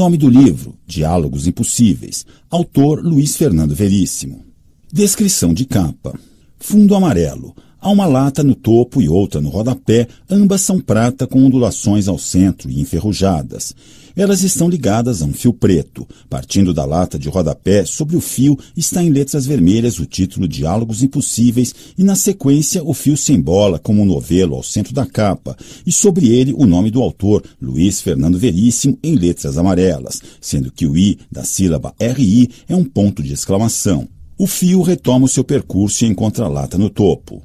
Nome do livro: Diálogos Impossíveis. Autor: Luiz Fernando Veríssimo. Descrição de capa: Fundo amarelo. Há uma lata no topo e outra no rodapé, ambas são prata com ondulações ao centro e enferrujadas. Elas estão ligadas a um fio preto. Partindo da lata de rodapé, sobre o fio está em letras vermelhas o título Diálogos Impossíveis e, na sequência, o fio se embola como um novelo ao centro da capa e sobre ele o nome do autor, Luiz Fernando Veríssimo, em letras amarelas, sendo que o I da sílaba RI é um ponto de exclamação. O fio retoma o seu percurso e encontra a lata no topo.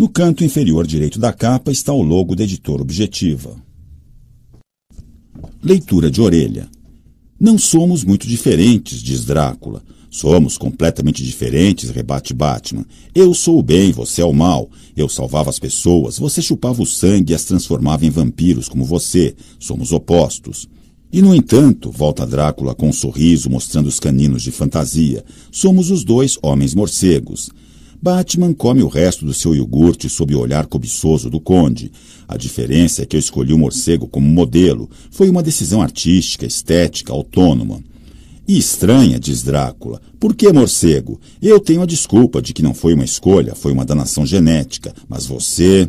No canto inferior direito da capa está o logo da editora objetiva. Leitura de orelha. Não somos muito diferentes, diz Drácula. Somos completamente diferentes, rebate Batman. Eu sou o bem, você é o mal. Eu salvava as pessoas, você chupava o sangue e as transformava em vampiros como você. Somos opostos. E, no entanto, volta Drácula com um sorriso mostrando os caninos de fantasia, somos os dois homens morcegos. Batman come o resto do seu iogurte sob o olhar cobiçoso do conde. A diferença é que eu escolhi o morcego como modelo. Foi uma decisão artística, estética, autônoma. E estranha, diz Drácula. Por que morcego? Eu tenho a desculpa de que não foi uma escolha, foi uma danação genética. Mas você.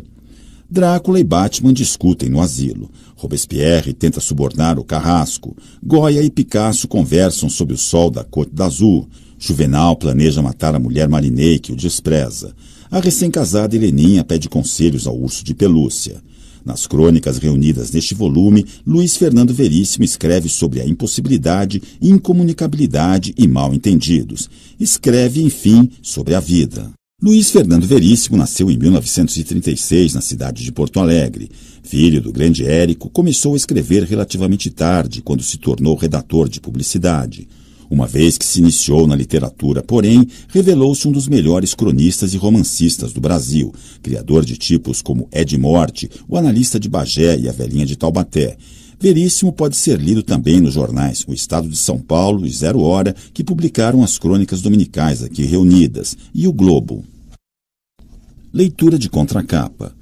Drácula e Batman discutem no asilo. Robespierre tenta subornar o carrasco. Goya e Picasso conversam sob o sol da Côte Azul. Juvenal planeja matar a mulher Marinei, que o despreza. A recém-casada Heleninha pede conselhos ao urso de pelúcia. Nas crônicas reunidas neste volume, Luiz Fernando Veríssimo escreve sobre a impossibilidade, incomunicabilidade e mal-entendidos. Escreve, enfim, sobre a vida. Luiz Fernando Veríssimo nasceu em 1936 na cidade de Porto Alegre. Filho do grande Érico, começou a escrever relativamente tarde, quando se tornou redator de publicidade. Uma vez que se iniciou na literatura, porém, revelou-se um dos melhores cronistas e romancistas do Brasil, criador de tipos como de Morte, o analista de Bagé e a velhinha de Taubaté. Veríssimo pode ser lido também nos jornais O Estado de São Paulo e Zero Hora, que publicaram as crônicas dominicais aqui reunidas, e o Globo. Leitura de contracapa.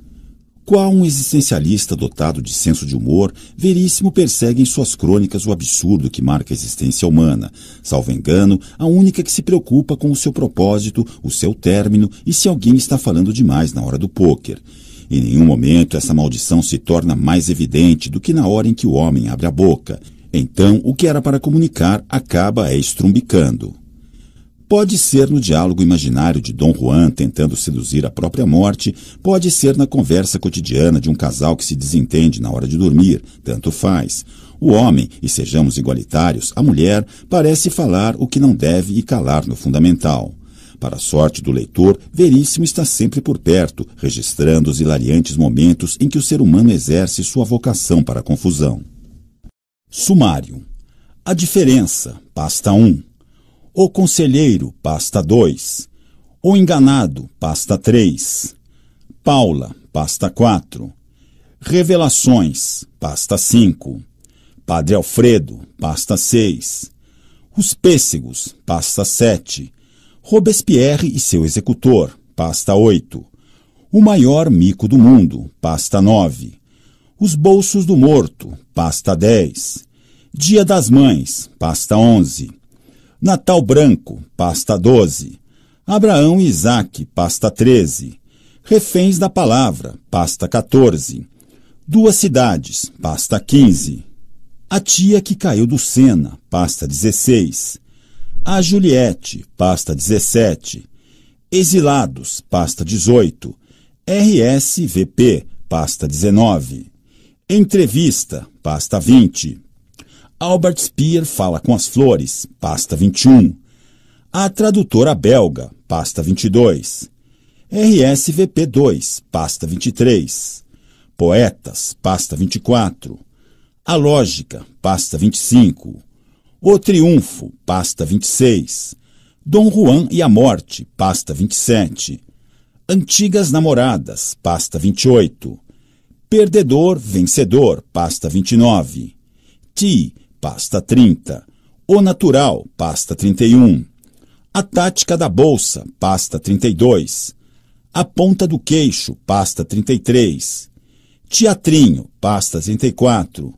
Qual um existencialista dotado de senso de humor, Veríssimo persegue em suas crônicas o absurdo que marca a existência humana, salvo engano, a única que se preocupa com o seu propósito, o seu término e se alguém está falando demais na hora do pôquer. Em nenhum momento essa maldição se torna mais evidente do que na hora em que o homem abre a boca. Então, o que era para comunicar acaba é estrumbicando. Pode ser no diálogo imaginário de Dom Juan tentando seduzir a própria morte, pode ser na conversa cotidiana de um casal que se desentende na hora de dormir, tanto faz. O homem, e sejamos igualitários, a mulher, parece falar o que não deve e calar no fundamental. Para a sorte do leitor, Veríssimo está sempre por perto, registrando os hilariantes momentos em que o ser humano exerce sua vocação para a confusão. Sumário: A diferença, pasta 1. O Conselheiro, pasta 2. O Enganado, pasta 3. Paula, pasta 4. Revelações, pasta 5. Padre Alfredo, pasta 6. Os Pêssegos, pasta 7. Robespierre e seu executor, pasta 8. O maior mico do mundo, pasta 9. Os bolsos do morto, pasta 10. Dia das Mães, pasta 11. Natal Branco, pasta 12. Abraão e Isaac, pasta 13. Reféns da Palavra, pasta 14. Duas Cidades, pasta 15. A Tia que Caiu do Sena, pasta 16. A Juliette, pasta 17. Exilados, pasta 18. RSVP, pasta 19. Entrevista, pasta 20. Albert Speer fala com as flores, pasta 21. A tradutora belga, pasta 22. RSVP 2, pasta 23. Poetas, pasta 24. A lógica, pasta 25. O triunfo, pasta 26. Dom Juan e a morte, pasta 27. Antigas namoradas, pasta 28. Perdedor, vencedor, pasta 29. Ti, pasta 30. O Natural, pasta 31. A Tática da Bolsa, pasta 32. A Ponta do Queixo, pasta 33. Teatrinho, pasta 34.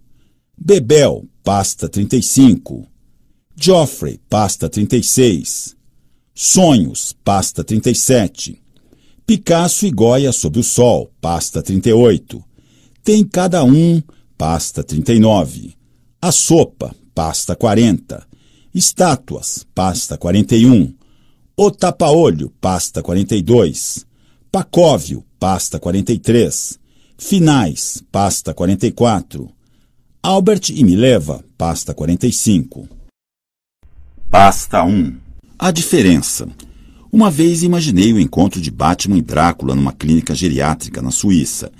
Bebel, pasta 35. Joffrey, pasta 36. Sonhos, pasta 37. Picasso e Goya sob o Sol, pasta 38. Tem cada um, pasta 39. A sopa, pasta 40. Estátuas, pasta 41. O tapa-olho, pasta 42. Pacóvio, pasta 43. Finais, pasta 44. Albert e Mileva, pasta 45. Pasta 1. A diferença. Uma vez imaginei o encontro de Batman e Drácula numa clínica geriátrica na Suíça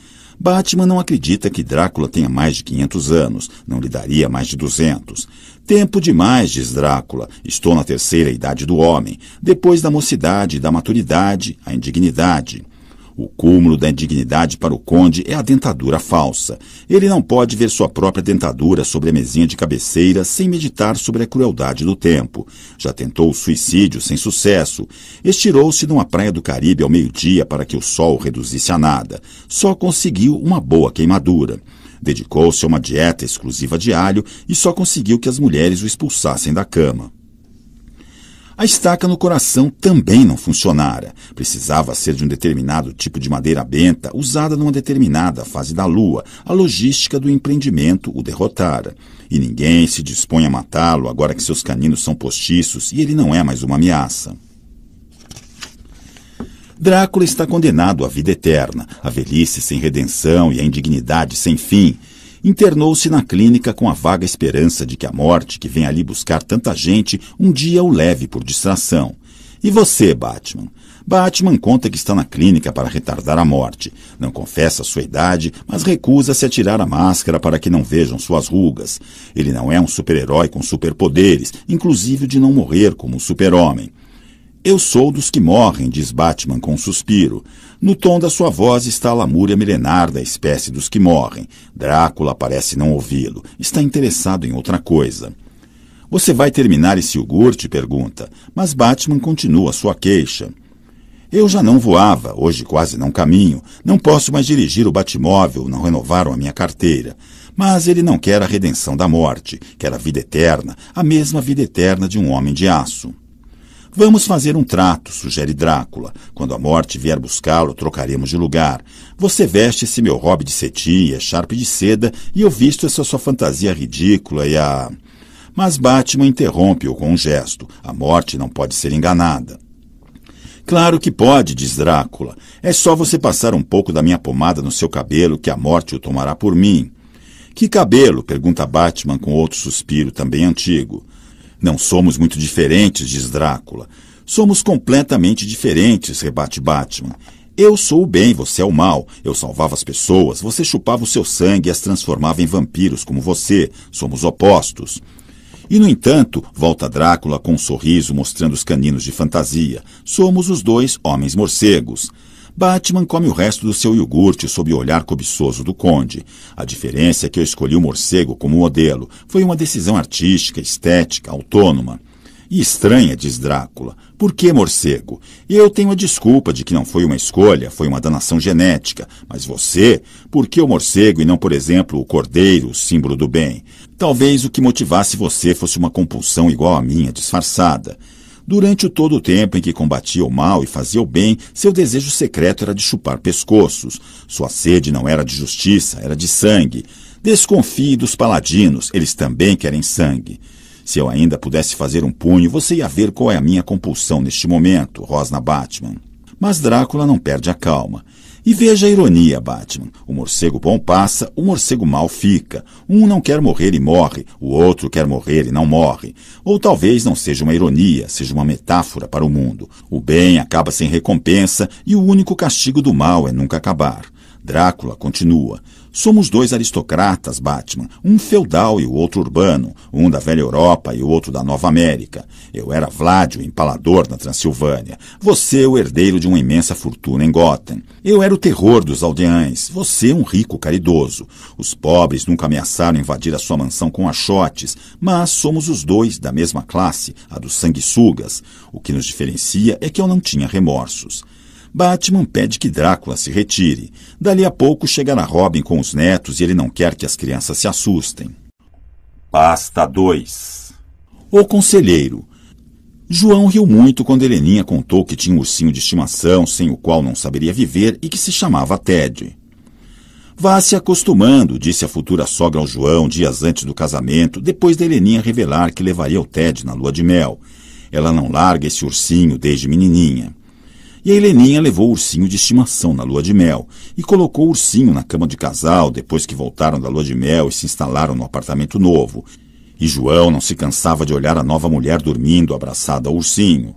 Batman não acredita que Drácula tenha mais de 500 anos, não lhe daria mais de 200. Tempo demais, diz Drácula. Estou na terceira idade do homem, depois da mocidade, da maturidade, a indignidade. O cúmulo da indignidade para o conde é a dentadura falsa. Ele não pode ver sua própria dentadura sobre a mesinha de cabeceira sem meditar sobre a crueldade do tempo. Já tentou o suicídio sem sucesso. Estirou-se numa praia do Caribe ao meio-dia para que o sol reduzisse a nada. Só conseguiu uma boa queimadura. Dedicou-se a uma dieta exclusiva de alho e só conseguiu que as mulheres o expulsassem da cama. A estaca no coração também não funcionara. Precisava ser de um determinado tipo de madeira benta, usada numa determinada fase da lua. A logística do empreendimento o derrotara. E ninguém se dispõe a matá-lo agora que seus caninos são postiços e ele não é mais uma ameaça. Drácula está condenado à vida eterna, à velhice sem redenção e à indignidade sem fim internou-se na clínica com a vaga esperança de que a morte que vem ali buscar tanta gente um dia o leve por distração. E você, Batman? Batman conta que está na clínica para retardar a morte. Não confessa sua idade, mas recusa-se a tirar a máscara para que não vejam suas rugas. Ele não é um super-herói com superpoderes, inclusive de não morrer como o um super-homem. Eu sou dos que morrem, diz Batman com um suspiro. No tom da sua voz está a lamúria milenar da espécie dos que morrem. Drácula parece não ouvi-lo. Está interessado em outra coisa. Você vai terminar esse iogurte? pergunta. Mas Batman continua sua queixa. Eu já não voava, hoje quase não caminho, não posso mais dirigir o batimóvel, não renovaram a minha carteira. Mas ele não quer a redenção da morte, quer a vida eterna, a mesma vida eterna de um homem de aço. Vamos fazer um trato, sugere Drácula. Quando a morte vier buscá-lo, trocaremos de lugar. Você veste esse meu hobby de cetim, charpe de seda, e eu visto essa sua fantasia ridícula e a. Mas Batman interrompe-o com um gesto. A morte não pode ser enganada. Claro que pode, diz Drácula. É só você passar um pouco da minha pomada no seu cabelo que a morte o tomará por mim. Que cabelo? pergunta Batman com outro suspiro também antigo. Não somos muito diferentes, diz Drácula. Somos completamente diferentes, rebate Batman. Eu sou o bem, você é o mal. Eu salvava as pessoas, você chupava o seu sangue e as transformava em vampiros como você. Somos opostos. E, no entanto, volta Drácula com um sorriso mostrando os caninos de fantasia. Somos os dois homens morcegos. Batman come o resto do seu iogurte sob o olhar cobiçoso do conde. A diferença é que eu escolhi o morcego como modelo. Foi uma decisão artística, estética, autônoma. E estranha, diz Drácula. Por que morcego? Eu tenho a desculpa de que não foi uma escolha, foi uma danação genética. Mas você, por que o morcego e não, por exemplo, o cordeiro, o símbolo do bem? Talvez o que motivasse você fosse uma compulsão igual à minha, disfarçada. Durante todo o tempo em que combatia o mal e fazia o bem, seu desejo secreto era de chupar pescoços. Sua sede não era de justiça, era de sangue. Desconfie dos paladinos, eles também querem sangue. Se eu ainda pudesse fazer um punho, você ia ver qual é a minha compulsão neste momento, Rosna Batman. Mas Drácula não perde a calma. E veja a ironia, Batman. O morcego bom passa, o morcego mal fica. Um não quer morrer e morre, o outro quer morrer e não morre. Ou talvez não seja uma ironia, seja uma metáfora para o mundo. O bem acaba sem recompensa e o único castigo do mal é nunca acabar. Drácula continua. Somos dois aristocratas, Batman, um feudal e o outro urbano, um da velha Europa e o outro da Nova América. Eu era Vlad, o empalador na Transilvânia. Você, o herdeiro de uma imensa fortuna em Gotham. Eu era o terror dos aldeães. Você, um rico caridoso. Os pobres nunca ameaçaram invadir a sua mansão com achotes, mas somos os dois da mesma classe, a dos sanguessugas. O que nos diferencia é que eu não tinha remorsos. Batman pede que Drácula se retire. Dali a pouco chegará Robin com os netos e ele não quer que as crianças se assustem. Pasta 2 O Conselheiro João riu muito quando Heleninha contou que tinha um ursinho de estimação sem o qual não saberia viver e que se chamava Ted. Vá se acostumando, disse a futura sogra ao João dias antes do casamento, depois da Heleninha revelar que levaria o Ted na lua de mel. Ela não larga esse ursinho desde menininha. E a Heleninha levou o ursinho de estimação na lua de mel e colocou o ursinho na cama de casal depois que voltaram da lua de mel e se instalaram no apartamento novo. E João não se cansava de olhar a nova mulher dormindo abraçada ao ursinho.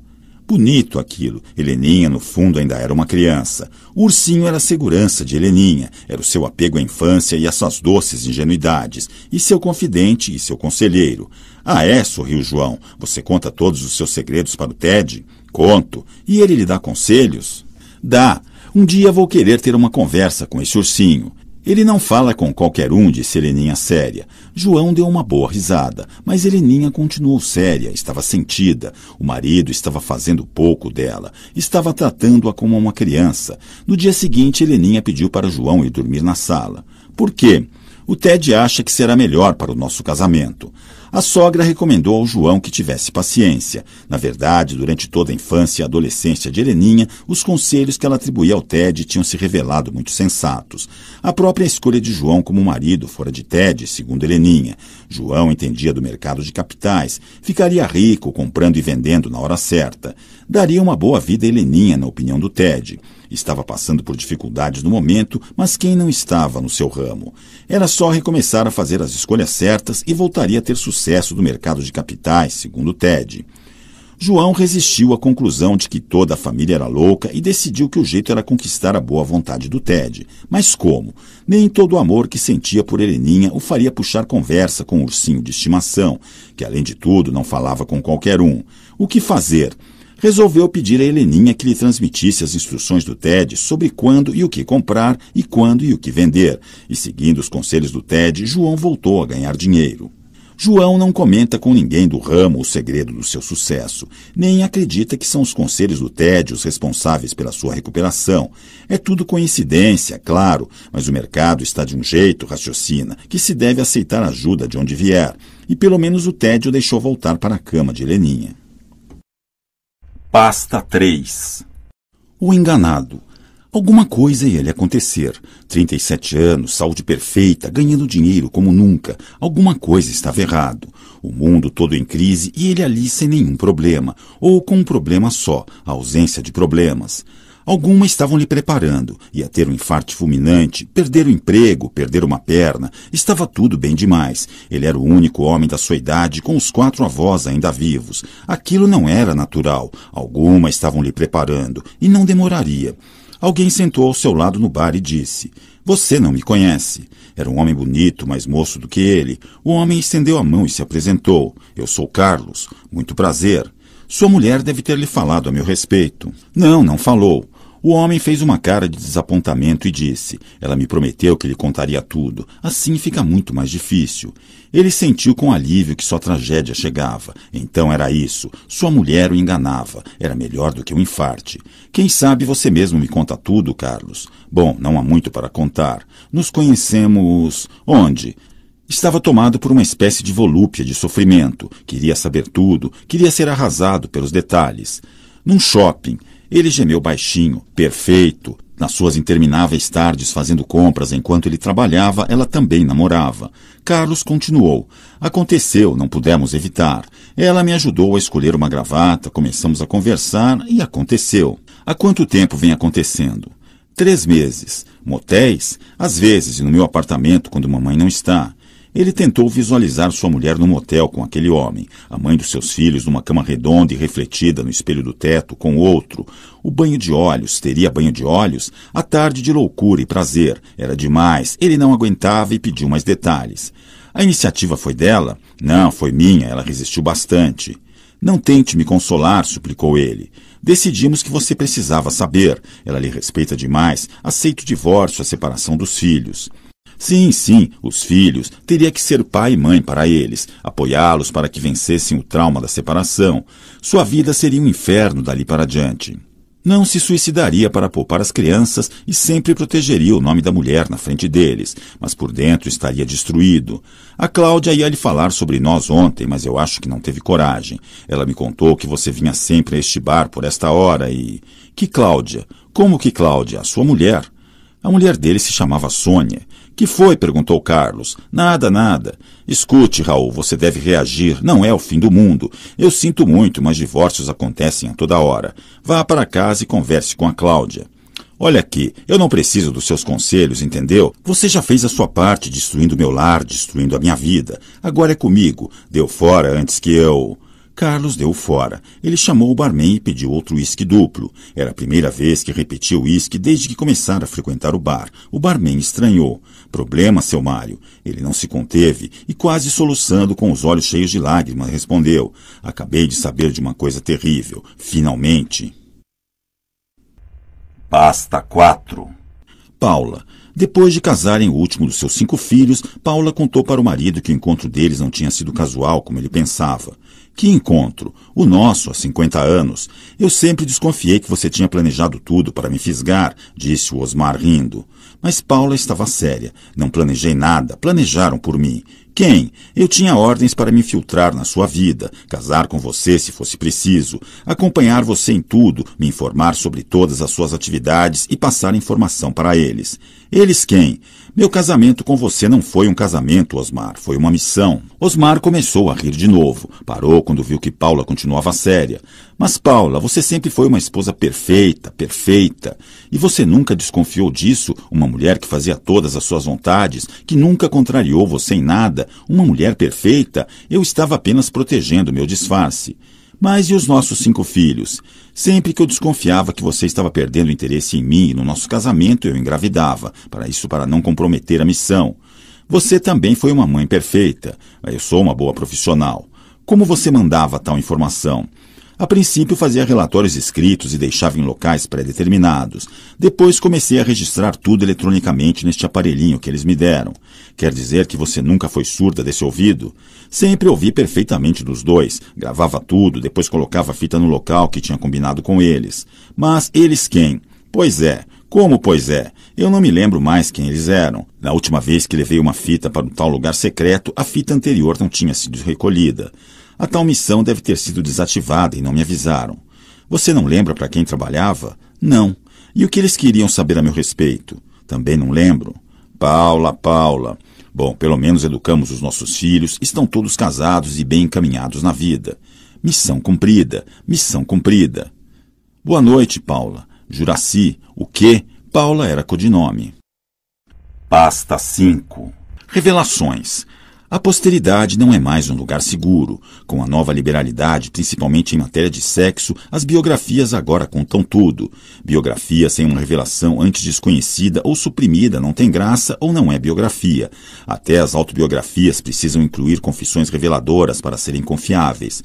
Bonito aquilo. Heleninha, no fundo, ainda era uma criança. O ursinho era a segurança de Heleninha, era o seu apego à infância e às suas doces ingenuidades, e seu confidente e seu conselheiro. Ah, é? sorriu João. Você conta todos os seus segredos para o Ted? conto e ele lhe dá conselhos? Dá. Um dia vou querer ter uma conversa com esse ursinho. Ele não fala com qualquer um, disse Heleninha séria. João deu uma boa risada, mas Heleninha continuou séria, estava sentida. O marido estava fazendo pouco dela, estava tratando-a como uma criança. No dia seguinte, Heleninha pediu para João ir dormir na sala. Por quê? O Ted acha que será melhor para o nosso casamento. A sogra recomendou ao João que tivesse paciência. Na verdade, durante toda a infância e adolescência de Heleninha, os conselhos que ela atribuía ao Ted tinham se revelado muito sensatos. A própria escolha de João como marido fora de Ted, segundo Heleninha. João entendia do mercado de capitais, ficaria rico comprando e vendendo na hora certa, daria uma boa vida a Heleninha, na opinião do Ted. Estava passando por dificuldades no momento, mas quem não estava no seu ramo? Era só recomeçar a fazer as escolhas certas e voltaria a ter sucesso do mercado de capitais, segundo Ted. João resistiu à conclusão de que toda a família era louca e decidiu que o jeito era conquistar a boa vontade do Ted. Mas como? Nem todo o amor que sentia por Heleninha o faria puxar conversa com o ursinho de estimação, que além de tudo não falava com qualquer um. O que fazer? resolveu pedir a Heleninha que lhe transmitisse as instruções do Ted sobre quando e o que comprar e quando e o que vender. E seguindo os conselhos do Ted, João voltou a ganhar dinheiro. João não comenta com ninguém do ramo o segredo do seu sucesso, nem acredita que são os conselhos do TED os responsáveis pela sua recuperação. É tudo coincidência, claro, mas o mercado está de um jeito, raciocina, que se deve aceitar ajuda de onde vier, e pelo menos o TED o deixou voltar para a cama de Heleninha. Pasta 3 O enganado Alguma coisa ia lhe acontecer. 37 anos, saúde perfeita, ganhando dinheiro como nunca. Alguma coisa estava errado. O mundo todo em crise e ele ali sem nenhum problema, ou com um problema só, a ausência de problemas. Alguma estavam lhe preparando, ia ter um infarto fulminante, perder o emprego, perder uma perna, estava tudo bem demais. Ele era o único homem da sua idade com os quatro avós ainda vivos. Aquilo não era natural. Alguma estavam lhe preparando, e não demoraria. Alguém sentou ao seu lado no bar e disse: Você não me conhece. Era um homem bonito, mais moço do que ele. O homem estendeu a mão e se apresentou. Eu sou Carlos. Muito prazer. Sua mulher deve ter lhe falado a meu respeito. Não, não falou. O homem fez uma cara de desapontamento e disse: Ela me prometeu que lhe contaria tudo. Assim fica muito mais difícil. Ele sentiu com alívio que sua tragédia chegava. Então era isso. Sua mulher o enganava. Era melhor do que um infarte. Quem sabe você mesmo me conta tudo, Carlos. Bom, não há muito para contar. Nos conhecemos. onde? Estava tomado por uma espécie de volúpia de sofrimento. Queria saber tudo, queria ser arrasado pelos detalhes. Num shopping, ele gemeu baixinho, perfeito. Nas suas intermináveis tardes fazendo compras enquanto ele trabalhava, ela também namorava. Carlos continuou. Aconteceu, não pudemos evitar. Ela me ajudou a escolher uma gravata, começamos a conversar e aconteceu. Há quanto tempo vem acontecendo? Três meses. Motéis? Às vezes, no meu apartamento, quando mamãe não está. Ele tentou visualizar sua mulher no motel com aquele homem, a mãe dos seus filhos numa cama redonda e refletida no espelho do teto com outro. O banho de olhos, teria banho de olhos? A tarde de loucura e prazer. Era demais, ele não aguentava e pediu mais detalhes. A iniciativa foi dela? Não, foi minha, ela resistiu bastante. Não tente me consolar, suplicou ele. Decidimos que você precisava saber. Ela lhe respeita demais. Aceita o divórcio, a separação dos filhos. Sim, sim, os filhos. Teria que ser pai e mãe para eles, apoiá-los para que vencessem o trauma da separação. Sua vida seria um inferno dali para diante. Não se suicidaria para poupar as crianças e sempre protegeria o nome da mulher na frente deles, mas por dentro estaria destruído. A Cláudia ia lhe falar sobre nós ontem, mas eu acho que não teve coragem. Ela me contou que você vinha sempre a este bar por esta hora e. Que Cláudia? Como que Cláudia? A sua mulher. A mulher dele se chamava Sônia. Que foi? perguntou Carlos. Nada, nada. Escute, Raul, você deve reagir. Não é o fim do mundo. Eu sinto muito, mas divórcios acontecem a toda hora. Vá para casa e converse com a Cláudia. Olha aqui, eu não preciso dos seus conselhos, entendeu? Você já fez a sua parte, destruindo meu lar, destruindo a minha vida. Agora é comigo. Deu fora antes que eu. Carlos deu fora. Ele chamou o barman e pediu outro uísque duplo. Era a primeira vez que repetia o uísque desde que começara a frequentar o bar. O barman estranhou. Problema, seu Mário. Ele não se conteve e, quase soluçando, com os olhos cheios de lágrimas, respondeu: Acabei de saber de uma coisa terrível. Finalmente. Basta quatro. Paula. Depois de casarem o último dos seus cinco filhos, Paula contou para o marido que o encontro deles não tinha sido casual como ele pensava. Que encontro! O nosso, há 50 anos. Eu sempre desconfiei que você tinha planejado tudo para me fisgar, disse o Osmar rindo. Mas Paula estava séria. Não planejei nada, planejaram por mim. Quem? Eu tinha ordens para me infiltrar na sua vida, casar com você se fosse preciso, acompanhar você em tudo, me informar sobre todas as suas atividades e passar informação para eles. Eles quem? Meu casamento com você não foi um casamento, Osmar, foi uma missão. Osmar começou a rir de novo. Parou quando viu que Paula continuava séria. Mas, Paula, você sempre foi uma esposa perfeita, perfeita. E você nunca desconfiou disso, uma mulher que fazia todas as suas vontades, que nunca contrariou você em nada, uma mulher perfeita, eu estava apenas protegendo meu disfarce. Mas e os nossos cinco filhos? Sempre que eu desconfiava que você estava perdendo interesse em mim e no nosso casamento, eu engravidava, para isso para não comprometer a missão. Você também foi uma mãe perfeita. Eu sou uma boa profissional. Como você mandava tal informação? A princípio fazia relatórios escritos e deixava em locais pré-determinados. Depois comecei a registrar tudo eletronicamente neste aparelhinho que eles me deram. Quer dizer que você nunca foi surda desse ouvido? Sempre ouvi perfeitamente dos dois. Gravava tudo, depois colocava a fita no local que tinha combinado com eles. Mas eles quem? Pois é, como pois é? Eu não me lembro mais quem eles eram. Na última vez que levei uma fita para um tal lugar secreto, a fita anterior não tinha sido recolhida. A tal missão deve ter sido desativada e não me avisaram. Você não lembra para quem trabalhava? Não. E o que eles queriam saber a meu respeito? Também não lembro. Paula, Paula. Bom, pelo menos educamos os nossos filhos, estão todos casados e bem encaminhados na vida. Missão cumprida, missão cumprida. Boa noite, Paula. Juraci, o que? Paula era codinome. Pasta 5. Revelações. A posteridade não é mais um lugar seguro. Com a nova liberalidade, principalmente em matéria de sexo, as biografias agora contam tudo. Biografia sem uma revelação antes desconhecida ou suprimida não tem graça ou não é biografia. Até as autobiografias precisam incluir confissões reveladoras para serem confiáveis.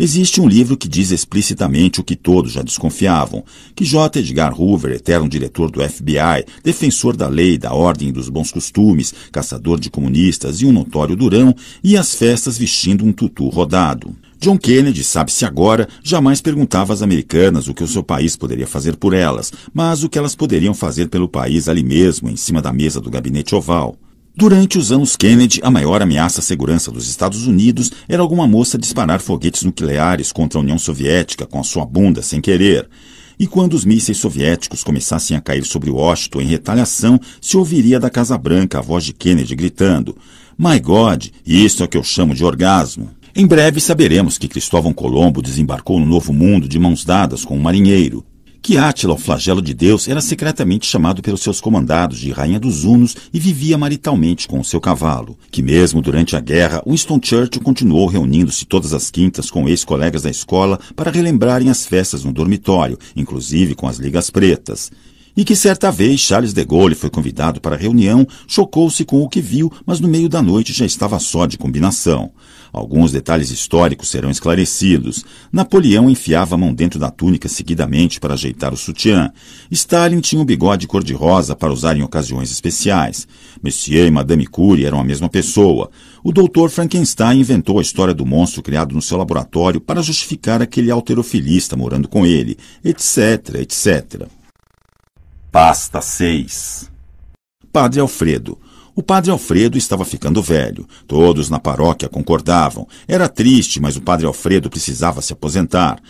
Existe um livro que diz explicitamente o que todos já desconfiavam: que J. Edgar Hoover, eterno diretor do FBI, defensor da lei, da ordem e dos bons costumes, caçador de comunistas e um notório durão, ia às festas vestindo um tutu rodado. John Kennedy, sabe-se agora, jamais perguntava às americanas o que o seu país poderia fazer por elas, mas o que elas poderiam fazer pelo país ali mesmo, em cima da mesa do gabinete oval. Durante os anos Kennedy, a maior ameaça à segurança dos Estados Unidos era alguma moça disparar foguetes nucleares contra a União Soviética com a sua bunda sem querer. E quando os mísseis soviéticos começassem a cair sobre Washington em retaliação, se ouviria da Casa Branca a voz de Kennedy gritando: My God, isso é o que eu chamo de orgasmo. Em breve saberemos que Cristóvão Colombo desembarcou no Novo Mundo de mãos dadas com um marinheiro que Átila, o flagelo de Deus, era secretamente chamado pelos seus comandados de Rainha dos Hunos e vivia maritalmente com o seu cavalo, que mesmo durante a guerra, Winston Churchill continuou reunindo-se todas as quintas com ex-colegas da escola para relembrarem as festas no dormitório, inclusive com as ligas pretas. E que certa vez Charles de Gaulle foi convidado para a reunião, chocou-se com o que viu, mas no meio da noite já estava só de combinação. Alguns detalhes históricos serão esclarecidos. Napoleão enfiava a mão dentro da túnica seguidamente para ajeitar o sutiã. Stalin tinha um bigode cor-de-rosa para usar em ocasiões especiais. Monsieur e Madame Curie eram a mesma pessoa. O doutor Frankenstein inventou a história do monstro criado no seu laboratório para justificar aquele alterofilista morando com ele, etc, etc. Pasta 6 Padre Alfredo o padre Alfredo estava ficando velho. Todos na paróquia concordavam. Era triste, mas o padre Alfredo precisava se aposentar.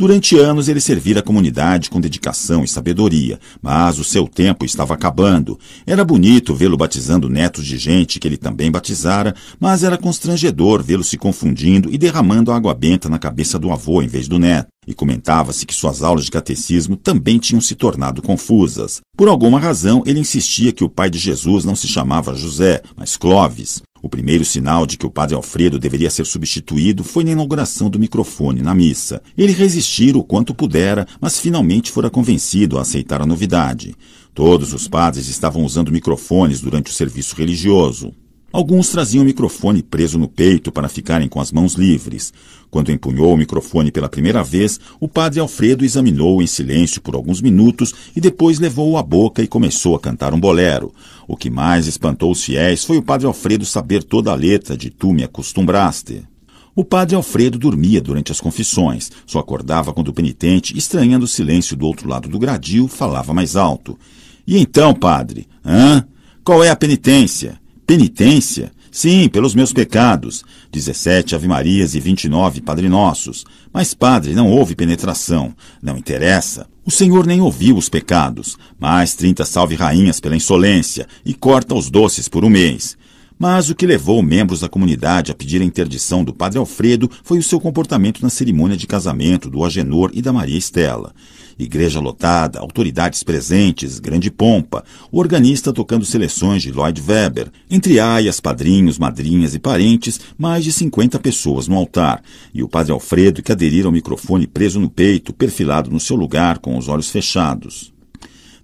Durante anos ele servira a comunidade com dedicação e sabedoria, mas o seu tempo estava acabando. Era bonito vê-lo batizando netos de gente que ele também batizara, mas era constrangedor vê-lo se confundindo e derramando água benta na cabeça do avô em vez do neto. E comentava-se que suas aulas de catecismo também tinham se tornado confusas. Por alguma razão, ele insistia que o pai de Jesus não se chamava José, mas Clovis. O primeiro sinal de que o padre Alfredo deveria ser substituído foi na inauguração do microfone na missa. Ele resistiu o quanto pudera, mas finalmente fora convencido a aceitar a novidade. Todos os padres estavam usando microfones durante o serviço religioso. Alguns traziam o microfone preso no peito para ficarem com as mãos livres. Quando empunhou o microfone pela primeira vez, o padre Alfredo examinou em silêncio por alguns minutos e depois levou-o à boca e começou a cantar um bolero. O que mais espantou os fiéis foi o padre Alfredo saber toda a letra de Tu me acostumbraste. O padre Alfredo dormia durante as confissões, só acordava quando o penitente, estranhando o silêncio do outro lado do gradil, falava mais alto. E então, padre? Hã? Qual é a penitência? Penitência? Sim, pelos meus pecados. 17 Ave-Marias e 29 Padre Nossos. Mas, Padre, não houve penetração. Não interessa. O Senhor nem ouviu os pecados. Mais 30 Salve Rainhas pela insolência e corta os doces por um mês. Mas o que levou membros da comunidade a pedir a interdição do Padre Alfredo foi o seu comportamento na cerimônia de casamento do Agenor e da Maria Estela igreja lotada, autoridades presentes, grande pompa, o organista tocando seleções de Lloyd Webber, entre aias, padrinhos, madrinhas e parentes, mais de 50 pessoas no altar, e o padre Alfredo que aderira ao microfone preso no peito, perfilado no seu lugar com os olhos fechados.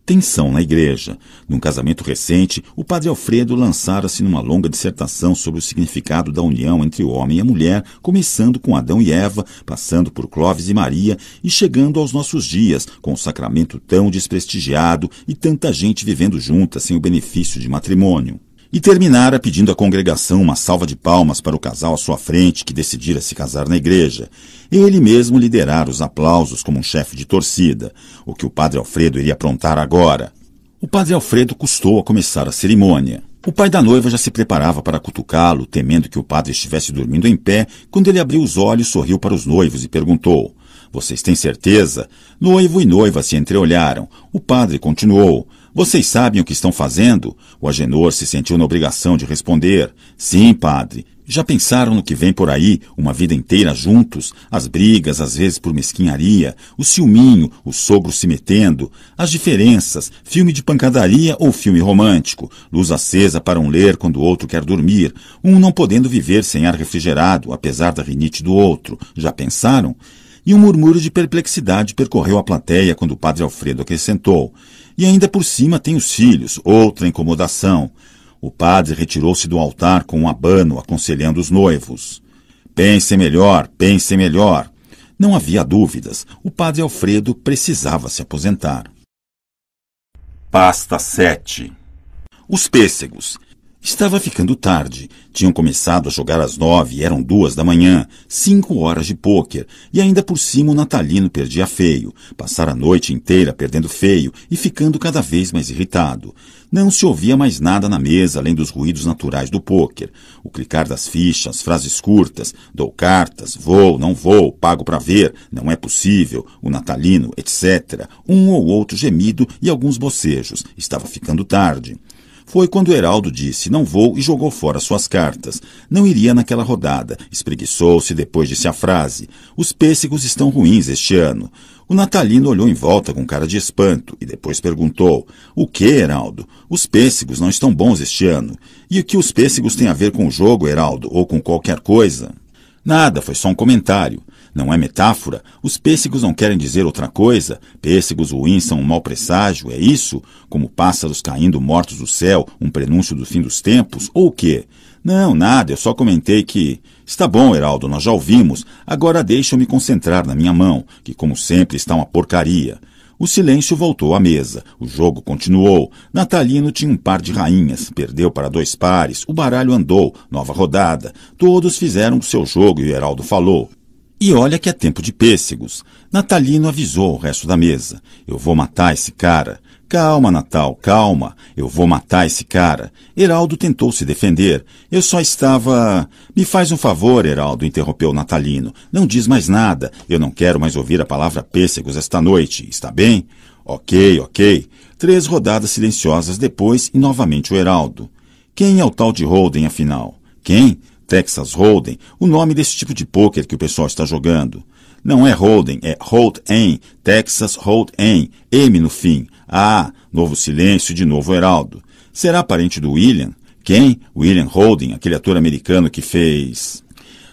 Tensão na igreja. Num casamento recente, o padre Alfredo lançara-se numa longa dissertação sobre o significado da união entre o homem e a mulher, começando com Adão e Eva, passando por Clovis e Maria e chegando aos nossos dias, com o sacramento tão desprestigiado e tanta gente vivendo junta sem o benefício de matrimônio e terminara pedindo à congregação uma salva de palmas para o casal à sua frente que decidira se casar na igreja, ele mesmo liderar os aplausos como um chefe de torcida, o que o padre Alfredo iria aprontar agora. O padre Alfredo custou a começar a cerimônia. O pai da noiva já se preparava para cutucá-lo, temendo que o padre estivesse dormindo em pé, quando ele abriu os olhos, sorriu para os noivos e perguntou: Vocês têm certeza? Noivo e noiva se entreolharam. O padre continuou: vocês sabem o que estão fazendo? O Agenor se sentiu na obrigação de responder. Sim, padre. Já pensaram no que vem por aí, uma vida inteira juntos? As brigas, às vezes por mesquinharia, o ciúminho, o sogro se metendo, as diferenças, filme de pancadaria ou filme romântico, luz acesa para um ler quando o outro quer dormir, um não podendo viver sem ar refrigerado, apesar da rinite do outro. Já pensaram? E um murmúrio de perplexidade percorreu a plateia quando o padre Alfredo acrescentou. E ainda por cima tem os filhos, outra incomodação. O padre retirou-se do altar com um abano, aconselhando os noivos. Pense melhor, pense melhor. Não havia dúvidas. O padre Alfredo precisava se aposentar. Pasta 7 Os pêssegos. Estava ficando tarde. Tinham começado a jogar às nove e eram duas da manhã, cinco horas de pôquer, e ainda por cima o Natalino perdia feio. Passara a noite inteira perdendo feio e ficando cada vez mais irritado. Não se ouvia mais nada na mesa além dos ruídos naturais do pôquer. O clicar das fichas, frases curtas, dou cartas, vou, não vou, pago para ver, não é possível, o Natalino, etc. Um ou outro gemido e alguns bocejos. Estava ficando tarde. Foi quando Heraldo disse não vou e jogou fora suas cartas. Não iria naquela rodada. Espreguiçou-se depois disse a frase. Os pêssegos estão ruins este ano. O natalino olhou em volta com cara de espanto e depois perguntou: O que, Heraldo? Os pêssegos não estão bons este ano. E o que os pêssegos têm a ver com o jogo, Heraldo, ou com qualquer coisa? Nada, foi só um comentário. Não é metáfora? Os pêssegos não querem dizer outra coisa. Pêssegos ruins são um mau presságio, é isso? Como pássaros caindo mortos do céu, um prenúncio do fim dos tempos, ou o quê? Não, nada, eu só comentei que. Está bom, Heraldo, nós já ouvimos. Agora deixa-me concentrar na minha mão, que como sempre está uma porcaria. O silêncio voltou à mesa. O jogo continuou. Natalino tinha um par de rainhas, perdeu para dois pares, o baralho andou, nova rodada. Todos fizeram o seu jogo e o Heraldo falou. E olha que é tempo de pêssegos. Natalino avisou o resto da mesa. Eu vou matar esse cara. Calma, Natal, calma. Eu vou matar esse cara. Heraldo tentou se defender. Eu só estava. Me faz um favor, Heraldo, interrompeu Natalino. Não diz mais nada. Eu não quero mais ouvir a palavra pêssegos esta noite. Está bem? Ok, ok. Três rodadas silenciosas depois e novamente o Heraldo. Quem é o tal de Holden, afinal? Quem? Texas Hold'em o nome desse tipo de poker que o pessoal está jogando. Não é Hold'em, é Hold'em, Texas Hold'em, M no fim. Ah, novo silêncio de novo Heraldo. Será parente do William? Quem? William Holden, aquele ator americano que fez...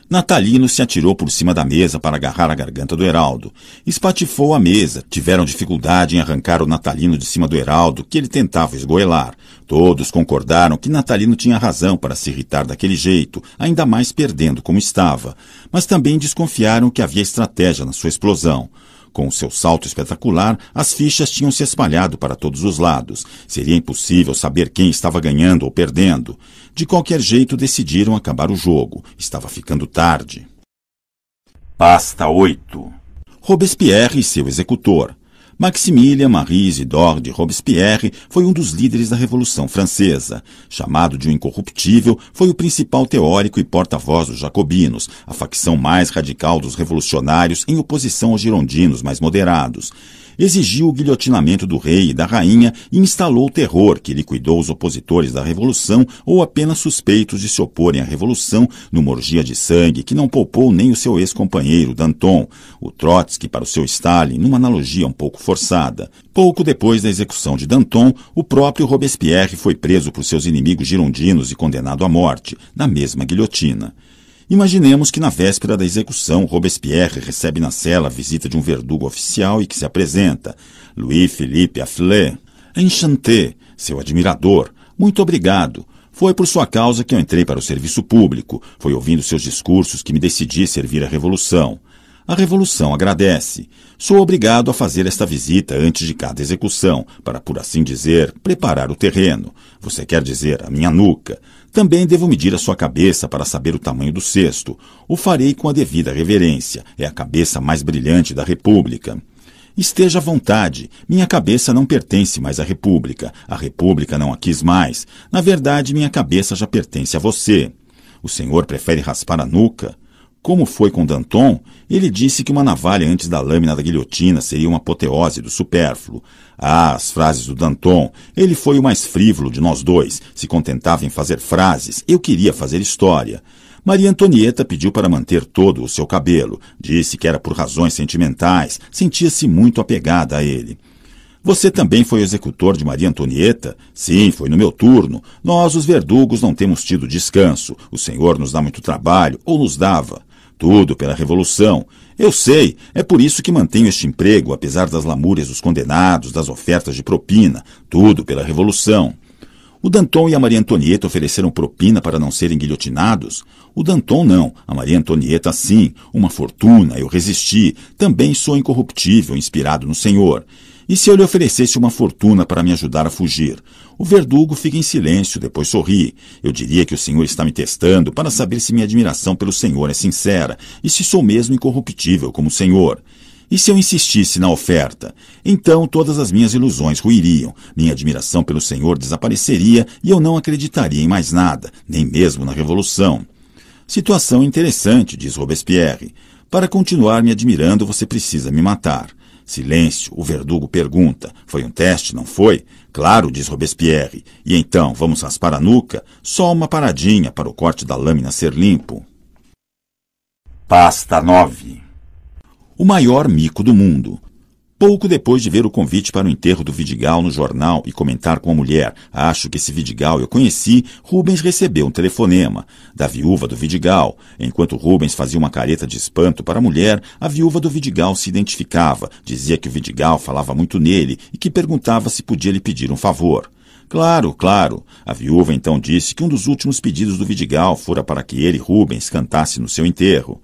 Natalino se atirou por cima da mesa para agarrar a garganta do Heraldo. Espatifou a mesa. Tiveram dificuldade em arrancar o Natalino de cima do Heraldo, que ele tentava esgoelar. Todos concordaram que Natalino tinha razão para se irritar daquele jeito, ainda mais perdendo como estava, mas também desconfiaram que havia estratégia na sua explosão. Com o seu salto espetacular, as fichas tinham se espalhado para todos os lados. Seria impossível saber quem estava ganhando ou perdendo. De qualquer jeito, decidiram acabar o jogo. Estava ficando tarde. Pasta 8 Robespierre e seu executor. Maximilien Marie Isidore de Robespierre foi um dos líderes da Revolução Francesa. Chamado de um incorruptível, foi o principal teórico e porta-voz dos jacobinos, a facção mais radical dos revolucionários em oposição aos girondinos mais moderados exigiu o guilhotinamento do rei e da rainha e instalou o terror que liquidou os opositores da revolução ou apenas suspeitos de se oporem à revolução numa orgia de sangue que não poupou nem o seu ex-companheiro Danton, o Trotsky para o seu Stalin, numa analogia um pouco forçada. Pouco depois da execução de Danton, o próprio Robespierre foi preso por seus inimigos girondinos e condenado à morte, na mesma guilhotina. Imaginemos que na véspera da execução, Robespierre recebe na cela a visita de um verdugo oficial e que se apresenta, Louis-Philippe Afflé. Enchanté, seu admirador, muito obrigado. Foi por sua causa que eu entrei para o serviço público, foi ouvindo seus discursos que me decidi servir à Revolução. A Revolução agradece. Sou obrigado a fazer esta visita antes de cada execução, para, por assim dizer, preparar o terreno. Você quer dizer, a minha nuca. Também devo medir a sua cabeça para saber o tamanho do cesto. O farei com a devida reverência. É a cabeça mais brilhante da República. Esteja à vontade. Minha cabeça não pertence mais à República. A República não a quis mais. Na verdade, minha cabeça já pertence a você. O senhor prefere raspar a nuca? Como foi com Danton, ele disse que uma navalha antes da lâmina da guilhotina seria uma apoteose do supérfluo. Ah, as frases do Danton. Ele foi o mais frívolo de nós dois. Se contentava em fazer frases. Eu queria fazer história. Maria Antonieta pediu para manter todo o seu cabelo. Disse que era por razões sentimentais. Sentia-se muito apegada a ele. Você também foi executor de Maria Antonieta? Sim, foi no meu turno. Nós, os verdugos, não temos tido descanso. O senhor nos dá muito trabalho, ou nos dava tudo pela Revolução. Eu sei, é por isso que mantenho este emprego, apesar das lamúrias dos condenados, das ofertas de propina, tudo pela Revolução. O Danton e a Maria Antonieta ofereceram propina para não serem guilhotinados? O Danton não, a Maria Antonieta sim, uma fortuna, eu resisti, também sou incorruptível, inspirado no Senhor. E se eu lhe oferecesse uma fortuna para me ajudar a fugir? O verdugo fica em silêncio, depois sorri. Eu diria que o senhor está me testando para saber se minha admiração pelo senhor é sincera e se sou mesmo incorruptível como o senhor. E se eu insistisse na oferta? Então todas as minhas ilusões ruiriam, minha admiração pelo senhor desapareceria e eu não acreditaria em mais nada, nem mesmo na revolução. Situação interessante, diz Robespierre. Para continuar me admirando, você precisa me matar. Silêncio, o verdugo pergunta. Foi um teste, não foi? Claro, diz Robespierre. E então, vamos raspar a nuca? Só uma paradinha para o corte da lâmina ser limpo. Pasta 9 O maior mico do mundo. Pouco depois de ver o convite para o enterro do Vidigal no jornal e comentar com a mulher, acho que esse Vidigal eu conheci, Rubens recebeu um telefonema da viúva do Vidigal. Enquanto Rubens fazia uma careta de espanto para a mulher, a viúva do Vidigal se identificava, dizia que o Vidigal falava muito nele e que perguntava se podia lhe pedir um favor. Claro, claro. A viúva então disse que um dos últimos pedidos do Vidigal fora para que ele, Rubens, cantasse no seu enterro.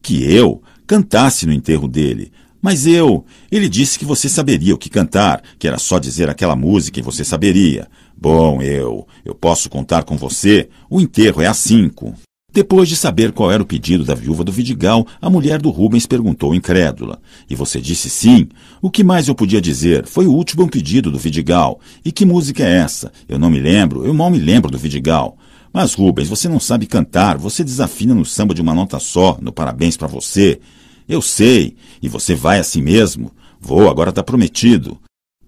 Que eu cantasse no enterro dele. Mas eu, ele disse que você saberia o que cantar, que era só dizer aquela música e você saberia. Bom, eu, eu posso contar com você. O enterro é às cinco. Depois de saber qual era o pedido da viúva do Vidigal, a mulher do Rubens perguntou incrédula. E você disse sim. O que mais eu podia dizer? Foi o último pedido do Vidigal. E que música é essa? Eu não me lembro, eu mal me lembro do Vidigal. Mas, Rubens, você não sabe cantar, você desafina no samba de uma nota só, no parabéns para você. Eu sei, e você vai assim mesmo. Vou, agora está prometido.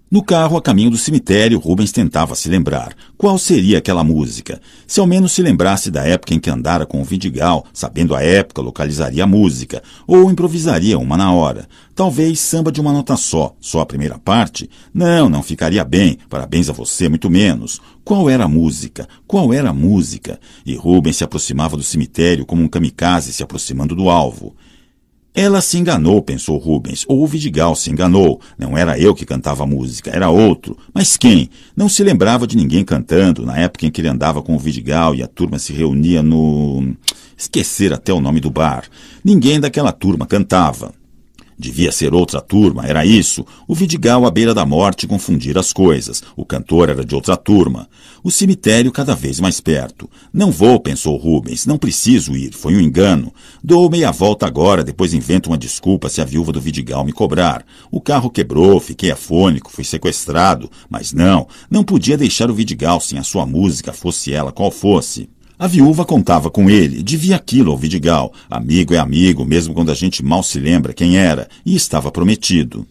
No carro, a caminho do cemitério, Rubens tentava se lembrar. Qual seria aquela música? Se ao menos se lembrasse da época em que andara com o Vidigal, sabendo a época, localizaria a música, ou improvisaria uma na hora. Talvez samba de uma nota só, só a primeira parte? Não, não ficaria bem, parabéns a você, muito menos. Qual era a música? Qual era a música? E Rubens se aproximava do cemitério como um kamikaze se aproximando do alvo. Ela se enganou, pensou Rubens, ou o Vidigal se enganou. Não era eu que cantava a música, era outro. Mas quem? Não se lembrava de ninguém cantando, na época em que ele andava com o Vidigal e a turma se reunia no. Esquecer até o nome do bar. Ninguém daquela turma cantava. Devia ser outra turma, era isso. O Vidigal à beira da morte confundir as coisas. O cantor era de outra turma. O cemitério cada vez mais perto. Não vou, pensou Rubens, não preciso ir, foi um engano. Dou meia volta agora, depois invento uma desculpa se a viúva do Vidigal me cobrar. O carro quebrou, fiquei afônico, fui sequestrado. Mas não, não podia deixar o Vidigal sem a sua música, fosse ela qual fosse. A viúva contava com ele, devia aquilo ao Vidigal. Amigo é amigo, mesmo quando a gente mal se lembra quem era, e estava prometido.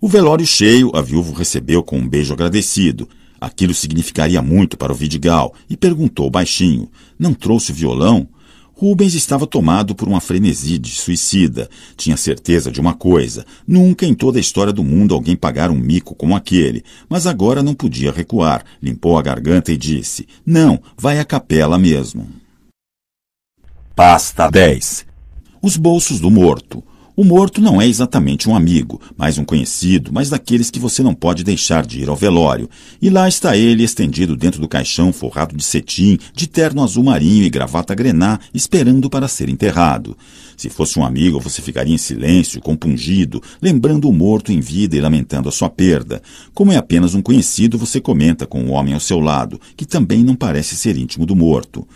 O velório cheio, a viúva recebeu com um beijo agradecido. Aquilo significaria muito para o Vidigal, e perguntou baixinho: Não trouxe o violão? Rubens estava tomado por uma frenesi de suicida. Tinha certeza de uma coisa: nunca em toda a história do mundo alguém pagara um mico como aquele. Mas agora não podia recuar. Limpou a garganta e disse: Não, vai à capela mesmo. Pasta 10 Os bolsos do morto. O morto não é exatamente um amigo, mas um conhecido, mas daqueles que você não pode deixar de ir ao velório. E lá está ele estendido dentro do caixão forrado de cetim, de terno azul marinho e gravata grená, esperando para ser enterrado. Se fosse um amigo, você ficaria em silêncio, compungido, lembrando o morto em vida e lamentando a sua perda. Como é apenas um conhecido, você comenta com o homem ao seu lado, que também não parece ser íntimo do morto.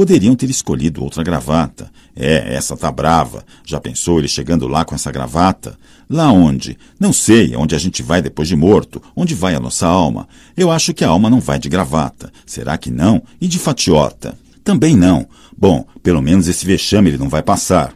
Poderiam ter escolhido outra gravata. É, essa tá brava. Já pensou ele chegando lá com essa gravata? Lá onde? Não sei, onde a gente vai depois de morto. Onde vai a nossa alma? Eu acho que a alma não vai de gravata. Será que não? E de fatiota? Também não. Bom, pelo menos esse vexame ele não vai passar.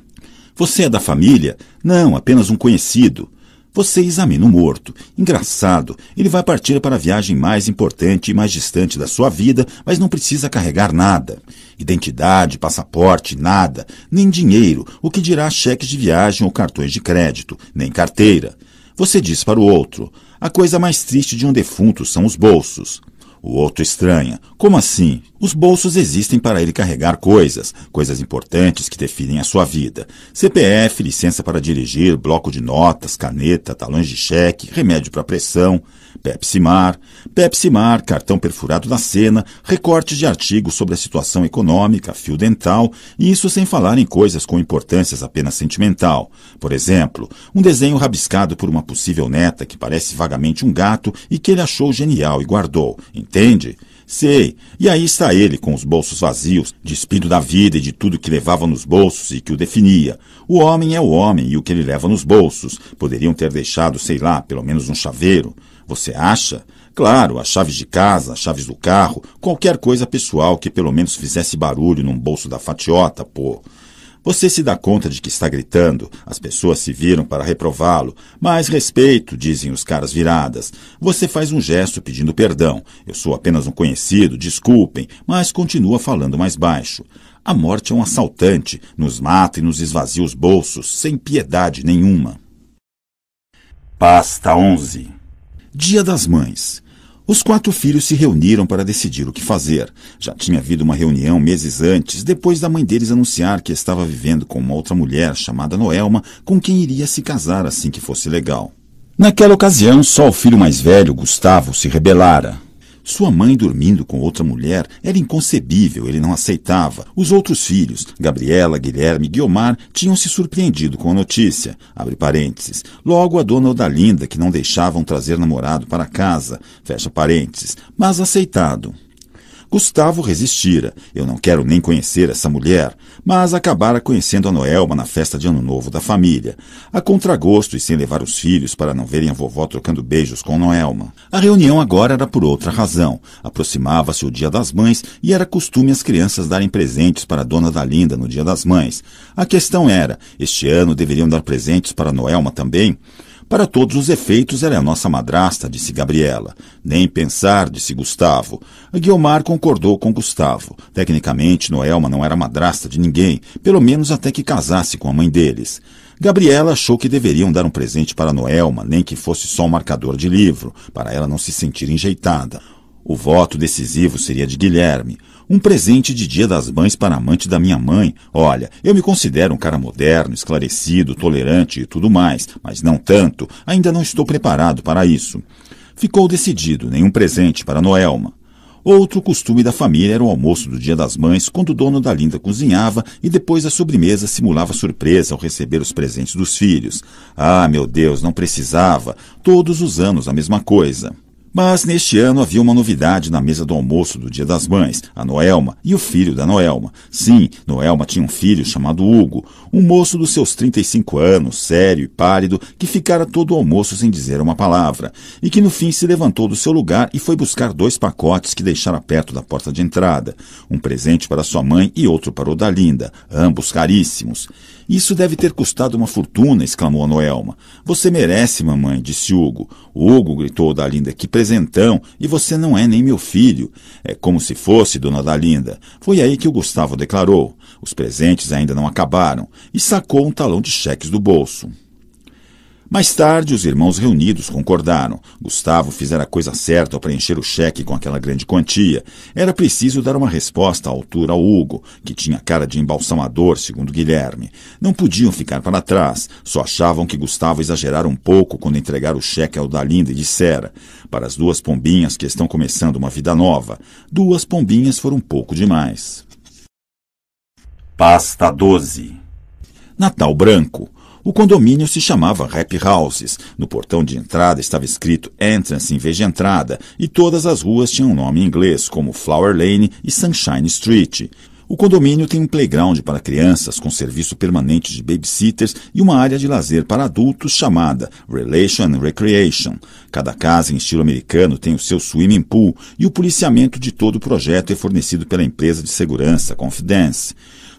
Você é da família? Não, apenas um conhecido. Você examina o morto. Engraçado, ele vai partir para a viagem mais importante e mais distante da sua vida, mas não precisa carregar nada. Identidade, passaporte, nada. Nem dinheiro, o que dirá cheques de viagem ou cartões de crédito, nem carteira. Você diz para o outro: a coisa mais triste de um defunto são os bolsos. O outro estranha. Como assim? Os bolsos existem para ele carregar coisas, coisas importantes que definem a sua vida: CPF, licença para dirigir, bloco de notas, caneta, talões de cheque, remédio para pressão. Pepsimar, Pepsimar, cartão perfurado na cena, recortes de artigos sobre a situação econômica, fio dental, e isso sem falar em coisas com importâncias apenas sentimental. Por exemplo, um desenho rabiscado por uma possível neta que parece vagamente um gato e que ele achou genial e guardou, entende? Sei. E aí está ele, com os bolsos vazios, despido da vida e de tudo que levava nos bolsos e que o definia. O homem é o homem e o que ele leva nos bolsos. Poderiam ter deixado, sei lá, pelo menos um chaveiro. Você acha? Claro, as chaves de casa, as chaves do carro, qualquer coisa pessoal que pelo menos fizesse barulho num bolso da fatiota, pô. Você se dá conta de que está gritando, as pessoas se viram para reprová-lo. Mais respeito, dizem os caras viradas. Você faz um gesto pedindo perdão. Eu sou apenas um conhecido, desculpem, mas continua falando mais baixo. A morte é um assaltante, nos mata e nos esvazia os bolsos, sem piedade nenhuma. Pasta 11 Dia das Mães. Os quatro filhos se reuniram para decidir o que fazer. Já tinha havido uma reunião meses antes, depois da mãe deles anunciar que estava vivendo com uma outra mulher chamada Noelma, com quem iria se casar assim que fosse legal. Naquela ocasião, só o filho mais velho, Gustavo, se rebelara. Sua mãe dormindo com outra mulher era inconcebível, ele não aceitava. Os outros filhos, Gabriela, Guilherme e Guiomar, tinham se surpreendido com a notícia. Abre parênteses. Logo a dona Odalinda, que não deixavam trazer namorado para casa. Fecha parênteses. Mas aceitado. Gustavo resistira. Eu não quero nem conhecer essa mulher, mas acabara conhecendo a Noelma na festa de Ano Novo da família, a contragosto e sem levar os filhos para não verem a vovó trocando beijos com Noelma. A reunião agora era por outra razão. Aproximava-se o Dia das Mães e era costume as crianças darem presentes para a dona da Linda no Dia das Mães. A questão era: este ano deveriam dar presentes para Noelma também? Para todos os efeitos, ela é nossa madrasta, disse Gabriela. Nem pensar, disse Gustavo. A Guiomar concordou com Gustavo. Tecnicamente, Noelma não era madrasta de ninguém, pelo menos até que casasse com a mãe deles. Gabriela achou que deveriam dar um presente para Noelma, nem que fosse só um marcador de livro, para ela não se sentir enjeitada. O voto decisivo seria de Guilherme, um presente de Dia das Mães para a amante da minha mãe. Olha, eu me considero um cara moderno, esclarecido, tolerante e tudo mais, mas não tanto, ainda não estou preparado para isso. Ficou decidido, nenhum presente para Noelma. Outro costume da família era o almoço do Dia das Mães, quando o dono da linda cozinhava e depois a sobremesa simulava surpresa ao receber os presentes dos filhos. Ah, meu Deus, não precisava. Todos os anos a mesma coisa. Mas neste ano havia uma novidade na mesa do almoço do Dia das Mães, a Noelma e o filho da Noelma. Sim, Noelma tinha um filho chamado Hugo, um moço dos seus 35 anos, sério e pálido, que ficara todo o almoço sem dizer uma palavra, e que no fim se levantou do seu lugar e foi buscar dois pacotes que deixara perto da porta de entrada, um presente para sua mãe e outro para Odalinda, ambos caríssimos. Isso deve ter custado uma fortuna, exclamou Noelma. Você merece, mamãe, disse Hugo. Hugo, gritou Odalinda, que presentão, e você não é nem meu filho. É como se fosse, dona Odalinda. Foi aí que o Gustavo declarou. Os presentes ainda não acabaram, e sacou um talão de cheques do bolso. Mais tarde, os irmãos reunidos concordaram. Gustavo fizera a coisa certa ao preencher o cheque com aquela grande quantia. Era preciso dar uma resposta à altura ao Hugo, que tinha cara de embalsamador, segundo Guilherme. Não podiam ficar para trás, só achavam que Gustavo exagerara um pouco quando entregar o cheque ao Dalinda e dissera: Para as duas pombinhas que estão começando uma vida nova, duas pombinhas foram um pouco demais. Pasta 12 Natal Branco o condomínio se chamava Rap Houses. No portão de entrada estava escrito Entrance em vez de entrada, e todas as ruas tinham nome em inglês, como Flower Lane e Sunshine Street. O condomínio tem um playground para crianças com serviço permanente de babysitters e uma área de lazer para adultos chamada Relation and Recreation. Cada casa em estilo americano tem o seu swimming pool e o policiamento de todo o projeto é fornecido pela empresa de segurança Confidence.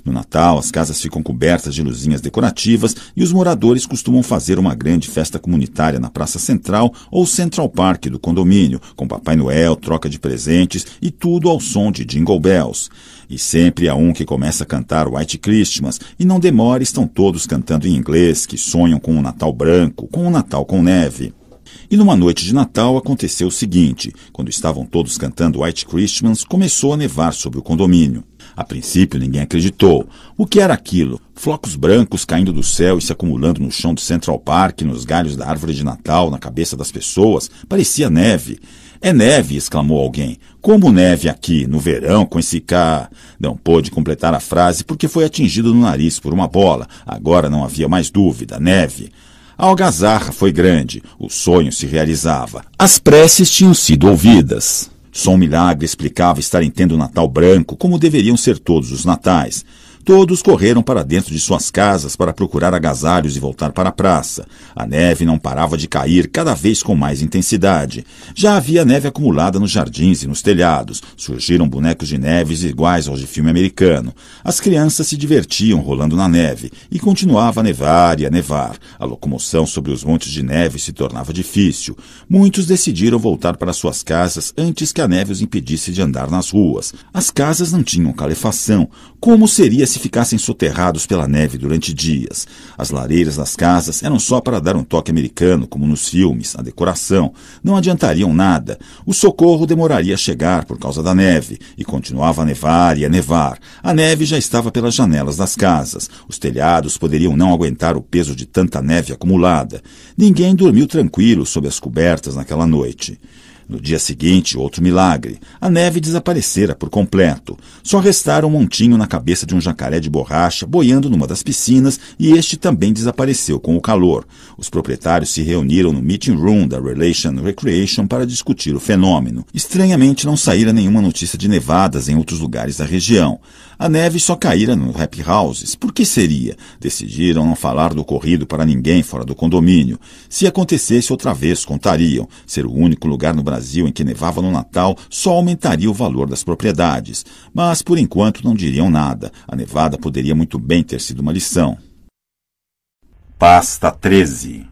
No Natal, as casas ficam cobertas de luzinhas decorativas e os moradores costumam fazer uma grande festa comunitária na Praça Central ou Central Park do condomínio, com Papai Noel, troca de presentes e tudo ao som de Jingle Bells. E sempre há um que começa a cantar White Christmas, e não demora, estão todos cantando em inglês, que sonham com um Natal branco, com um Natal com neve. E numa noite de Natal aconteceu o seguinte: quando estavam todos cantando White Christmas, começou a nevar sobre o condomínio. A princípio, ninguém acreditou. O que era aquilo? Flocos brancos caindo do céu e se acumulando no chão do Central Park, nos galhos da árvore de Natal, na cabeça das pessoas. Parecia neve. É neve! exclamou alguém. Como neve aqui, no verão, com esse cá. Não pôde completar a frase porque foi atingido no nariz por uma bola. Agora não havia mais dúvida. Neve. A algazarra foi grande. O sonho se realizava. As preces tinham sido ouvidas. Só um milagre explicava estarem tendo Natal branco, como deveriam ser todos os natais. Todos correram para dentro de suas casas para procurar agasalhos e voltar para a praça. A neve não parava de cair, cada vez com mais intensidade. Já havia neve acumulada nos jardins e nos telhados. Surgiram bonecos de neves iguais aos de filme americano. As crianças se divertiam rolando na neve e continuava a nevar e a nevar. A locomoção sobre os montes de neve se tornava difícil. Muitos decidiram voltar para suas casas antes que a neve os impedisse de andar nas ruas. As casas não tinham calefação. Como seria se ficassem soterrados pela neve durante dias? As lareiras das casas eram só para dar um toque americano, como nos filmes, a decoração. Não adiantariam nada. O socorro demoraria a chegar por causa da neve, e continuava a nevar e a nevar. A neve já estava pelas janelas das casas. Os telhados poderiam não aguentar o peso de tanta neve acumulada. Ninguém dormiu tranquilo sob as cobertas naquela noite. No dia seguinte, outro milagre. A neve desaparecera por completo. Só restara um montinho na cabeça de um jacaré de borracha boiando numa das piscinas e este também desapareceu com o calor. Os proprietários se reuniram no meeting room da Relation Recreation para discutir o fenômeno. Estranhamente, não saíra nenhuma notícia de nevadas em outros lugares da região. A neve só caíra no rap houses. Por que seria? Decidiram não falar do ocorrido para ninguém fora do condomínio. Se acontecesse outra vez, contariam. Ser o único lugar no Brasil em que nevava no Natal só aumentaria o valor das propriedades. Mas, por enquanto, não diriam nada. A nevada poderia muito bem ter sido uma lição. Pasta 13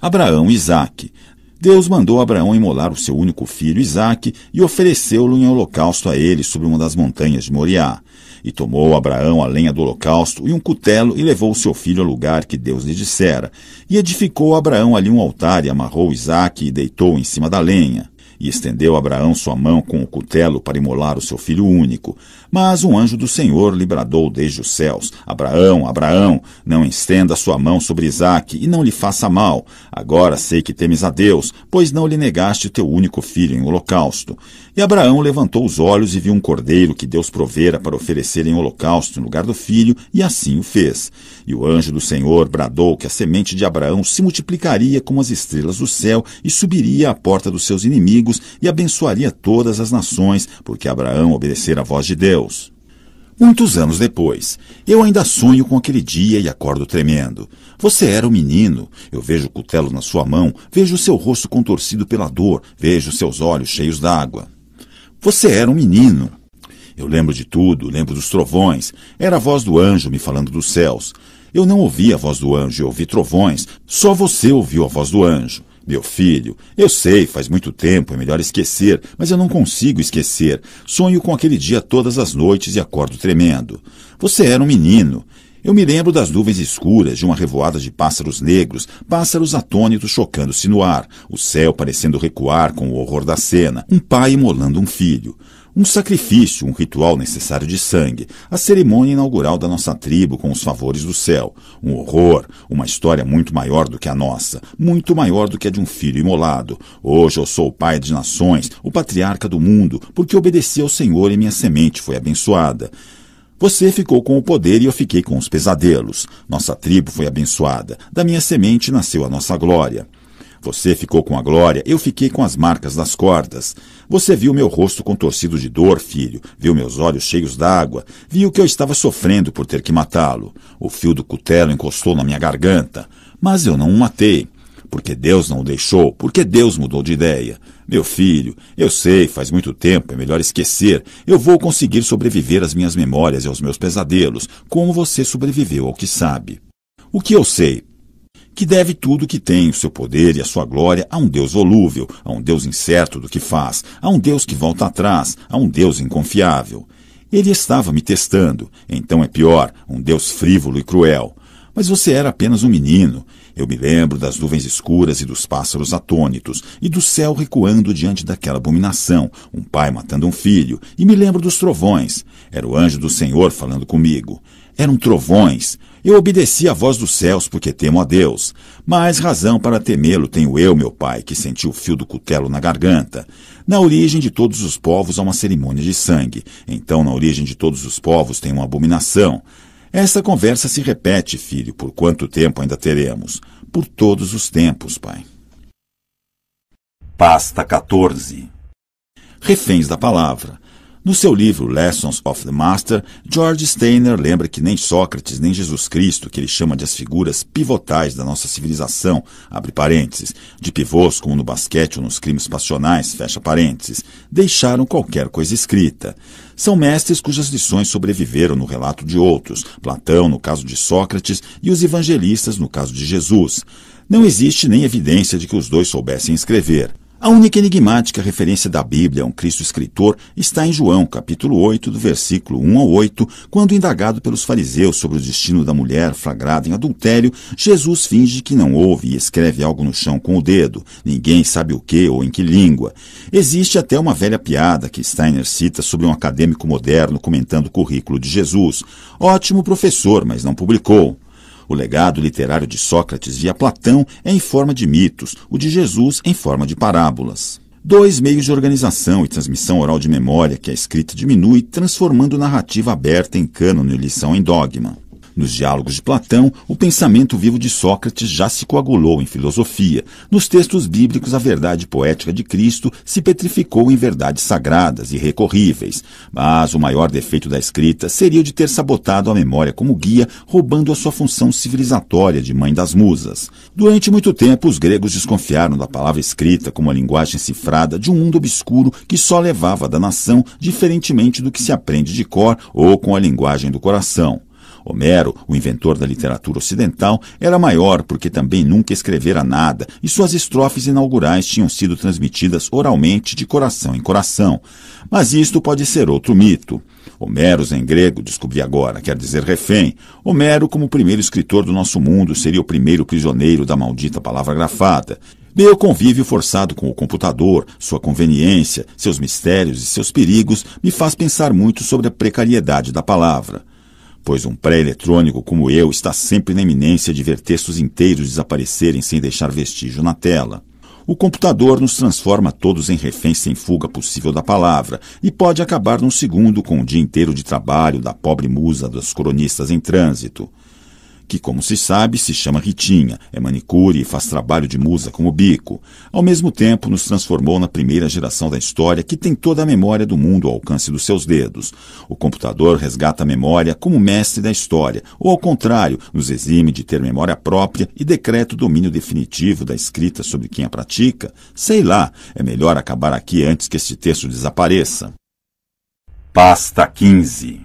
Abraão e Isaac. Deus mandou Abraão imolar o seu único filho, Isaque, e ofereceu-lo em holocausto a ele sobre uma das montanhas de Moriá. E tomou Abraão a lenha do holocausto e um cutelo e levou seu filho ao lugar que Deus lhe dissera. E edificou Abraão ali um altar e amarrou Isaque e deitou em cima da lenha. E estendeu Abraão sua mão com o cutelo para imolar o seu filho único. Mas um anjo do Senhor lhe bradou desde os céus: Abraão, Abraão, não estenda sua mão sobre Isaque e não lhe faça mal. Agora sei que temes a Deus, pois não lhe negaste teu único filho em holocausto. E Abraão levantou os olhos e viu um cordeiro que Deus provera para oferecer em holocausto no lugar do filho, e assim o fez. E o anjo do Senhor bradou que a semente de Abraão se multiplicaria como as estrelas do céu e subiria à porta dos seus inimigos e abençoaria todas as nações, porque Abraão obedecera a voz de Deus. Deus. Muitos anos depois, eu ainda sonho com aquele dia e acordo tremendo. Você era um menino. Eu vejo o cutelo na sua mão, vejo o seu rosto contorcido pela dor, vejo seus olhos cheios d'água. Você era um menino. Eu lembro de tudo, lembro dos trovões. Era a voz do anjo me falando dos céus. Eu não ouvi a voz do anjo, eu ouvi trovões. Só você ouviu a voz do anjo. Meu filho, eu sei, faz muito tempo, é melhor esquecer, mas eu não consigo esquecer. Sonho com aquele dia todas as noites e acordo tremendo. Você era um menino. Eu me lembro das nuvens escuras, de uma revoada de pássaros negros, pássaros atônitos chocando-se no ar, o céu parecendo recuar com o horror da cena, um pai imolando um filho. Um sacrifício, um ritual necessário de sangue, a cerimônia inaugural da nossa tribo com os favores do céu, um horror, uma história muito maior do que a nossa, muito maior do que a de um filho imolado. Hoje eu sou o pai de nações, o patriarca do mundo, porque obedeci ao Senhor e minha semente foi abençoada. Você ficou com o poder e eu fiquei com os pesadelos. Nossa tribo foi abençoada. Da minha semente nasceu a nossa glória. Você ficou com a glória, eu fiquei com as marcas das cordas. Você viu meu rosto contorcido de dor, filho, viu meus olhos cheios d'água, viu que eu estava sofrendo por ter que matá-lo. O fio do cutelo encostou na minha garganta, mas eu não o matei. Porque Deus não o deixou, porque Deus mudou de ideia. Meu filho, eu sei, faz muito tempo, é melhor esquecer. Eu vou conseguir sobreviver às minhas memórias e aos meus pesadelos, como você sobreviveu ao que sabe. O que eu sei? que deve tudo o que tem, o seu poder e a sua glória, a um Deus volúvel, a um Deus incerto do que faz, a um Deus que volta atrás, a um Deus inconfiável. Ele estava me testando, então é pior, um Deus frívolo e cruel. Mas você era apenas um menino. Eu me lembro das nuvens escuras e dos pássaros atônitos, e do céu recuando diante daquela abominação, um pai matando um filho, e me lembro dos trovões. Era o anjo do Senhor falando comigo. Eram trovões, eu obedeci à voz dos céus, porque temo a Deus. Mas razão para temê-lo tenho eu, meu pai, que senti o fio do cutelo na garganta. Na origem de todos os povos há uma cerimônia de sangue. Então, na origem de todos os povos tem uma abominação. Essa conversa se repete, filho, por quanto tempo ainda teremos? Por todos os tempos, pai. Pasta 14 Reféns da palavra. No seu livro Lessons of the Master, George Steiner lembra que nem Sócrates nem Jesus Cristo, que ele chama de as figuras pivotais da nossa civilização, abre parênteses, de pivôs como no basquete ou nos crimes passionais, fecha parênteses, deixaram qualquer coisa escrita. São mestres cujas lições sobreviveram no relato de outros, Platão no caso de Sócrates e os evangelistas no caso de Jesus. Não existe nem evidência de que os dois soubessem escrever. A única enigmática referência da Bíblia a um Cristo escritor está em João, capítulo 8, do versículo 1 ao 8, quando indagado pelos fariseus sobre o destino da mulher flagrada em adultério, Jesus finge que não ouve e escreve algo no chão com o dedo. Ninguém sabe o que ou em que língua. Existe até uma velha piada que Steiner cita sobre um acadêmico moderno comentando o currículo de Jesus. Ótimo professor, mas não publicou. O legado literário de Sócrates via Platão é em forma de mitos, o de Jesus em forma de parábolas. Dois meios de organização e transmissão oral de memória que a escrita diminui, transformando narrativa aberta em cânone e lição em dogma. Nos diálogos de Platão, o pensamento vivo de Sócrates já se coagulou em filosofia. Nos textos bíblicos, a verdade poética de Cristo se petrificou em verdades sagradas, irrecorríveis. Mas o maior defeito da escrita seria o de ter sabotado a memória como guia, roubando a sua função civilizatória de mãe das musas. Durante muito tempo, os gregos desconfiaram da palavra escrita como a linguagem cifrada de um mundo obscuro que só levava da nação, diferentemente do que se aprende de cor ou com a linguagem do coração. Homero, o inventor da literatura ocidental, era maior porque também nunca escrevera nada e suas estrofes inaugurais tinham sido transmitidas oralmente de coração em coração. Mas isto pode ser outro mito. Homeros em grego, descobri agora, quer dizer refém. Homero, como primeiro escritor do nosso mundo, seria o primeiro prisioneiro da maldita palavra grafada. Meu convívio forçado com o computador, sua conveniência, seus mistérios e seus perigos me faz pensar muito sobre a precariedade da palavra pois um pré-eletrônico como eu está sempre na iminência de ver textos inteiros desaparecerem sem deixar vestígio na tela. O computador nos transforma todos em reféns sem fuga possível da palavra e pode acabar num segundo com o um dia inteiro de trabalho da pobre musa dos cronistas em trânsito que, como se sabe, se chama Ritinha, é manicure e faz trabalho de musa com o bico. Ao mesmo tempo, nos transformou na primeira geração da história que tem toda a memória do mundo ao alcance dos seus dedos. O computador resgata a memória como mestre da história, ou ao contrário, nos exime de ter memória própria e decreta o domínio definitivo da escrita sobre quem a pratica. Sei lá, é melhor acabar aqui antes que este texto desapareça. Pasta 15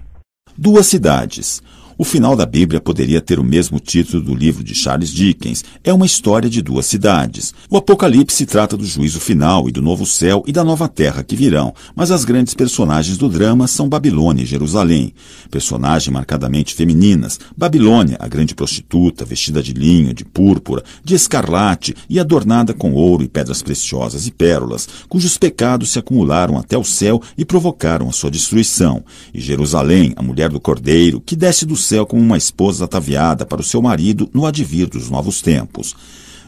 Duas cidades. O final da Bíblia poderia ter o mesmo título do livro de Charles Dickens. É uma história de duas cidades. O Apocalipse trata do juízo final e do novo céu e da nova terra que virão, mas as grandes personagens do drama são Babilônia e Jerusalém. Personagens marcadamente femininas. Babilônia, a grande prostituta, vestida de linho, de púrpura, de escarlate e adornada com ouro e pedras preciosas e pérolas, cujos pecados se acumularam até o céu e provocaram a sua destruição. E Jerusalém, a mulher do cordeiro, que desce do céu como uma esposa ataviada para o seu marido no advir dos novos tempos.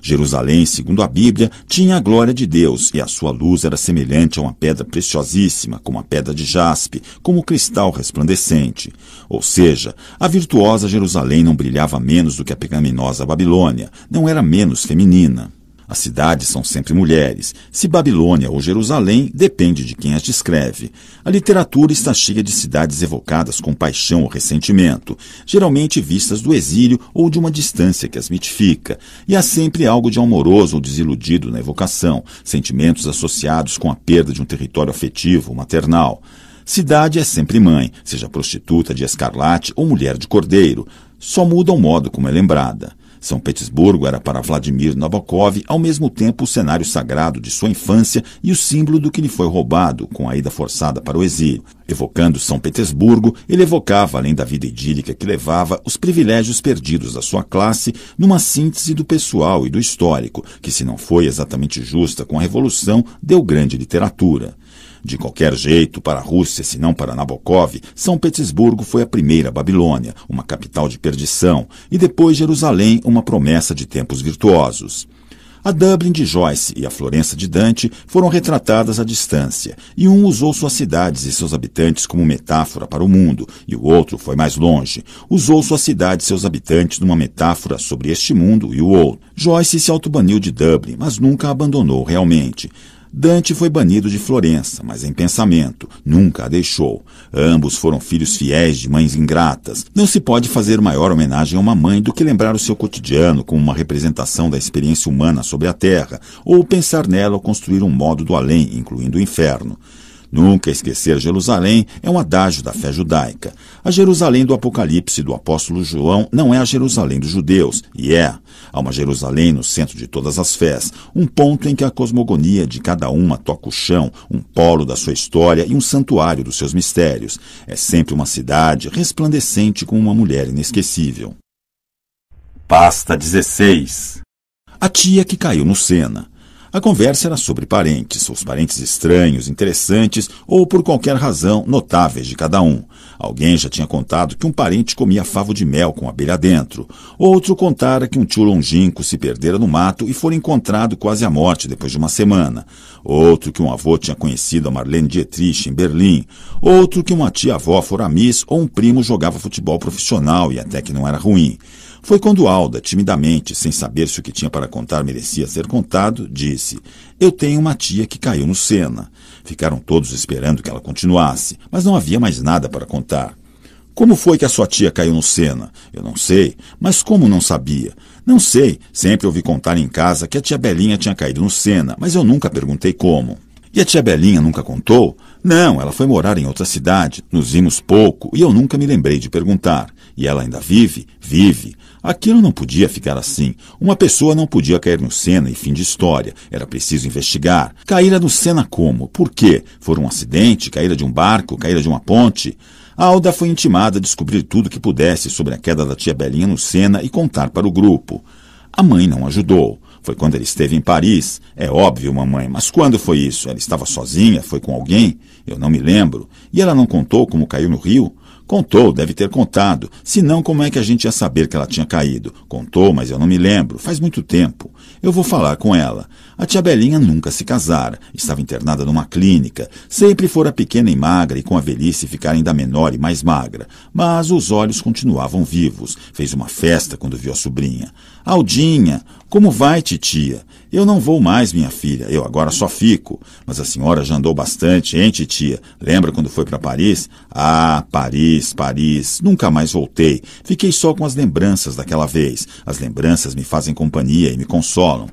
Jerusalém, segundo a Bíblia, tinha a glória de Deus, e a sua luz era semelhante a uma pedra preciosíssima, como a pedra de jaspe, como cristal resplandecente. Ou seja, a virtuosa Jerusalém não brilhava menos do que a pecaminosa Babilônia, não era menos feminina. As cidades são sempre mulheres. Se Babilônia ou Jerusalém, depende de quem as descreve. A literatura está cheia de cidades evocadas com paixão ou ressentimento, geralmente vistas do exílio ou de uma distância que as mitifica. E há sempre algo de amoroso ou desiludido na evocação, sentimentos associados com a perda de um território afetivo, maternal. Cidade é sempre mãe, seja prostituta de escarlate ou mulher de cordeiro. Só muda o modo como é lembrada. São Petersburgo era para Vladimir Nabokov ao mesmo tempo o cenário sagrado de sua infância e o símbolo do que lhe foi roubado com a ida forçada para o exílio. Evocando São Petersburgo, ele evocava, além da vida idílica que levava, os privilégios perdidos da sua classe numa síntese do pessoal e do histórico, que se não foi exatamente justa com a Revolução, deu grande literatura. De qualquer jeito, para a Rússia, se não para Nabokov, São Petersburgo foi a primeira Babilônia, uma capital de perdição, e depois Jerusalém, uma promessa de tempos virtuosos. A Dublin de Joyce e a Florença de Dante foram retratadas à distância, e um usou suas cidades e seus habitantes como metáfora para o mundo, e o outro foi mais longe. Usou suas cidades e seus habitantes numa metáfora sobre este mundo e o outro. Joyce se autobaniu de Dublin, mas nunca a abandonou realmente. Dante foi banido de Florença, mas em pensamento, nunca a deixou. Ambos foram filhos fiéis de mães ingratas. Não se pode fazer maior homenagem a uma mãe do que lembrar o seu cotidiano como uma representação da experiência humana sobre a Terra, ou pensar nela ao construir um modo do além, incluindo o inferno. Nunca esquecer Jerusalém é um adágio da fé judaica. A Jerusalém do Apocalipse do apóstolo João não é a Jerusalém dos judeus, e é. Há uma Jerusalém no centro de todas as fés, um ponto em que a cosmogonia de cada uma toca o chão, um polo da sua história e um santuário dos seus mistérios. É sempre uma cidade resplandecente com uma mulher inesquecível. Pasta 16 A tia que caiu no Sena. A conversa era sobre parentes, os parentes estranhos, interessantes ou por qualquer razão notáveis de cada um. Alguém já tinha contado que um parente comia favo de mel com abelha dentro. Outro contara que um tio longínquo se perdera no mato e fora encontrado quase à morte depois de uma semana. Outro que um avô tinha conhecido a Marlene Dietrich em Berlim. Outro que uma tia-avó fora miss ou um primo jogava futebol profissional e até que não era ruim. Foi quando Alda, timidamente, sem saber se o que tinha para contar merecia ser contado, disse: Eu tenho uma tia que caiu no Sena. Ficaram todos esperando que ela continuasse, mas não havia mais nada para contar. Como foi que a sua tia caiu no Sena? Eu não sei, mas como não sabia? Não sei, sempre ouvi contar em casa que a tia Belinha tinha caído no Sena, mas eu nunca perguntei como. E a tia Belinha nunca contou? Não, ela foi morar em outra cidade, nos vimos pouco e eu nunca me lembrei de perguntar. E ela ainda vive? Vive. Aquilo não podia ficar assim. Uma pessoa não podia cair no Senna e fim de história. Era preciso investigar. Caíra no Senna como? Por quê? Foi um acidente? Caíra de um barco? Caíra de uma ponte? A Alda foi intimada a descobrir tudo que pudesse sobre a queda da tia Belinha no Senna e contar para o grupo. A mãe não ajudou. Foi quando ele esteve em Paris. É óbvio, mamãe, mas quando foi isso? Ela estava sozinha? Foi com alguém? Eu não me lembro. E ela não contou como caiu no rio? Contou, deve ter contado. Se não, como é que a gente ia saber que ela tinha caído? Contou, mas eu não me lembro. Faz muito tempo. Eu vou falar com ela. A tia Belinha nunca se casara. Estava internada numa clínica. Sempre fora pequena e magra e com a velhice ficara ainda menor e mais magra. Mas os olhos continuavam vivos. Fez uma festa quando viu a sobrinha. Aldinha, como vai, titia? Eu não vou mais, minha filha. Eu agora só fico. Mas a senhora já andou bastante, hein, titia? Lembra quando foi para Paris? Ah, Paris, Paris. Nunca mais voltei. Fiquei só com as lembranças daquela vez. As lembranças me fazem companhia e me consolam.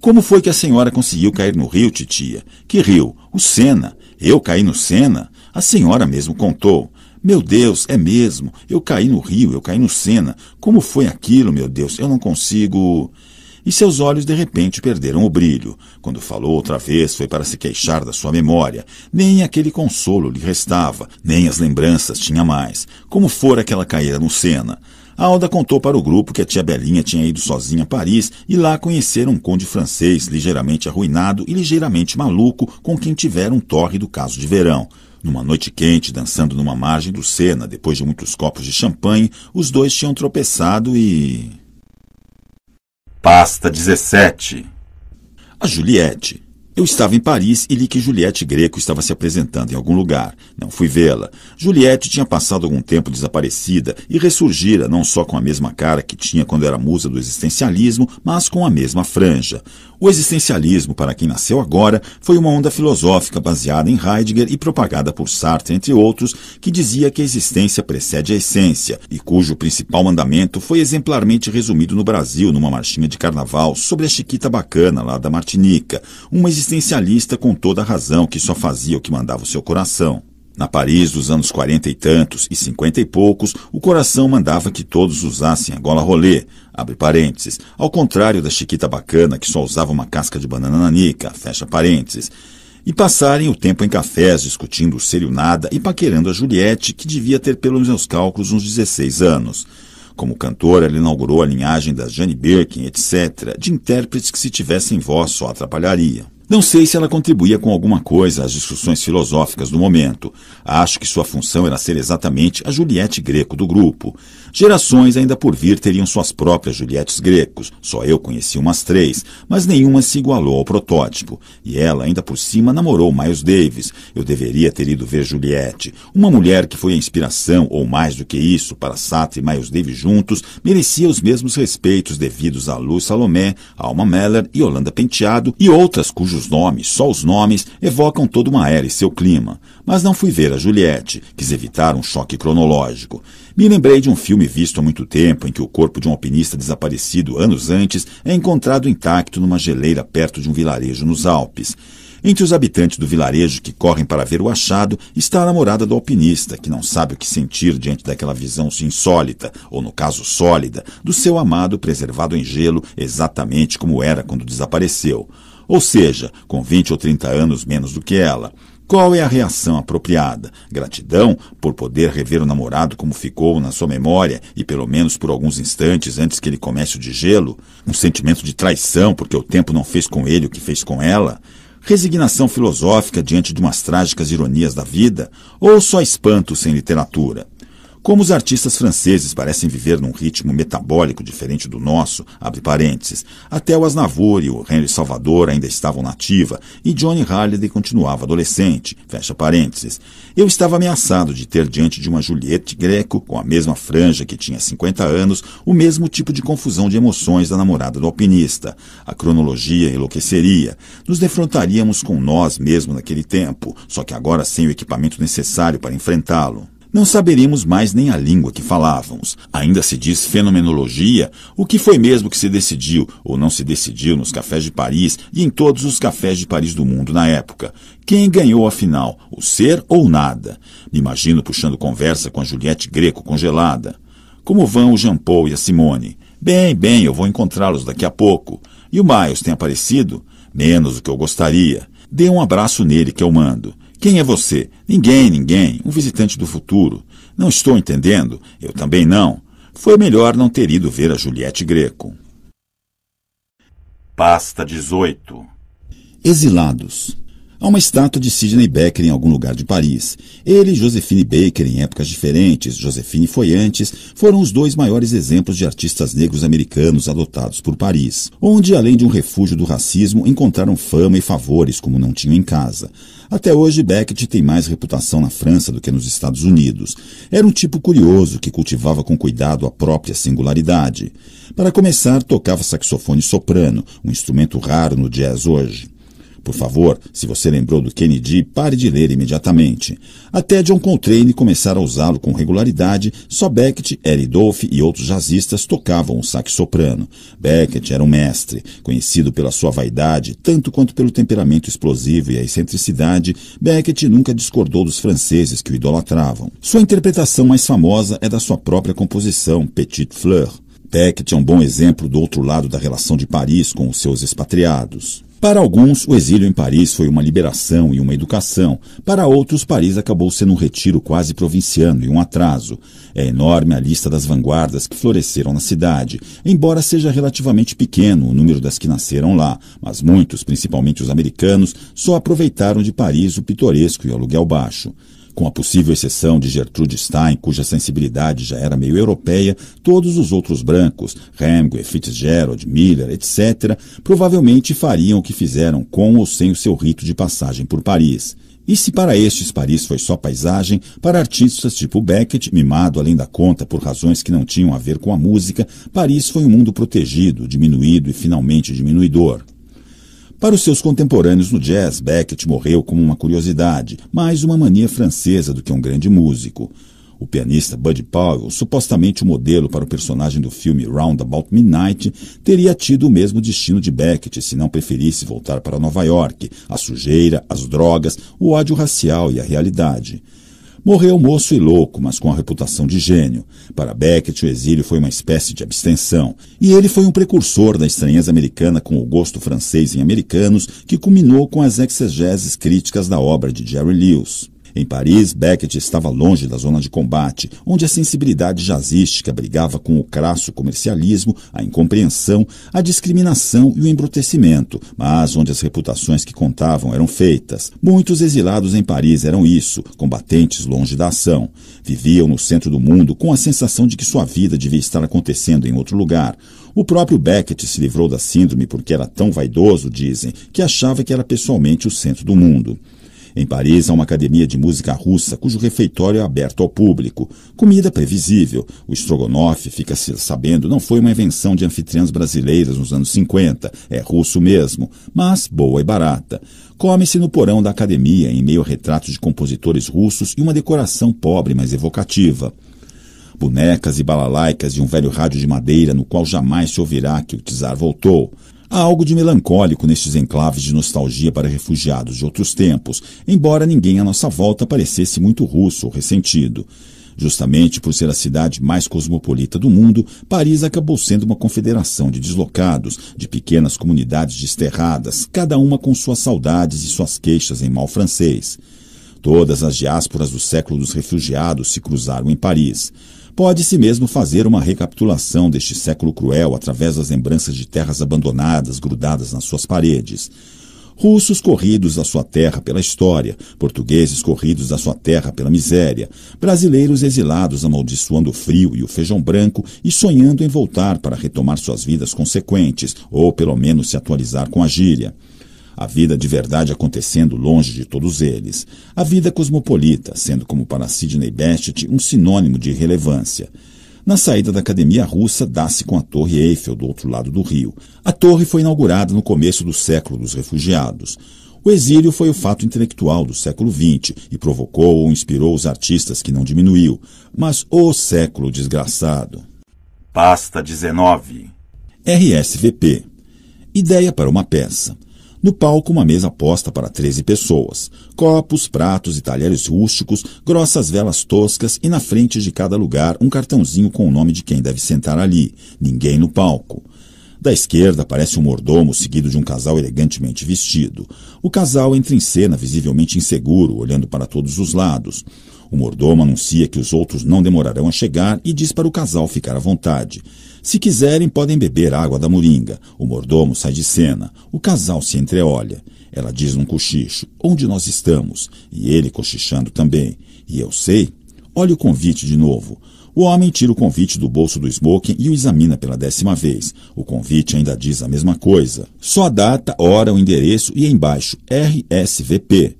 Como foi que a senhora conseguiu cair no rio, titia? Que rio? O Sena. Eu caí no Sena? A senhora mesmo contou. Meu Deus, é mesmo. Eu caí no rio, eu caí no Sena. Como foi aquilo, meu Deus? Eu não consigo e seus olhos de repente perderam o brilho. Quando falou outra vez, foi para se queixar da sua memória. Nem aquele consolo lhe restava, nem as lembranças tinha mais. Como fora que ela caíra no Sena? A Alda contou para o grupo que a tia Belinha tinha ido sozinha a Paris e lá conheceram um conde francês ligeiramente arruinado e ligeiramente maluco com quem tiveram um torre do caso de verão. Numa noite quente, dançando numa margem do Sena, depois de muitos copos de champanhe, os dois tinham tropeçado e. Pasta 17 A Juliette eu estava em Paris e li que Juliette Greco estava se apresentando em algum lugar. Não fui vê-la. Juliette tinha passado algum tempo desaparecida e ressurgira não só com a mesma cara que tinha quando era musa do existencialismo, mas com a mesma franja. O existencialismo, para quem nasceu agora, foi uma onda filosófica baseada em Heidegger e propagada por Sartre, entre outros, que dizia que a existência precede a essência e cujo principal mandamento foi exemplarmente resumido no Brasil numa marchinha de carnaval sobre a Chiquita Bacana lá da Martinica. Uma existencialista com toda a razão que só fazia o que mandava o seu coração. Na Paris dos anos quarenta e tantos e cinquenta e poucos, o coração mandava que todos usassem a gola rolê, abre parênteses, ao contrário da chiquita bacana que só usava uma casca de banana nanica, fecha parênteses, e passarem o tempo em cafés discutindo o o nada e paquerando a Juliette, que devia ter pelos meus cálculos uns 16 anos. Como cantora, ela inaugurou a linhagem da Jane Birkin, etc., de intérpretes que se tivessem voz só atrapalhariam. Não sei se ela contribuía com alguma coisa às discussões filosóficas do momento. Acho que sua função era ser exatamente a Juliette Greco do grupo, Gerações ainda por vir teriam suas próprias Julietes Grecos, só eu conheci umas três, mas nenhuma se igualou ao protótipo. E ela, ainda por cima, namorou Miles Davis. Eu deveria ter ido ver Juliette. Uma mulher que foi a inspiração, ou mais do que isso, para Sartre e Miles Davis juntos, merecia os mesmos respeitos devidos a Luz Salomé, Alma Meller e Holanda Penteado e outras cujos nomes, só os nomes, evocam toda uma era e seu clima mas não fui ver a Juliette, quis evitar um choque cronológico. Me lembrei de um filme visto há muito tempo em que o corpo de um alpinista desaparecido anos antes é encontrado intacto numa geleira perto de um vilarejo nos Alpes. Entre os habitantes do vilarejo que correm para ver o achado está a namorada do alpinista, que não sabe o que sentir diante daquela visão insólita, ou no caso sólida, do seu amado preservado em gelo, exatamente como era quando desapareceu. Ou seja, com 20 ou 30 anos menos do que ela. Qual é a reação apropriada? Gratidão por poder rever o namorado como ficou na sua memória e pelo menos por alguns instantes antes que ele comece o de gelo? Um sentimento de traição porque o tempo não fez com ele o que fez com ela? Resignação filosófica diante de umas trágicas ironias da vida? Ou só espanto sem literatura? Como os artistas franceses parecem viver num ritmo metabólico diferente do nosso, abre parênteses, até o Asnavour e o Henry Salvador ainda estavam nativa e Johnny Halliday continuava adolescente, fecha parênteses. Eu estava ameaçado de ter diante de uma Juliette Greco, com a mesma franja que tinha 50 anos, o mesmo tipo de confusão de emoções da namorada do alpinista. A cronologia enlouqueceria. Nos defrontaríamos com nós mesmo naquele tempo, só que agora sem o equipamento necessário para enfrentá-lo. Não saberemos mais nem a língua que falávamos. Ainda se diz fenomenologia, o que foi mesmo que se decidiu ou não se decidiu nos cafés de Paris e em todos os cafés de Paris do mundo na época. Quem ganhou afinal, o ser ou nada? Me imagino puxando conversa com a Juliette Greco congelada. Como vão o Jean Paul e a Simone? Bem, bem, eu vou encontrá-los daqui a pouco. E o Miles tem aparecido? Menos do que eu gostaria. Dê um abraço nele que eu mando. Quem é você? Ninguém, ninguém. Um visitante do futuro. Não estou entendendo. Eu também não. Foi melhor não ter ido ver a Juliette Greco. Pasta 18 Exilados. Há uma estátua de Sidney Becker em algum lugar de Paris. Ele e Josephine Baker, em épocas diferentes, Josephine foi antes, foram os dois maiores exemplos de artistas negros americanos adotados por Paris, onde, além de um refúgio do racismo, encontraram fama e favores como não tinham em casa. Até hoje, Beckett tem mais reputação na França do que nos Estados Unidos. Era um tipo curioso que cultivava com cuidado a própria singularidade. Para começar, tocava saxofone soprano, um instrumento raro no jazz hoje. Por favor, se você lembrou do Kennedy, pare de ler imediatamente. Até John Coltrane começar a usá-lo com regularidade, só Beckett, Eric Dolphy e outros jazzistas tocavam o sax-soprano. Beckett era um mestre. Conhecido pela sua vaidade, tanto quanto pelo temperamento explosivo e a excentricidade, Beckett nunca discordou dos franceses que o idolatravam. Sua interpretação mais famosa é da sua própria composição, Petite Fleur. Swiatek é um bom exemplo do outro lado da relação de Paris com os seus expatriados. Para alguns, o exílio em Paris foi uma liberação e uma educação. Para outros, Paris acabou sendo um retiro quase provinciano e um atraso. É enorme a lista das vanguardas que floresceram na cidade, embora seja relativamente pequeno o número das que nasceram lá, mas muitos, principalmente os americanos, só aproveitaram de Paris o pitoresco e o aluguel baixo. Com a possível exceção de Gertrude Stein, cuja sensibilidade já era meio europeia, todos os outros brancos, Hemingway, Fitzgerald, Miller, etc., provavelmente fariam o que fizeram com ou sem o seu rito de passagem por Paris. E se para estes Paris foi só paisagem, para artistas tipo Beckett, mimado além da conta por razões que não tinham a ver com a música, Paris foi um mundo protegido, diminuído e finalmente diminuidor. Para os seus contemporâneos no jazz, Beckett morreu como uma curiosidade, mais uma mania francesa do que um grande músico. O pianista Bud Powell, supostamente o modelo para o personagem do filme Roundabout Midnight, teria tido o mesmo destino de Beckett se não preferisse voltar para Nova York, a sujeira, as drogas, o ódio racial e a realidade. Morreu moço e louco, mas com a reputação de gênio. Para Beckett, o exílio foi uma espécie de abstenção, e ele foi um precursor da estranheza americana com o gosto francês em americanos, que culminou com as exegeses críticas da obra de Jerry Lewis. Em Paris, Beckett estava longe da zona de combate, onde a sensibilidade jazística brigava com o crasso comercialismo, a incompreensão, a discriminação e o embrutecimento, mas onde as reputações que contavam eram feitas. Muitos exilados em Paris eram isso, combatentes longe da ação. Viviam no centro do mundo com a sensação de que sua vida devia estar acontecendo em outro lugar. O próprio Beckett se livrou da síndrome porque era tão vaidoso, dizem, que achava que era pessoalmente o centro do mundo. Em Paris há uma academia de música russa cujo refeitório é aberto ao público. Comida previsível. O estrogonofe, fica se sabendo, não foi uma invenção de anfitriãs brasileiras nos anos 50. É russo mesmo, mas boa e barata. Come-se no porão da academia, em meio a retratos de compositores russos e uma decoração pobre, mas evocativa bonecas e balalaicas de um velho rádio de madeira no qual jamais se ouvirá que o czar voltou. Há algo de melancólico nestes enclaves de nostalgia para refugiados de outros tempos, embora ninguém à nossa volta parecesse muito russo ou ressentido. Justamente por ser a cidade mais cosmopolita do mundo, Paris acabou sendo uma confederação de deslocados, de pequenas comunidades desterradas, cada uma com suas saudades e suas queixas em mal francês. Todas as diásporas do século dos refugiados se cruzaram em Paris. Pode-se mesmo fazer uma recapitulação deste século cruel através das lembranças de terras abandonadas grudadas nas suas paredes. Russos corridos da sua terra pela história, portugueses corridos da sua terra pela miséria, brasileiros exilados amaldiçoando o frio e o feijão branco e sonhando em voltar para retomar suas vidas consequentes, ou pelo menos se atualizar com a gíria a vida de verdade acontecendo longe de todos eles, a vida cosmopolita, sendo como para Sidney Bestet um sinônimo de irrelevância. Na saída da academia russa, dá-se com a Torre Eiffel, do outro lado do rio. A torre foi inaugurada no começo do século dos refugiados. O exílio foi o fato intelectual do século XX e provocou ou inspirou os artistas que não diminuiu. Mas o século desgraçado. Pasta 19 RSVP Ideia para uma peça. No palco, uma mesa posta para 13 pessoas. Copos, pratos e talheres rústicos, grossas velas toscas e na frente de cada lugar um cartãozinho com o nome de quem deve sentar ali. Ninguém no palco. Da esquerda aparece um mordomo seguido de um casal elegantemente vestido. O casal entra em cena, visivelmente inseguro, olhando para todos os lados. O mordomo anuncia que os outros não demorarão a chegar e diz para o casal ficar à vontade. Se quiserem, podem beber água da moringa. O mordomo sai de cena. O casal se entreolha. Ela diz num cochicho: Onde nós estamos? E ele cochichando também. E eu sei? Olha o convite de novo. O homem tira o convite do bolso do smoking e o examina pela décima vez. O convite ainda diz a mesma coisa. Só a data, hora, o endereço e embaixo RSVP.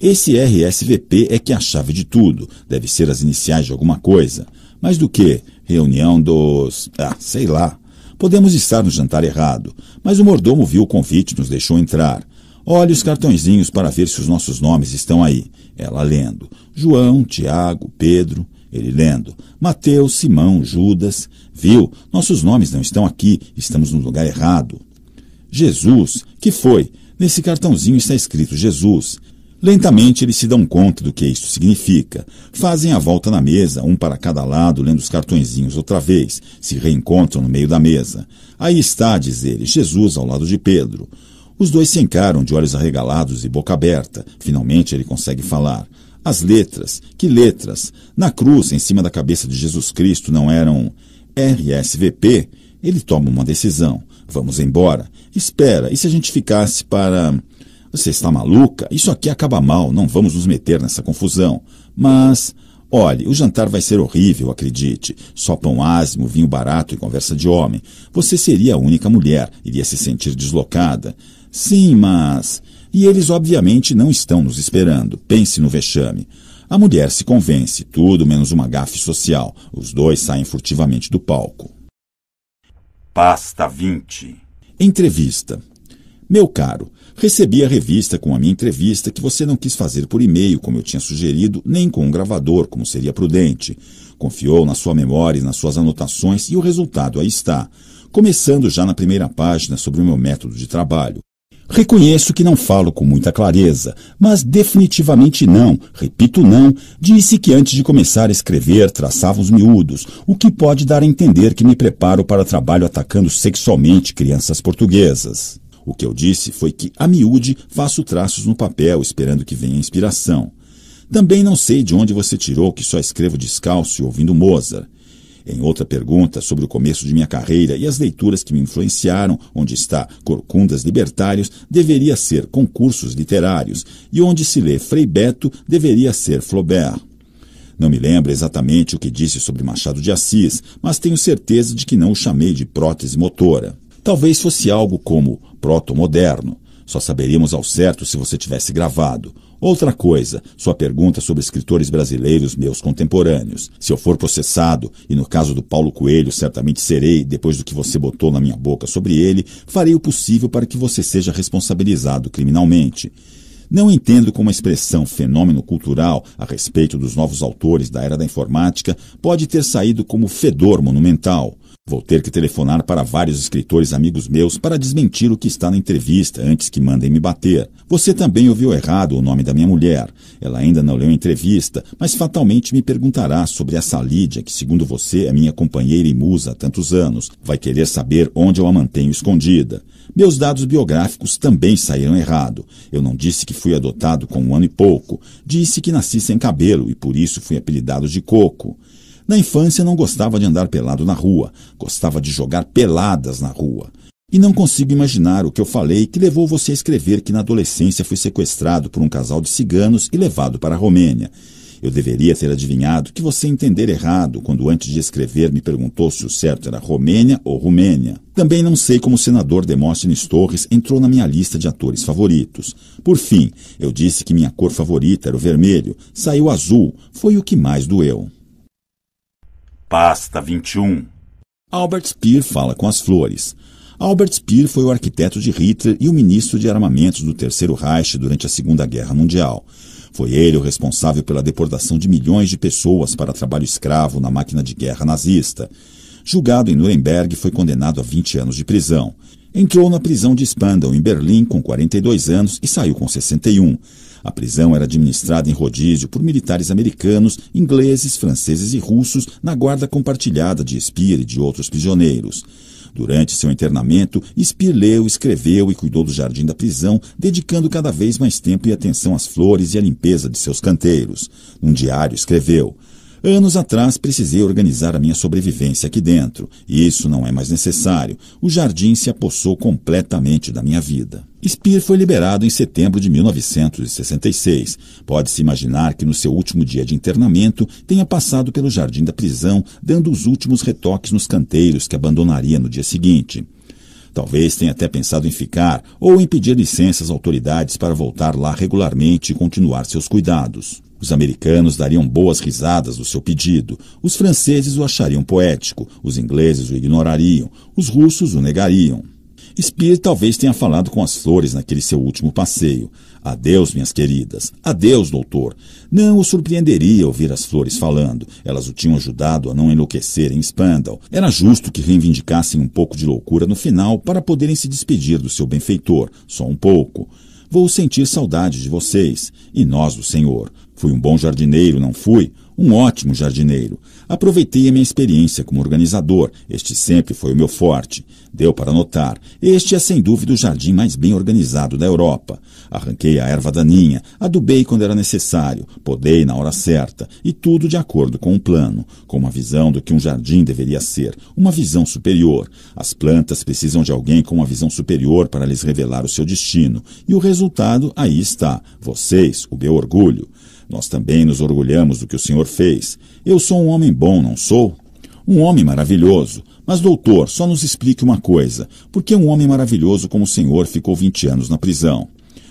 Esse RSVP é que é a chave de tudo. Deve ser as iniciais de alguma coisa. Mas do que? reunião dos. Ah, sei lá. Podemos estar no jantar errado, mas o mordomo viu o convite e nos deixou entrar. Olhe os cartõezinhos para ver se os nossos nomes estão aí. Ela lendo. João, Tiago, Pedro. Ele lendo. Mateus, Simão, Judas. Viu? Nossos nomes não estão aqui. Estamos no lugar errado. Jesus. Que foi? Nesse cartãozinho está escrito Jesus. Lentamente eles se dão conta do que isso significa. Fazem a volta na mesa, um para cada lado, lendo os cartõezinhos outra vez. Se reencontram no meio da mesa. Aí está, diz ele, Jesus ao lado de Pedro. Os dois se encaram de olhos arregalados e boca aberta. Finalmente ele consegue falar. As letras, que letras? Na cruz, em cima da cabeça de Jesus Cristo, não eram RSVP? Ele toma uma decisão. Vamos embora. Espera, e se a gente ficasse para. Você está maluca? Isso aqui acaba mal, não vamos nos meter nessa confusão. Mas. Olhe, o jantar vai ser horrível, acredite. Só pão ázimo, vinho barato e conversa de homem. Você seria a única mulher, iria se sentir deslocada. Sim, mas. E eles obviamente não estão nos esperando. Pense no vexame. A mulher se convence, tudo menos uma gafe social. Os dois saem furtivamente do palco. Pasta 20. Entrevista. Meu caro, recebi a revista com a minha entrevista que você não quis fazer por e-mail, como eu tinha sugerido, nem com um gravador, como seria prudente. Confiou na sua memória e nas suas anotações e o resultado aí está, começando já na primeira página sobre o meu método de trabalho. Reconheço que não falo com muita clareza, mas definitivamente não, repito não, disse que antes de começar a escrever traçava os miúdos, o que pode dar a entender que me preparo para trabalho atacando sexualmente crianças portuguesas. O que eu disse foi que, a miúde, faço traços no papel esperando que venha a inspiração. Também não sei de onde você tirou que só escrevo descalço e ouvindo Mozart. Em outra pergunta sobre o começo de minha carreira e as leituras que me influenciaram, onde está Corcundas Libertários, deveria ser concursos literários, e onde se lê Frei Beto, deveria ser Flaubert. Não me lembro exatamente o que disse sobre Machado de Assis, mas tenho certeza de que não o chamei de prótese motora. Talvez fosse algo como proto-moderno. Só saberíamos ao certo se você tivesse gravado. Outra coisa, sua pergunta sobre escritores brasileiros meus contemporâneos. Se eu for processado, e no caso do Paulo Coelho certamente serei, depois do que você botou na minha boca sobre ele, farei o possível para que você seja responsabilizado criminalmente. Não entendo como a expressão fenômeno cultural a respeito dos novos autores da era da informática pode ter saído como fedor monumental. Vou ter que telefonar para vários escritores amigos meus para desmentir o que está na entrevista antes que mandem me bater. Você também ouviu errado o nome da minha mulher. Ela ainda não leu a entrevista, mas fatalmente me perguntará sobre essa Lídia, que, segundo você, é minha companheira e musa há tantos anos. Vai querer saber onde eu a mantenho escondida. Meus dados biográficos também saíram errado. Eu não disse que fui adotado com um ano e pouco. Disse que nasci sem cabelo e por isso fui apelidado de Coco. Na infância não gostava de andar pelado na rua, gostava de jogar peladas na rua. E não consigo imaginar o que eu falei que levou você a escrever que na adolescência fui sequestrado por um casal de ciganos e levado para a Romênia. Eu deveria ter adivinhado que você entender errado quando antes de escrever me perguntou se o certo era Romênia ou Rumênia. Também não sei como o senador Demóstenes Torres entrou na minha lista de atores favoritos. Por fim, eu disse que minha cor favorita era o vermelho, saiu azul, foi o que mais doeu. Pasta 21 Albert Speer fala com as flores. Albert Speer foi o arquiteto de Hitler e o ministro de armamentos do Terceiro Reich durante a Segunda Guerra Mundial. Foi ele o responsável pela deportação de milhões de pessoas para trabalho escravo na máquina de guerra nazista. Julgado em Nuremberg, foi condenado a 20 anos de prisão. Entrou na prisão de Spandau, em Berlim, com 42 anos e saiu com 61. A prisão era administrada em rodízio por militares americanos, ingleses, franceses e russos na guarda compartilhada de Speer e de outros prisioneiros. Durante seu internamento, Speer leu, escreveu e cuidou do jardim da prisão, dedicando cada vez mais tempo e atenção às flores e à limpeza de seus canteiros. Num diário escreveu: Anos atrás precisei organizar a minha sobrevivência aqui dentro, e isso não é mais necessário. O jardim se apossou completamente da minha vida. Spear foi liberado em setembro de 1966. Pode-se imaginar que no seu último dia de internamento tenha passado pelo jardim da prisão, dando os últimos retoques nos canteiros que abandonaria no dia seguinte. Talvez tenha até pensado em ficar ou em pedir licenças às autoridades para voltar lá regularmente e continuar seus cuidados. Os americanos dariam boas risadas do seu pedido, os franceses o achariam poético, os ingleses o ignorariam, os russos o negariam. Speer talvez tenha falado com as flores naquele seu último passeio. Adeus, minhas queridas. Adeus, doutor. Não o surpreenderia ouvir as flores falando. Elas o tinham ajudado a não enlouquecer em Spandau. Era justo que reivindicassem um pouco de loucura no final para poderem se despedir do seu benfeitor, só um pouco. Vou sentir saudade de vocês, e nós do Senhor. Fui um bom jardineiro, não fui? Um ótimo jardineiro. Aproveitei a minha experiência como organizador, este sempre foi o meu forte. Deu para notar, este é sem dúvida o jardim mais bem organizado da Europa. Arranquei a erva daninha, adubei quando era necessário, podei na hora certa, e tudo de acordo com o um plano, com uma visão do que um jardim deveria ser, uma visão superior. As plantas precisam de alguém com uma visão superior para lhes revelar o seu destino, e o resultado aí está, vocês, o meu orgulho. Nós também nos orgulhamos do que o senhor fez. Eu sou um homem bom, não sou? Um homem maravilhoso. Mas, doutor, só nos explique uma coisa: por que um homem maravilhoso como o senhor ficou 20 anos na prisão?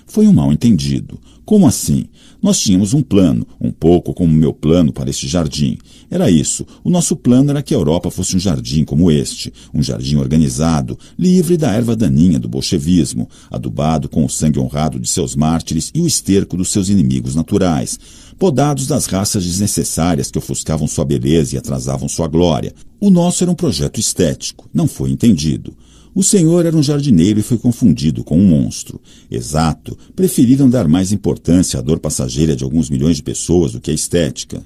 Foi um mal entendido. Como assim? Nós tínhamos um plano, um pouco como o meu plano para este jardim. Era isso. O nosso plano era que a Europa fosse um jardim como este, um jardim organizado, livre da erva daninha do bolchevismo, adubado com o sangue honrado de seus mártires e o esterco dos seus inimigos naturais, podados das raças desnecessárias que ofuscavam sua beleza e atrasavam sua glória. O nosso era um projeto estético, não foi entendido. O senhor era um jardineiro e foi confundido com um monstro. Exato, preferiram dar mais importância à dor passageira de alguns milhões de pessoas do que à estética.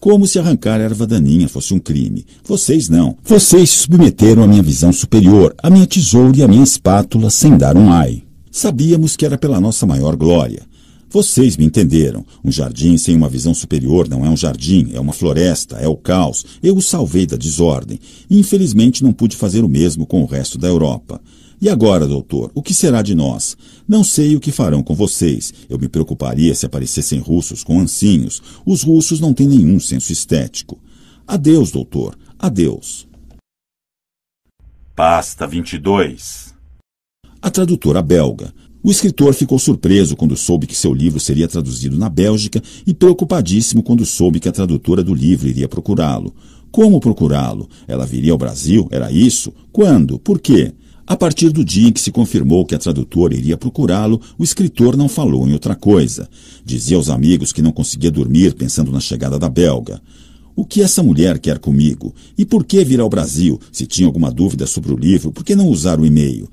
Como se arrancar erva daninha fosse um crime. Vocês não. Vocês se submeteram à minha visão superior, à minha tesoura e à minha espátula sem dar um ai. Sabíamos que era pela nossa maior glória. Vocês me entenderam. Um jardim sem uma visão superior não é um jardim, é uma floresta, é o caos. Eu o salvei da desordem. E, infelizmente não pude fazer o mesmo com o resto da Europa. E agora, doutor, o que será de nós? Não sei o que farão com vocês. Eu me preocuparia se aparecessem russos com ancinhos. Os russos não têm nenhum senso estético. Adeus, doutor. Adeus. Pasta 22 A tradutora belga o escritor ficou surpreso quando soube que seu livro seria traduzido na Bélgica e preocupadíssimo quando soube que a tradutora do livro iria procurá-lo. Como procurá-lo? Ela viria ao Brasil? Era isso? Quando? Por quê? A partir do dia em que se confirmou que a tradutora iria procurá-lo, o escritor não falou em outra coisa. Dizia aos amigos que não conseguia dormir pensando na chegada da belga. O que essa mulher quer comigo? E por que vir ao Brasil? Se tinha alguma dúvida sobre o livro, por que não usar o e-mail?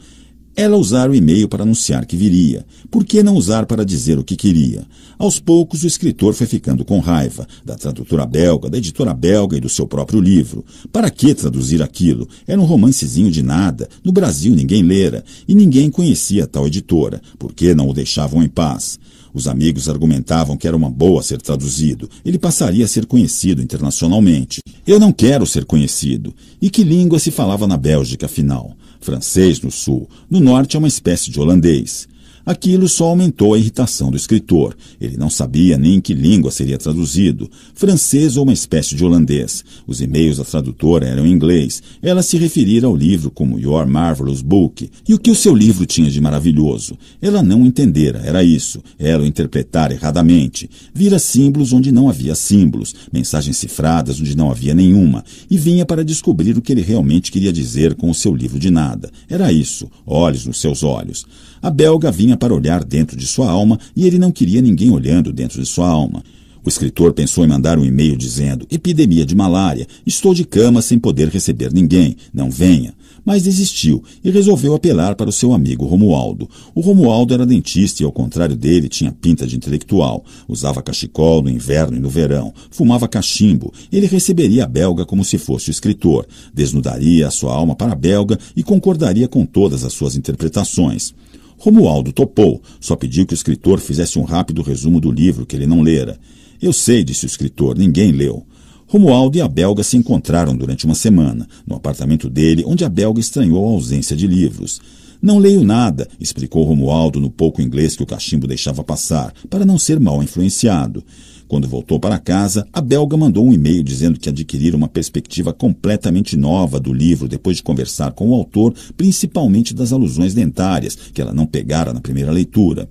Ela usara o e-mail para anunciar que viria. Por que não usar para dizer o que queria? Aos poucos, o escritor foi ficando com raiva da tradutora belga, da editora belga e do seu próprio livro. Para que traduzir aquilo? Era um romancezinho de nada. No Brasil ninguém lera e ninguém conhecia tal editora. Por que não o deixavam em paz? Os amigos argumentavam que era uma boa ser traduzido. Ele passaria a ser conhecido internacionalmente. Eu não quero ser conhecido. E que língua se falava na Bélgica, afinal? Francês no sul, no norte é uma espécie de holandês. Aquilo só aumentou a irritação do escritor. Ele não sabia nem em que língua seria traduzido, francês ou uma espécie de holandês. Os e-mails da tradutora eram em inglês. Ela se referira ao livro como Your Marvelous Book. E o que o seu livro tinha de maravilhoso? Ela não entendera, era isso. Ela o interpretar erradamente. Vira símbolos onde não havia símbolos, mensagens cifradas onde não havia nenhuma, e vinha para descobrir o que ele realmente queria dizer com o seu livro de nada. Era isso, olhos nos seus olhos. A belga vinha para olhar dentro de sua alma e ele não queria ninguém olhando dentro de sua alma. O escritor pensou em mandar um e-mail dizendo: Epidemia de malária, estou de cama sem poder receber ninguém, não venha. Mas desistiu e resolveu apelar para o seu amigo Romualdo. O Romualdo era dentista e, ao contrário dele, tinha pinta de intelectual. Usava cachecol no inverno e no verão, fumava cachimbo. Ele receberia a belga como se fosse o escritor, desnudaria a sua alma para a belga e concordaria com todas as suas interpretações. Romualdo topou, só pediu que o escritor fizesse um rápido resumo do livro que ele não lera. Eu sei, disse o escritor, ninguém leu. Romualdo e a belga se encontraram durante uma semana, no apartamento dele, onde a belga estranhou a ausência de livros. Não leio nada, explicou Romualdo no pouco inglês que o cachimbo deixava passar, para não ser mal influenciado. Quando voltou para casa, a belga mandou um e-mail dizendo que adquirira uma perspectiva completamente nova do livro depois de conversar com o autor, principalmente das alusões dentárias, que ela não pegara na primeira leitura.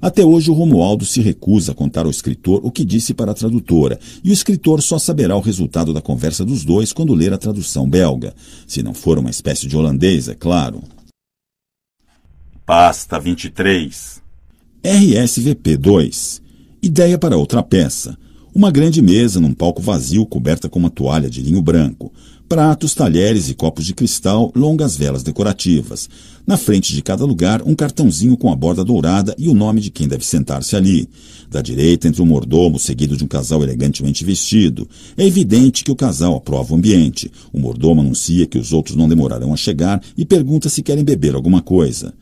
Até hoje, o Romualdo se recusa a contar ao escritor o que disse para a tradutora, e o escritor só saberá o resultado da conversa dos dois quando ler a tradução belga. Se não for uma espécie de holandês, é claro. Pasta 23 RSVP 2 Ideia para outra peça. Uma grande mesa num palco vazio coberta com uma toalha de linho branco, pratos, talheres e copos de cristal, longas velas decorativas. Na frente de cada lugar, um cartãozinho com a borda dourada e o nome de quem deve sentar-se ali. Da direita entra um mordomo, seguido de um casal elegantemente vestido. É evidente que o casal aprova o ambiente. O mordomo anuncia que os outros não demorarão a chegar e pergunta se querem beber alguma coisa.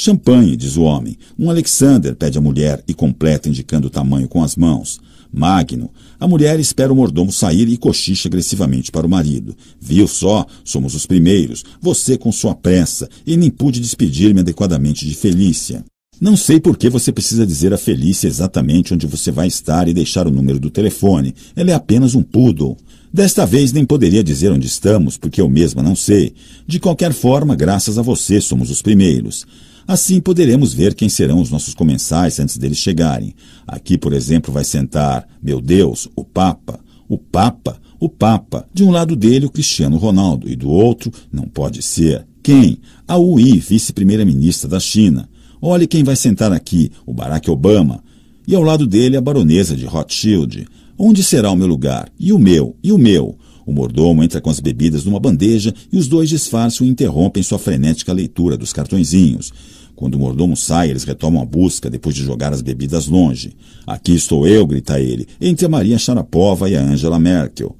Champanhe, diz o homem. Um Alexander, pede a mulher e completa indicando o tamanho com as mãos. Magno. A mulher espera o mordomo sair e cochicha agressivamente para o marido. Viu só? Somos os primeiros. Você com sua pressa. E nem pude despedir-me adequadamente de Felícia. Não sei por que você precisa dizer a Felícia exatamente onde você vai estar e deixar o número do telefone. Ela é apenas um poodle. Desta vez nem poderia dizer onde estamos, porque eu mesma não sei. De qualquer forma, graças a você, somos os primeiros. Assim poderemos ver quem serão os nossos comensais antes deles chegarem. Aqui, por exemplo, vai sentar, meu Deus, o Papa, o Papa, o Papa. De um lado dele, o Cristiano Ronaldo, e do outro, não pode ser. Quem? A Ui, vice-primeira-ministra da China. Olhe quem vai sentar aqui, o Barack Obama. E ao lado dele, a baronesa de Rothschild. Onde será o meu lugar? E o meu? E o meu? O mordomo entra com as bebidas numa bandeja e os dois disfarçam e interrompem sua frenética leitura dos cartõezinhos. Quando o mordomo sai, eles retomam a busca depois de jogar as bebidas longe. Aqui estou eu, grita ele, entre a Maria Sharapova e a Angela Merkel.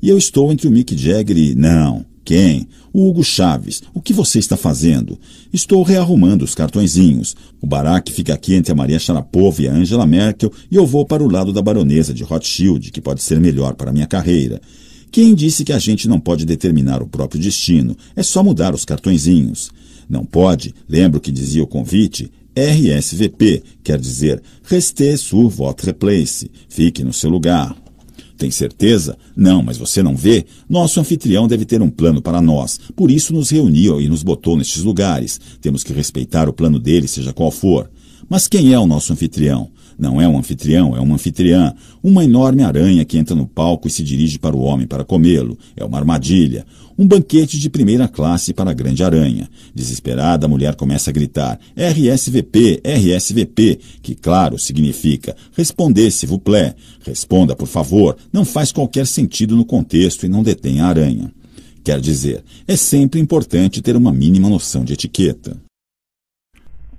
E eu estou entre o Mick Jagger e. Não, quem? O Hugo Chaves. O que você está fazendo? Estou rearrumando os cartõezinhos. O baraque fica aqui entre a Maria Sharapova e a Angela Merkel e eu vou para o lado da baronesa de Rothschild, que pode ser melhor para minha carreira. Quem disse que a gente não pode determinar o próprio destino? É só mudar os cartõezinhos. Não pode, lembro que dizia o convite, RSVP, quer dizer Restez sur votre place, fique no seu lugar. Tem certeza? Não, mas você não vê? Nosso anfitrião deve ter um plano para nós, por isso nos reuniu e nos botou nestes lugares. Temos que respeitar o plano dele, seja qual for. Mas quem é o nosso anfitrião? Não é um anfitrião, é uma anfitriã. Uma enorme aranha que entra no palco e se dirige para o homem para comê-lo. É uma armadilha. Um banquete de primeira classe para a grande aranha. Desesperada, a mulher começa a gritar: RSVP, RSVP, que, claro, significa responder, se vous plaît. Responda, por favor. Não faz qualquer sentido no contexto e não detém a aranha. Quer dizer, é sempre importante ter uma mínima noção de etiqueta.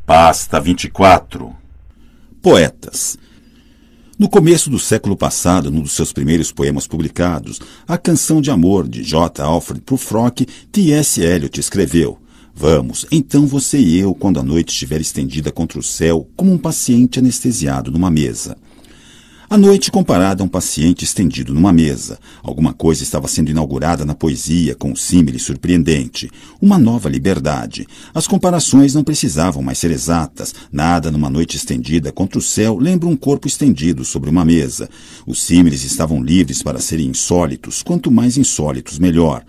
Pasta 24 poetas. No começo do século passado, num dos seus primeiros poemas publicados, A Canção de Amor, de J. Alfred Prufrock, T.S. Eliot escreveu Vamos, então você e eu, quando a noite estiver estendida contra o céu, como um paciente anestesiado numa mesa. À noite, comparada a um paciente estendido numa mesa, alguma coisa estava sendo inaugurada na poesia com um símile surpreendente, uma nova liberdade. As comparações não precisavam mais ser exatas, nada numa noite estendida contra o céu lembra um corpo estendido sobre uma mesa. Os símiles estavam livres para serem insólitos, quanto mais insólitos melhor.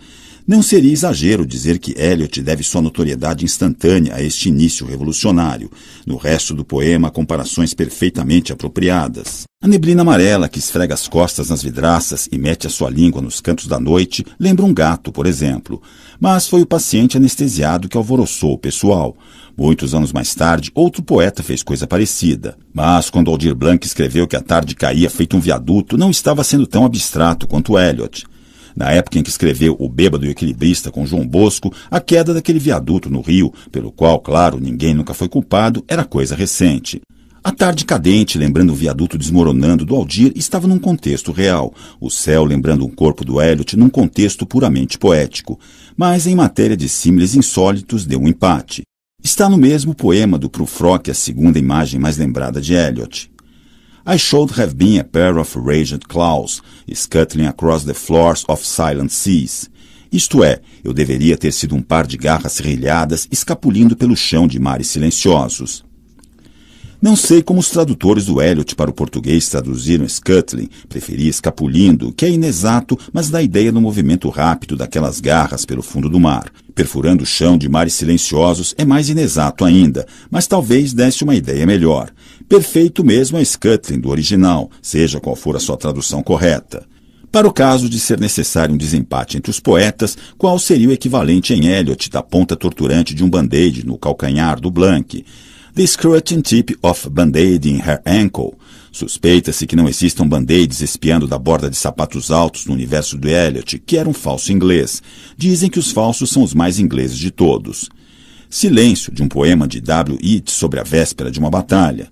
Não seria exagero dizer que Eliot deve sua notoriedade instantânea a este início revolucionário. No resto do poema, comparações perfeitamente apropriadas. A neblina amarela que esfrega as costas nas vidraças e mete a sua língua nos cantos da noite lembra um gato, por exemplo. Mas foi o paciente anestesiado que alvoroçou o pessoal. Muitos anos mais tarde, outro poeta fez coisa parecida. Mas quando Aldir Blanc escreveu que a tarde caía feito um viaduto, não estava sendo tão abstrato quanto Eliot. Na época em que escreveu O Bêbado e o Equilibrista com João Bosco, a queda daquele viaduto no Rio, pelo qual, claro, ninguém nunca foi culpado, era coisa recente. A tarde cadente, lembrando o viaduto desmoronando do Aldir, estava num contexto real. O céu lembrando um corpo do Elliot num contexto puramente poético. Mas em matéria de símiles insólitos deu um empate. Está no mesmo poema do Prufrock a segunda imagem mais lembrada de Elliot. I should have been a pair of raged claws, scuttling across the floors of silent seas. Isto é, eu deveria ter sido um par de garras rilhadas escapulindo pelo chão de mares silenciosos. Não sei como os tradutores do Eliot para o português traduziram scuttling, preferi escapulindo, que é inexato, mas dá ideia do movimento rápido daquelas garras pelo fundo do mar. Perfurando o chão de mares silenciosos é mais inexato ainda, mas talvez desse uma ideia melhor. Perfeito mesmo é scuttling do original, seja qual for a sua tradução correta. Para o caso de ser necessário um desempate entre os poetas, qual seria o equivalente em Eliot da ponta torturante de um band-aid no calcanhar do Blank? The Scratching Tip of Band-Aid in Her Ankle. Suspeita-se que não existam band-aids espiando da borda de sapatos altos no universo do Elliot, que era um falso inglês. Dizem que os falsos são os mais ingleses de todos. Silêncio, de um poema de W. Yeats sobre a véspera de uma batalha.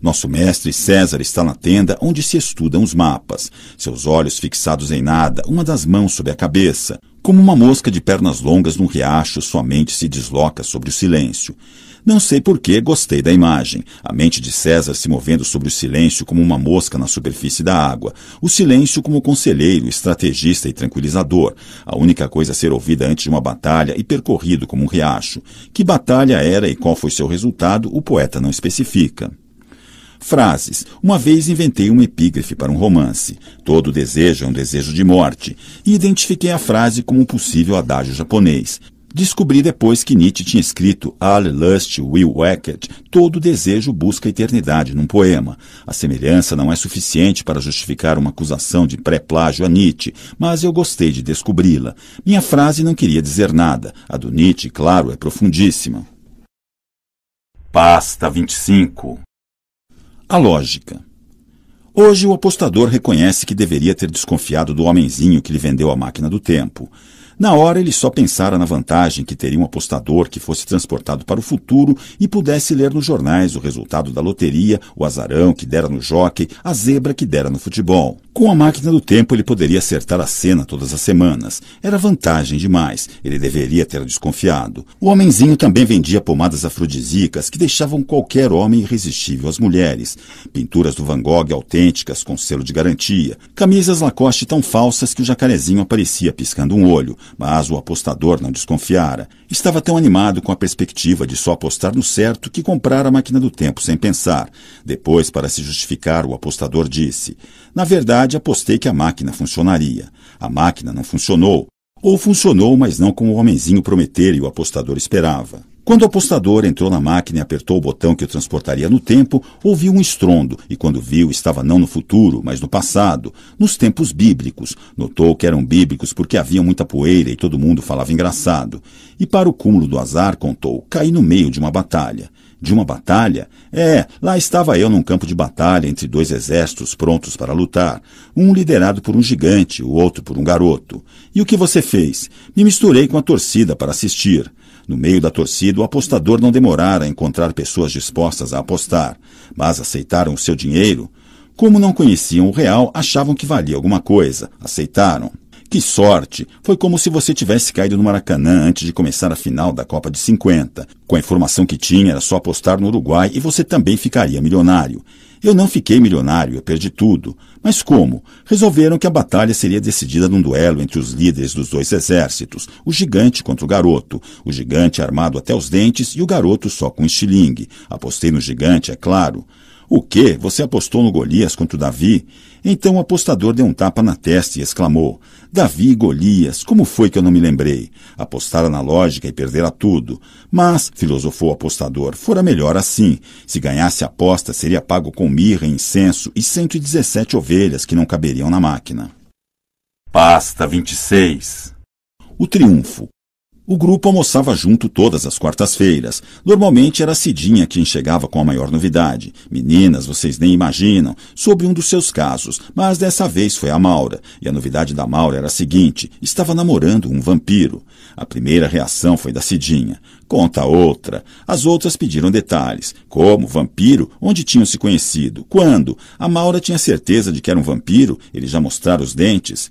Nosso mestre César está na tenda onde se estudam os mapas, seus olhos fixados em nada, uma das mãos sobre a cabeça. Como uma mosca de pernas longas num riacho, sua mente se desloca sobre o silêncio. Não sei por que gostei da imagem. A mente de César se movendo sobre o silêncio como uma mosca na superfície da água. O silêncio como conselheiro, estrategista e tranquilizador. A única coisa a ser ouvida antes de uma batalha e percorrido como um riacho. Que batalha era e qual foi seu resultado, o poeta não especifica. Frases. Uma vez inventei uma epígrafe para um romance. Todo desejo é um desejo de morte. E identifiquei a frase como um possível adágio japonês. Descobri depois que Nietzsche tinha escrito All Lust Will Wackett, todo desejo busca a eternidade, num poema. A semelhança não é suficiente para justificar uma acusação de pré-plágio a Nietzsche, mas eu gostei de descobri-la. Minha frase não queria dizer nada. A do Nietzsche, claro, é profundíssima. Pasta 25 A lógica. Hoje o apostador reconhece que deveria ter desconfiado do homenzinho que lhe vendeu a máquina do tempo. Na hora, ele só pensara na vantagem que teria um apostador que fosse transportado para o futuro e pudesse ler nos jornais o resultado da loteria, o azarão que dera no jockey, a zebra que dera no futebol. Com a máquina do tempo, ele poderia acertar a cena todas as semanas. Era vantagem demais. Ele deveria ter desconfiado. O homenzinho também vendia pomadas afrodisíacas que deixavam qualquer homem irresistível às mulheres. Pinturas do Van Gogh autênticas com selo de garantia. Camisas Lacoste tão falsas que o jacarezinho aparecia piscando um olho mas o apostador não desconfiara. Estava tão animado com a perspectiva de só apostar no certo que comprara a máquina do tempo sem pensar. Depois, para se justificar, o apostador disse: Na verdade, apostei que a máquina funcionaria. A máquina não funcionou. Ou funcionou, mas não como o homenzinho prometera e o apostador esperava. Quando o apostador entrou na máquina e apertou o botão que o transportaria no tempo, ouviu um estrondo, e quando viu, estava não no futuro, mas no passado, nos tempos bíblicos. Notou que eram bíblicos porque havia muita poeira e todo mundo falava engraçado. E para o cúmulo do azar, contou, caí no meio de uma batalha. De uma batalha? É, lá estava eu num campo de batalha entre dois exércitos prontos para lutar, um liderado por um gigante, o outro por um garoto. E o que você fez? Me misturei com a torcida para assistir. No meio da torcida, o apostador não demorara a encontrar pessoas dispostas a apostar, mas aceitaram o seu dinheiro. Como não conheciam o real, achavam que valia alguma coisa, aceitaram. Que sorte! Foi como se você tivesse caído no Maracanã antes de começar a final da Copa de 50. Com a informação que tinha, era só apostar no Uruguai e você também ficaria milionário. Eu não fiquei milionário, eu perdi tudo. Mas como? Resolveram que a batalha seria decidida num duelo entre os líderes dos dois exércitos, o gigante contra o garoto, o gigante armado até os dentes e o garoto só com estilingue. Apostei no gigante, é claro. O que? Você apostou no Golias contra o Davi? Então o apostador deu um tapa na testa e exclamou: Davi e Golias, como foi que eu não me lembrei? Apostara na lógica e perdera tudo. Mas, filosofou o apostador, fora melhor assim. Se ganhasse a aposta, seria pago com mirra, incenso e 117 ovelhas que não caberiam na máquina. Pasta 26 O triunfo, o grupo almoçava junto todas as quartas-feiras. Normalmente era Cidinha quem chegava com a maior novidade. Meninas, vocês nem imaginam, sobre um dos seus casos, mas dessa vez foi a Maura. E a novidade da Maura era a seguinte: estava namorando um vampiro. A primeira reação foi da Cidinha. Conta outra. As outras pediram detalhes: como, vampiro, onde tinham se conhecido, quando. A Maura tinha certeza de que era um vampiro, ele já mostrara os dentes.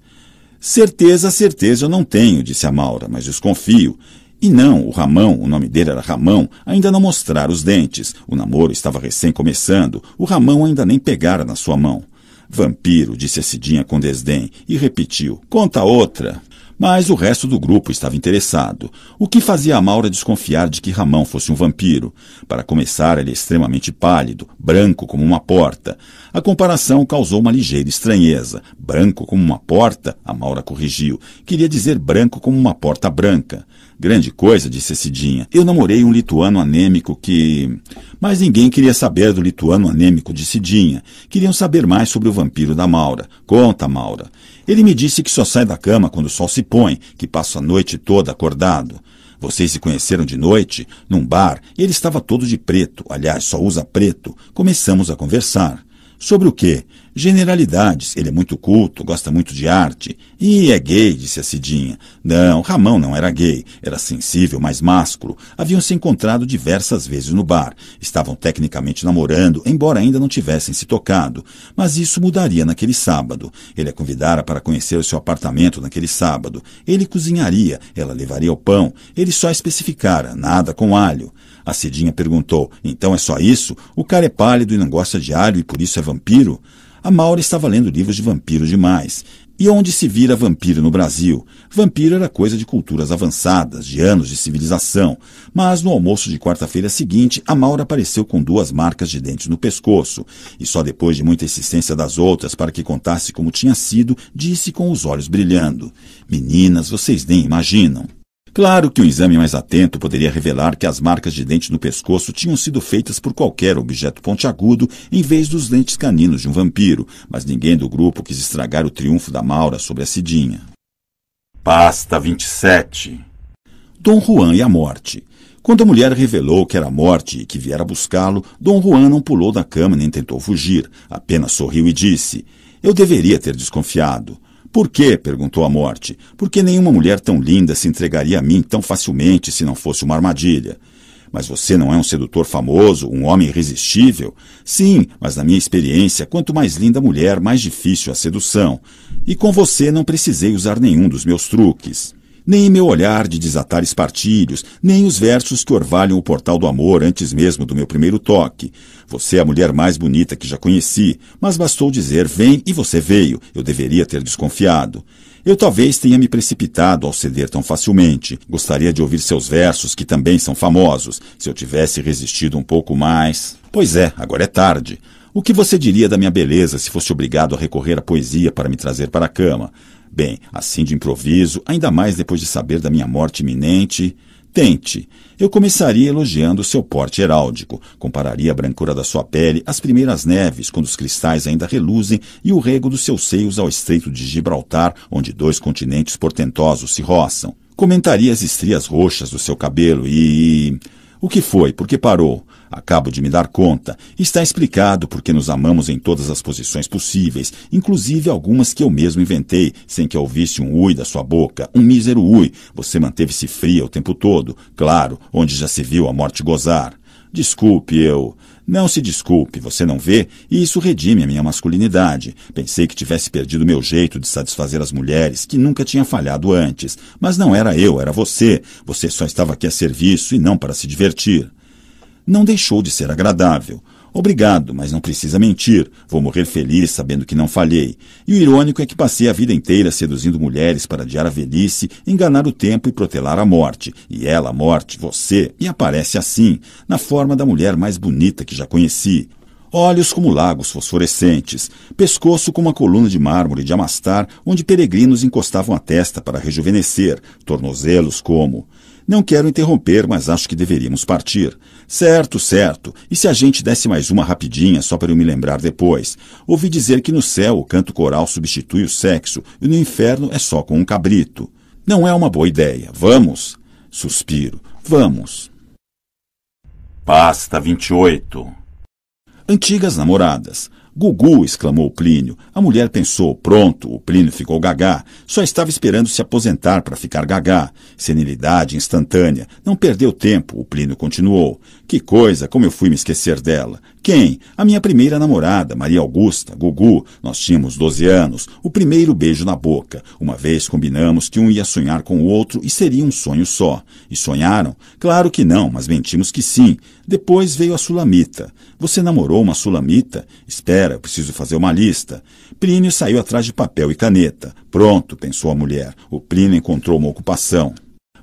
Certeza, certeza eu não tenho, disse a Maura, mas desconfio. E não, o Ramão, o nome dele era Ramão, ainda não mostrara os dentes. O namoro estava recém começando. O Ramão ainda nem pegara na sua mão. Vampiro, disse a Cidinha com desdém, e repetiu: Conta outra. Mas o resto do grupo estava interessado, o que fazia a Maura desconfiar de que Ramão fosse um vampiro. Para começar, ele é extremamente pálido, branco como uma porta. A comparação causou uma ligeira estranheza. Branco como uma porta, a Maura corrigiu. Queria dizer branco como uma porta branca. Grande coisa, disse Cidinha. Eu namorei um lituano anêmico que. Mas ninguém queria saber do lituano anêmico de Cidinha. Queriam saber mais sobre o vampiro da Maura. Conta, Maura. Ele me disse que só sai da cama quando o sol se põe, que passa a noite toda acordado. Vocês se conheceram de noite, num bar, e ele estava todo de preto, aliás, só usa preto. Começamos a conversar. Sobre o quê? Generalidades. Ele é muito culto, gosta muito de arte. E é gay, disse a Cidinha. Não, Ramão não era gay. Era sensível, mas másculo. Haviam se encontrado diversas vezes no bar. Estavam tecnicamente namorando, embora ainda não tivessem se tocado. Mas isso mudaria naquele sábado. Ele a convidara para conhecer o seu apartamento naquele sábado. Ele cozinharia, ela levaria o pão. Ele só especificara, nada com alho. A Cidinha perguntou: Então é só isso? O cara é pálido e não gosta de alho e por isso é vampiro? A Maura estava lendo livros de vampiro demais. E onde se vira vampiro no Brasil? Vampiro era coisa de culturas avançadas, de anos de civilização. Mas no almoço de quarta-feira seguinte, a Maura apareceu com duas marcas de dentes no pescoço. E só depois de muita insistência das outras para que contasse como tinha sido, disse com os olhos brilhando: Meninas, vocês nem imaginam. Claro que o exame mais atento poderia revelar que as marcas de dente no pescoço tinham sido feitas por qualquer objeto pontiagudo em vez dos dentes caninos de um vampiro, mas ninguém do grupo quis estragar o triunfo da Maura sobre a Cidinha. Pasta 27 Dom Juan e a Morte quando a mulher revelou que era a morte e que viera buscá-lo, Dom Juan não pulou da cama nem tentou fugir, apenas sorriu e disse: Eu deveria ter desconfiado. Por quê? perguntou a morte. Porque nenhuma mulher tão linda se entregaria a mim tão facilmente se não fosse uma armadilha. Mas você não é um sedutor famoso, um homem irresistível? Sim, mas na minha experiência, quanto mais linda a mulher, mais difícil a sedução. E com você não precisei usar nenhum dos meus truques nem meu olhar de desatar espartilhos, nem os versos que orvalham o portal do amor antes mesmo do meu primeiro toque. Você é a mulher mais bonita que já conheci, mas bastou dizer vem e você veio. Eu deveria ter desconfiado. Eu talvez tenha me precipitado ao ceder tão facilmente. Gostaria de ouvir seus versos, que também são famosos. Se eu tivesse resistido um pouco mais. Pois é, agora é tarde. O que você diria da minha beleza se fosse obrigado a recorrer à poesia para me trazer para a cama? Bem, assim de improviso, ainda mais depois de saber da minha morte iminente. Tente. Eu começaria elogiando seu porte heráldico, compararia a brancura da sua pele às primeiras neves, quando os cristais ainda reluzem, e o rego dos seus seios ao estreito de Gibraltar, onde dois continentes portentosos se roçam. Comentaria as estrias roxas do seu cabelo e. O que foi? Por que parou? Acabo de me dar conta. Está explicado porque nos amamos em todas as posições possíveis, inclusive algumas que eu mesmo inventei, sem que ouvisse um ui da sua boca, um mísero ui. Você manteve-se fria o tempo todo, claro, onde já se viu a morte gozar. Desculpe, eu. Não se desculpe, você não vê, e isso redime a minha masculinidade. Pensei que tivesse perdido meu jeito de satisfazer as mulheres, que nunca tinha falhado antes. Mas não era eu, era você. Você só estava aqui a serviço e não para se divertir. Não deixou de ser agradável. Obrigado, mas não precisa mentir. Vou morrer feliz sabendo que não falhei. E o irônico é que passei a vida inteira seduzindo mulheres para adiar a velhice, enganar o tempo e protelar a morte. E ela, a morte, você, me aparece assim, na forma da mulher mais bonita que já conheci. Olhos como lagos fosforescentes, pescoço como uma coluna de mármore de amastar onde peregrinos encostavam a testa para rejuvenescer, tornozelos como. Não quero interromper, mas acho que deveríamos partir. Certo, certo. E se a gente desse mais uma rapidinha, só para eu me lembrar depois? Ouvi dizer que no céu o canto coral substitui o sexo e no inferno é só com um cabrito. Não é uma boa ideia. Vamos? Suspiro. Vamos. Pasta 28 Antigas namoradas. Gugu, exclamou Plínio. A mulher pensou, pronto, o Plínio ficou gagá. Só estava esperando se aposentar para ficar gagá. Senilidade instantânea. Não perdeu tempo, o Plínio continuou. Que coisa, como eu fui me esquecer dela. Quem? A minha primeira namorada, Maria Augusta, Gugu. Nós tínhamos 12 anos, o primeiro beijo na boca. Uma vez combinamos que um ia sonhar com o outro e seria um sonho só. E sonharam? Claro que não, mas mentimos que sim. Depois veio a sulamita. Você namorou uma sulamita? Espera, eu preciso fazer uma lista. Plínio saiu atrás de papel e caneta. Pronto, pensou a mulher. O Plínio encontrou uma ocupação.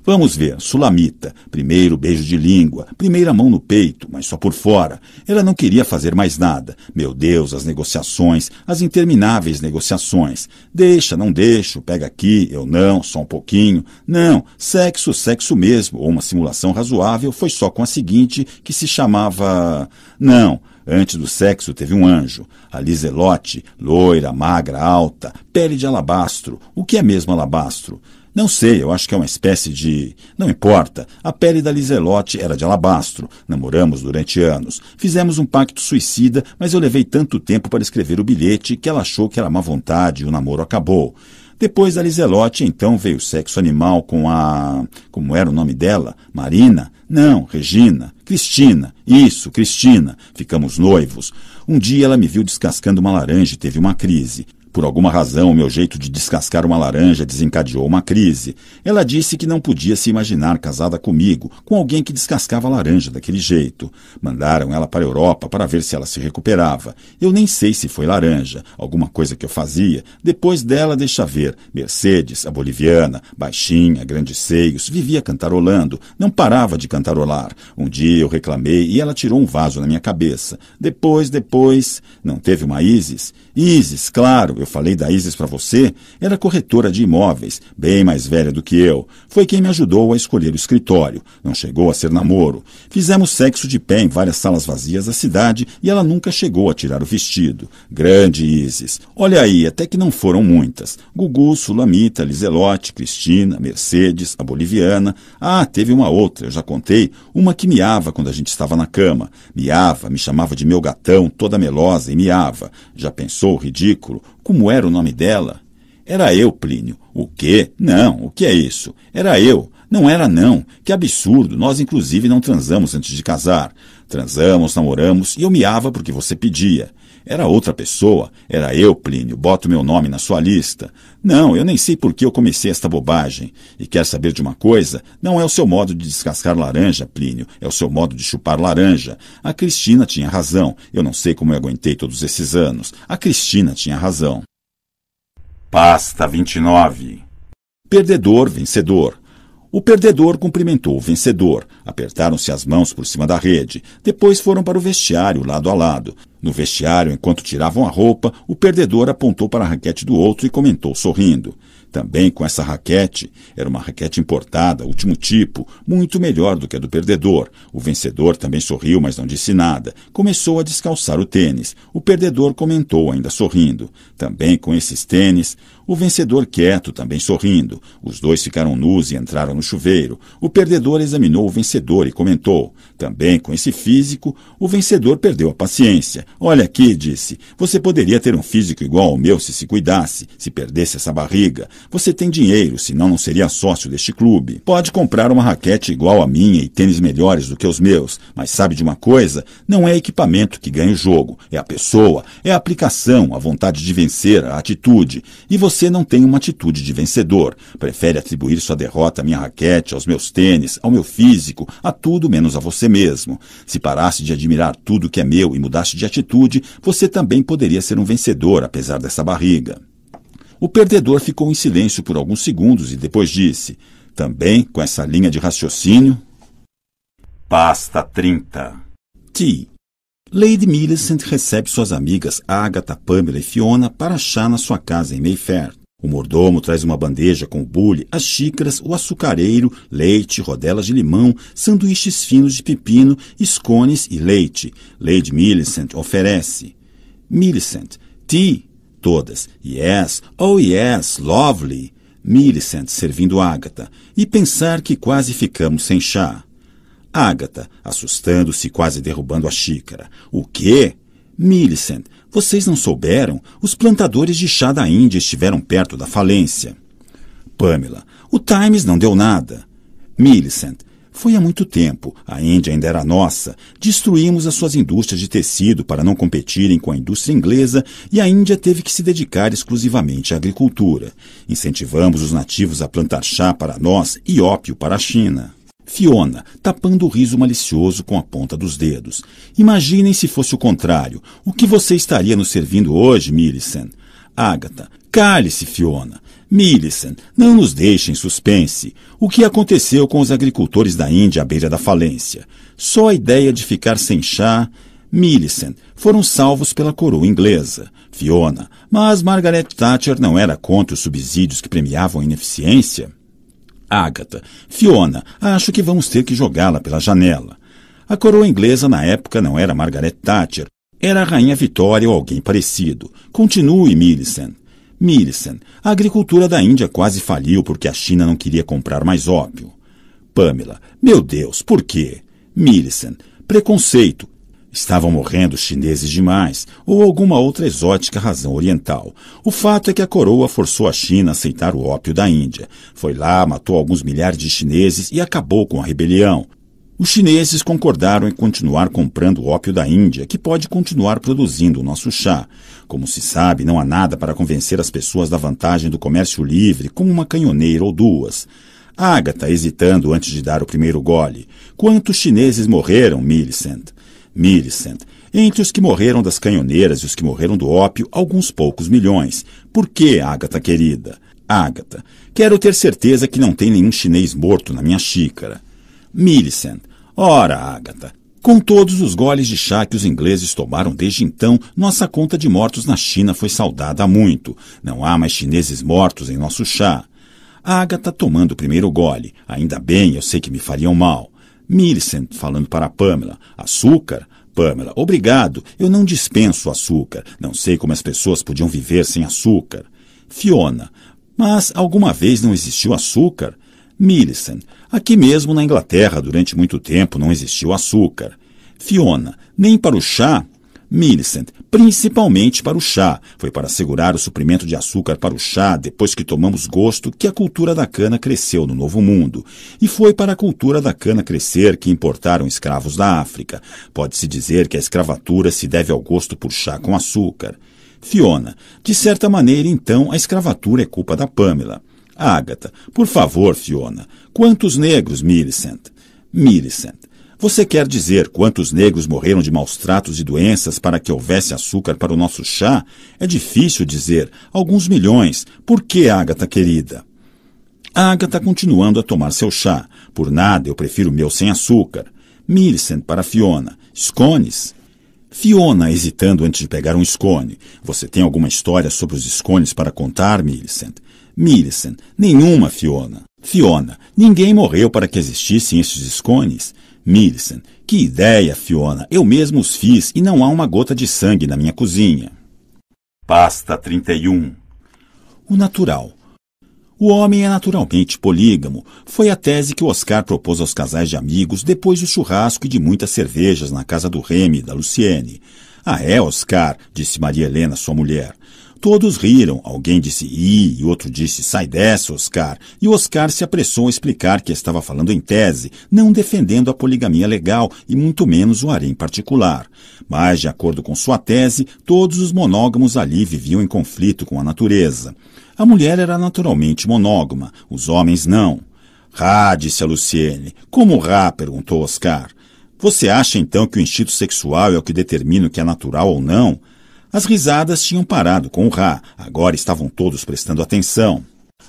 Vamos ver, Sulamita, primeiro beijo de língua, primeira mão no peito, mas só por fora. Ela não queria fazer mais nada. Meu Deus, as negociações, as intermináveis negociações. Deixa, não deixo, pega aqui, eu não, só um pouquinho. Não, sexo, sexo mesmo, ou uma simulação razoável, foi só com a seguinte, que se chamava. Não, Antes do sexo teve um anjo, a Liselote, loira, magra, alta, pele de alabastro. O que é mesmo alabastro? Não sei, eu acho que é uma espécie de. Não importa. A pele da Liselote era de alabastro. Namoramos durante anos. Fizemos um pacto suicida, mas eu levei tanto tempo para escrever o bilhete que ela achou que era má vontade e o namoro acabou. Depois da Liselote, então veio o sexo animal com a. Como era o nome dela? Marina? Não, Regina. Cristina. Isso, Cristina. Ficamos noivos. Um dia ela me viu descascando uma laranja e teve uma crise. Por alguma razão, o meu jeito de descascar uma laranja desencadeou uma crise. Ela disse que não podia se imaginar casada comigo, com alguém que descascava laranja daquele jeito. Mandaram ela para a Europa para ver se ela se recuperava. Eu nem sei se foi laranja, alguma coisa que eu fazia. Depois dela, deixa ver. Mercedes, a boliviana, baixinha, grandes seios, vivia cantarolando. Não parava de cantarolar. Um dia eu reclamei e ela tirou um vaso na minha cabeça. Depois, depois. Não teve uma Isis? Isis, claro eu falei da Isis para você, era corretora de imóveis, bem mais velha do que eu. Foi quem me ajudou a escolher o escritório. Não chegou a ser namoro. Fizemos sexo de pé em várias salas vazias da cidade e ela nunca chegou a tirar o vestido. Grande Isis. Olha aí, até que não foram muitas. Gugu, Sulamita, Liselote, Cristina, Mercedes, a boliviana. Ah, teve uma outra, eu já contei, uma que miava quando a gente estava na cama. Miava, me chamava de meu gatão, toda melosa e miava. Já pensou, ridículo? Como era o nome dela? Era eu, Plínio. O quê? Não, o que é isso? Era eu. Não era, não. Que absurdo. Nós, inclusive, não transamos antes de casar. Transamos, namoramos e eu miava porque você pedia. Era outra pessoa. Era eu, Plínio. Boto meu nome na sua lista. Não, eu nem sei por que eu comecei esta bobagem. E quer saber de uma coisa? Não é o seu modo de descascar laranja, Plínio. É o seu modo de chupar laranja. A Cristina tinha razão. Eu não sei como eu aguentei todos esses anos. A Cristina tinha razão. Pasta 29 Perdedor, vencedor. O perdedor cumprimentou o vencedor. Apertaram-se as mãos por cima da rede. Depois foram para o vestiário, lado a lado. No vestiário, enquanto tiravam a roupa, o perdedor apontou para a raquete do outro e comentou sorrindo. Também com essa raquete, era uma raquete importada, último tipo, muito melhor do que a do perdedor. O vencedor também sorriu, mas não disse nada. Começou a descalçar o tênis. O perdedor comentou, ainda sorrindo. Também com esses tênis, o vencedor quieto, também sorrindo. Os dois ficaram nus e entraram no chuveiro. O perdedor examinou o vencedor e comentou. Também com esse físico, o vencedor perdeu a paciência. Olha aqui, disse. Você poderia ter um físico igual ao meu se se cuidasse, se perdesse essa barriga. Você tem dinheiro, senão não seria sócio deste clube. Pode comprar uma raquete igual à minha e tênis melhores do que os meus. Mas sabe de uma coisa? Não é equipamento que ganha o jogo. É a pessoa, é a aplicação, a vontade de vencer, a atitude. E você você não tem uma atitude de vencedor. Prefere atribuir sua derrota à minha raquete, aos meus tênis, ao meu físico, a tudo menos a você mesmo. Se parasse de admirar tudo que é meu e mudasse de atitude, você também poderia ser um vencedor, apesar dessa barriga. O perdedor ficou em silêncio por alguns segundos e depois disse, também com essa linha de raciocínio: Pasta 30. T. Lady Millicent recebe suas amigas Agatha, Pamela e Fiona para chá na sua casa em Mayfair. O mordomo traz uma bandeja com o bule, as xícaras, o açucareiro, leite, rodelas de limão, sanduíches finos de pepino, escones e leite. Lady Millicent oferece. Millicent, tea, todas. Yes, oh yes, lovely. Millicent servindo Agatha. E pensar que quase ficamos sem chá. Ágata, assustando-se e quase derrubando a xícara. O quê? Millicent, vocês não souberam? Os plantadores de chá da Índia estiveram perto da falência. Pamela, o Times não deu nada. Millicent, foi há muito tempo, a Índia ainda era nossa. Destruímos as suas indústrias de tecido para não competirem com a indústria inglesa e a Índia teve que se dedicar exclusivamente à agricultura. Incentivamos os nativos a plantar chá para nós e ópio para a China. Fiona, tapando o riso malicioso com a ponta dos dedos. Imaginem se fosse o contrário. O que você estaria nos servindo hoje, Millicent? Agatha, cale-se, Fiona. Millicent, não nos deixe em suspense. O que aconteceu com os agricultores da Índia à beira da falência? Só a ideia de ficar sem chá. Millicent foram salvos pela coroa inglesa, Fiona, mas Margaret Thatcher não era contra os subsídios que premiavam a ineficiência? Ágata. Fiona, acho que vamos ter que jogá-la pela janela. A coroa inglesa na época não era Margaret Thatcher, era a Rainha Vitória ou alguém parecido. Continue, Millicent. Millicent, a agricultura da Índia quase faliu porque a China não queria comprar mais ópio. Pamela, meu Deus, por quê? Millicent, preconceito, Estavam morrendo chineses demais, ou alguma outra exótica razão oriental. O fato é que a coroa forçou a China a aceitar o ópio da Índia. Foi lá, matou alguns milhares de chineses e acabou com a rebelião. Os chineses concordaram em continuar comprando ópio da Índia, que pode continuar produzindo o nosso chá. Como se sabe, não há nada para convencer as pessoas da vantagem do comércio livre, como uma canhoneira ou duas. Ágata hesitando antes de dar o primeiro gole. Quantos chineses morreram, Millicent? Millicent. Entre os que morreram das canhoneiras e os que morreram do ópio, alguns poucos milhões. Por que, Ágata querida? Ágata, quero ter certeza que não tem nenhum chinês morto na minha xícara. Millicent. Ora, Ágata, com todos os goles de chá que os ingleses tomaram desde então, nossa conta de mortos na China foi saudada há muito. Não há mais chineses mortos em nosso chá. Agatha tomando o primeiro gole. Ainda bem, eu sei que me fariam mal. Millicent falando para Pamela. Açúcar? Pamela, obrigado, eu não dispenso açúcar. Não sei como as pessoas podiam viver sem açúcar. Fiona, mas alguma vez não existiu açúcar? Millicent, aqui mesmo na Inglaterra durante muito tempo não existiu açúcar. Fiona, nem para o chá? Millicent, principalmente para o chá. Foi para assegurar o suprimento de açúcar para o chá depois que tomamos gosto que a cultura da cana cresceu no Novo Mundo. E foi para a cultura da cana crescer que importaram escravos da África. Pode-se dizer que a escravatura se deve ao gosto por chá com açúcar. Fiona, de certa maneira, então, a escravatura é culpa da Pamela. Ágata, por favor, Fiona, quantos negros, Millicent? Millicent, você quer dizer quantos negros morreram de maus tratos e doenças para que houvesse açúcar para o nosso chá? É difícil dizer. Alguns milhões. Por que, Ágata querida? Ágata continuando a tomar seu chá. Por nada eu prefiro o meu sem açúcar. Millicent para Fiona. Scones? Fiona, hesitando antes de pegar um scone. Você tem alguma história sobre os scones para contar, Millicent? Millicent, nenhuma, Fiona. Fiona, ninguém morreu para que existissem esses scones. Mirsen, que ideia, Fiona! Eu mesmo os fiz e não há uma gota de sangue na minha cozinha. Pasta 31 O natural. O homem é naturalmente polígamo. Foi a tese que o Oscar propôs aos casais de amigos depois do churrasco e de muitas cervejas na casa do Remy e da Luciene. Ah, é, Oscar, disse Maria Helena, sua mulher. Todos riram. Alguém disse i e outro disse sai dessa, Oscar. E Oscar se apressou a explicar que estava falando em tese, não defendendo a poligamia legal e muito menos o harém particular. Mas, de acordo com sua tese, todos os monógamos ali viviam em conflito com a natureza. A mulher era naturalmente monógama, os homens não. Rá, disse a Luciene. Como Rá? perguntou Oscar. Você acha então que o instinto sexual é o que determina o que é natural ou não? As risadas tinham parado com o rá. agora estavam todos prestando atenção.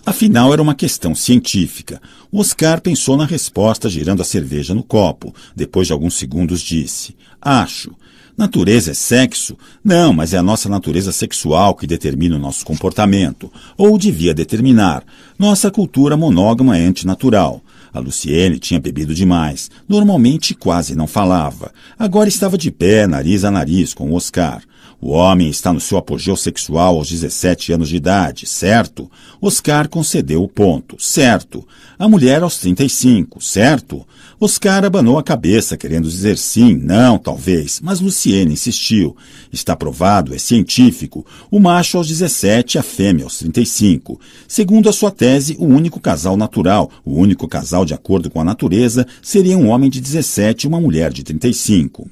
Afinal, era uma questão científica. Oscar pensou na resposta girando a cerveja no copo. Depois de alguns segundos disse: Acho. Natureza é sexo? Não, mas é a nossa natureza sexual que determina o nosso comportamento, ou devia determinar. Nossa cultura monógama é antinatural. A Luciene tinha bebido demais. Normalmente quase não falava. Agora estava de pé, nariz a nariz, com o Oscar. O homem está no seu apogeu sexual aos 17 anos de idade, certo? Oscar concedeu o ponto, certo? A mulher aos 35, certo? Oscar abanou a cabeça, querendo dizer sim, não, talvez, mas Luciene insistiu. Está provado, é científico. O macho aos 17, a fêmea aos 35. Segundo a sua tese, o único casal natural, o único casal de acordo com a natureza, seria um homem de 17 e uma mulher de 35.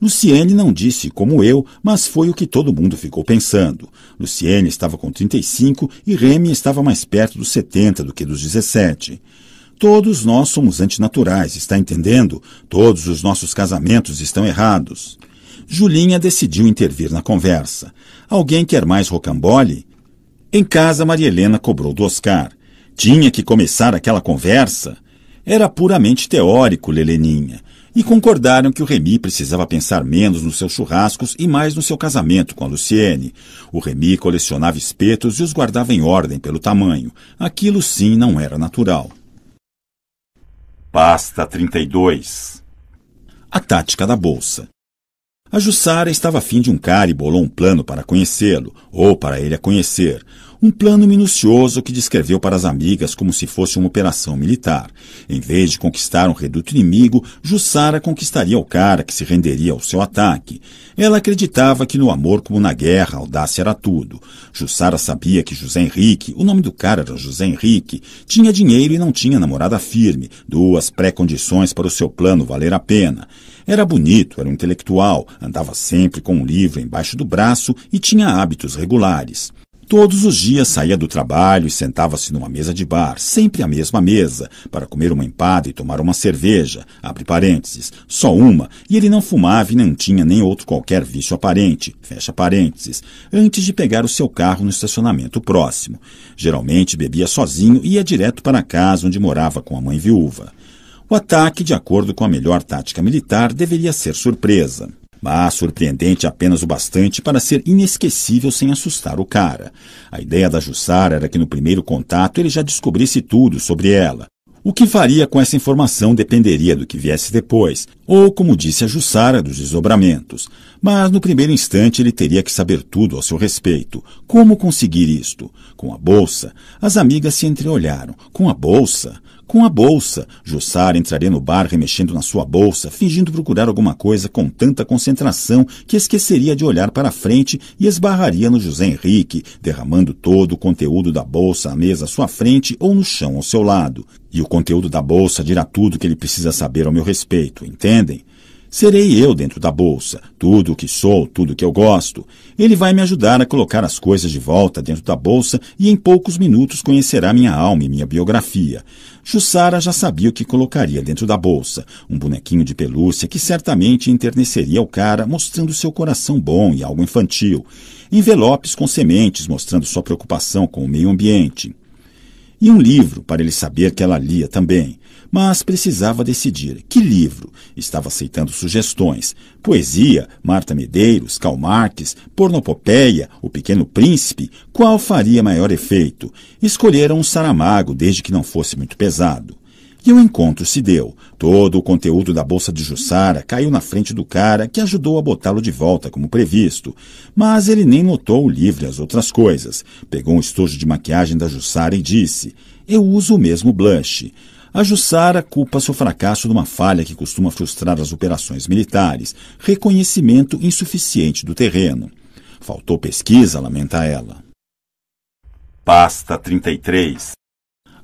Luciene não disse como eu, mas foi o que todo mundo ficou pensando. Luciene estava com 35 e Remy estava mais perto dos 70 do que dos 17. Todos nós somos antinaturais, está entendendo? Todos os nossos casamentos estão errados. Julinha decidiu intervir na conversa. Alguém quer mais rocambole? Em casa, Maria Helena cobrou do Oscar. Tinha que começar aquela conversa? Era puramente teórico, Leleninha e concordaram que o Remy precisava pensar menos nos seus churrascos e mais no seu casamento com a Luciene. O Remy colecionava espetos e os guardava em ordem pelo tamanho. Aquilo sim não era natural. Pasta 32 A tática da bolsa. A Jussara estava afim de um cara e bolou um plano para conhecê-lo, ou para ele a conhecer. Um plano minucioso que descreveu para as amigas como se fosse uma operação militar. Em vez de conquistar um reduto inimigo, Jussara conquistaria o cara que se renderia ao seu ataque. Ela acreditava que no amor como na guerra, audácia era tudo. Jussara sabia que José Henrique, o nome do cara era José Henrique, tinha dinheiro e não tinha namorada firme, duas pré-condições para o seu plano valer a pena. Era bonito, era um intelectual, andava sempre com um livro embaixo do braço e tinha hábitos regulares. Todos os dias saía do trabalho e sentava-se numa mesa de bar, sempre a mesma mesa, para comer uma empada e tomar uma cerveja, abre parênteses, só uma, e ele não fumava e não tinha nem outro qualquer vício aparente, fecha parênteses, antes de pegar o seu carro no estacionamento próximo. Geralmente bebia sozinho e ia direto para a casa onde morava com a mãe viúva. O ataque, de acordo com a melhor tática militar, deveria ser surpresa. Mas surpreendente apenas o bastante para ser inesquecível sem assustar o cara. A ideia da Jussara era que no primeiro contato ele já descobrisse tudo sobre ela. O que faria com essa informação dependeria do que viesse depois, ou, como disse a Jussara, dos desdobramentos. Mas no primeiro instante ele teria que saber tudo ao seu respeito. Como conseguir isto? Com a bolsa? As amigas se entreolharam. Com a bolsa? Com a bolsa, Jussara entraria no bar remexendo na sua bolsa, fingindo procurar alguma coisa com tanta concentração que esqueceria de olhar para frente e esbarraria no José Henrique, derramando todo o conteúdo da bolsa à mesa à sua frente ou no chão ao seu lado. E o conteúdo da bolsa dirá tudo o que ele precisa saber ao meu respeito, entendem? Serei eu dentro da bolsa, tudo o que sou, tudo o que eu gosto. Ele vai me ajudar a colocar as coisas de volta dentro da bolsa e em poucos minutos conhecerá minha alma e minha biografia. Jussara já sabia o que colocaria dentro da bolsa: um bonequinho de pelúcia que certamente enterneceria o cara, mostrando seu coração bom e algo infantil. Envelopes com sementes, mostrando sua preocupação com o meio ambiente. E um livro para ele saber que ela lia também mas precisava decidir que livro. Estava aceitando sugestões. Poesia, Marta Medeiros, Karl Marx, pornopopeia, O Pequeno Príncipe, qual faria maior efeito? Escolheram um Saramago, desde que não fosse muito pesado. E o encontro se deu. Todo o conteúdo da bolsa de Jussara caiu na frente do cara, que ajudou a botá-lo de volta como previsto. Mas ele nem notou o livro e as outras coisas. Pegou um estojo de maquiagem da Jussara e disse: Eu uso o mesmo blush. A Jussara culpa seu fracasso de uma falha que costuma frustrar as operações militares, reconhecimento insuficiente do terreno. Faltou pesquisa, lamenta ela. Pasta 33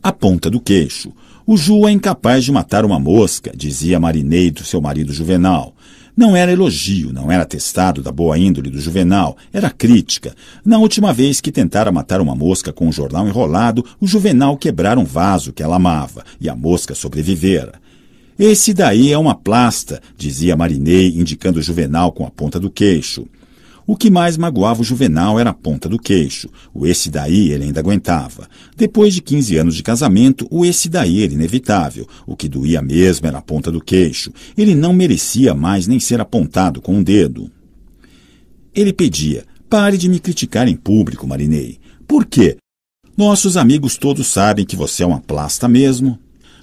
A ponta do queixo. O Ju é incapaz de matar uma mosca, dizia Marinei do seu marido juvenal. Não era elogio, não era testado da boa índole do Juvenal, era crítica. Na última vez que tentara matar uma mosca com um jornal enrolado, o Juvenal quebrara um vaso que ela amava, e a mosca sobrevivera. Esse daí é uma plasta, dizia Marinei, indicando o Juvenal com a ponta do queixo. O que mais magoava o Juvenal era a ponta do queixo. O esse daí ele ainda aguentava. Depois de 15 anos de casamento, o esse daí era inevitável. O que doía mesmo era a ponta do queixo. Ele não merecia mais nem ser apontado com um dedo. Ele pedia: Pare de me criticar em público, Marinei. Por quê? Nossos amigos todos sabem que você é uma plasta mesmo.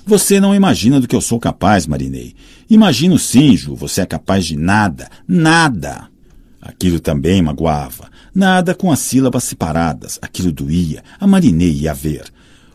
Você não imagina do que eu sou capaz, Marinei. Imagino sim, Ju, você é capaz de nada, nada. Aquilo também magoava. Nada com as sílabas separadas. Aquilo doía. A Marinei ia ver.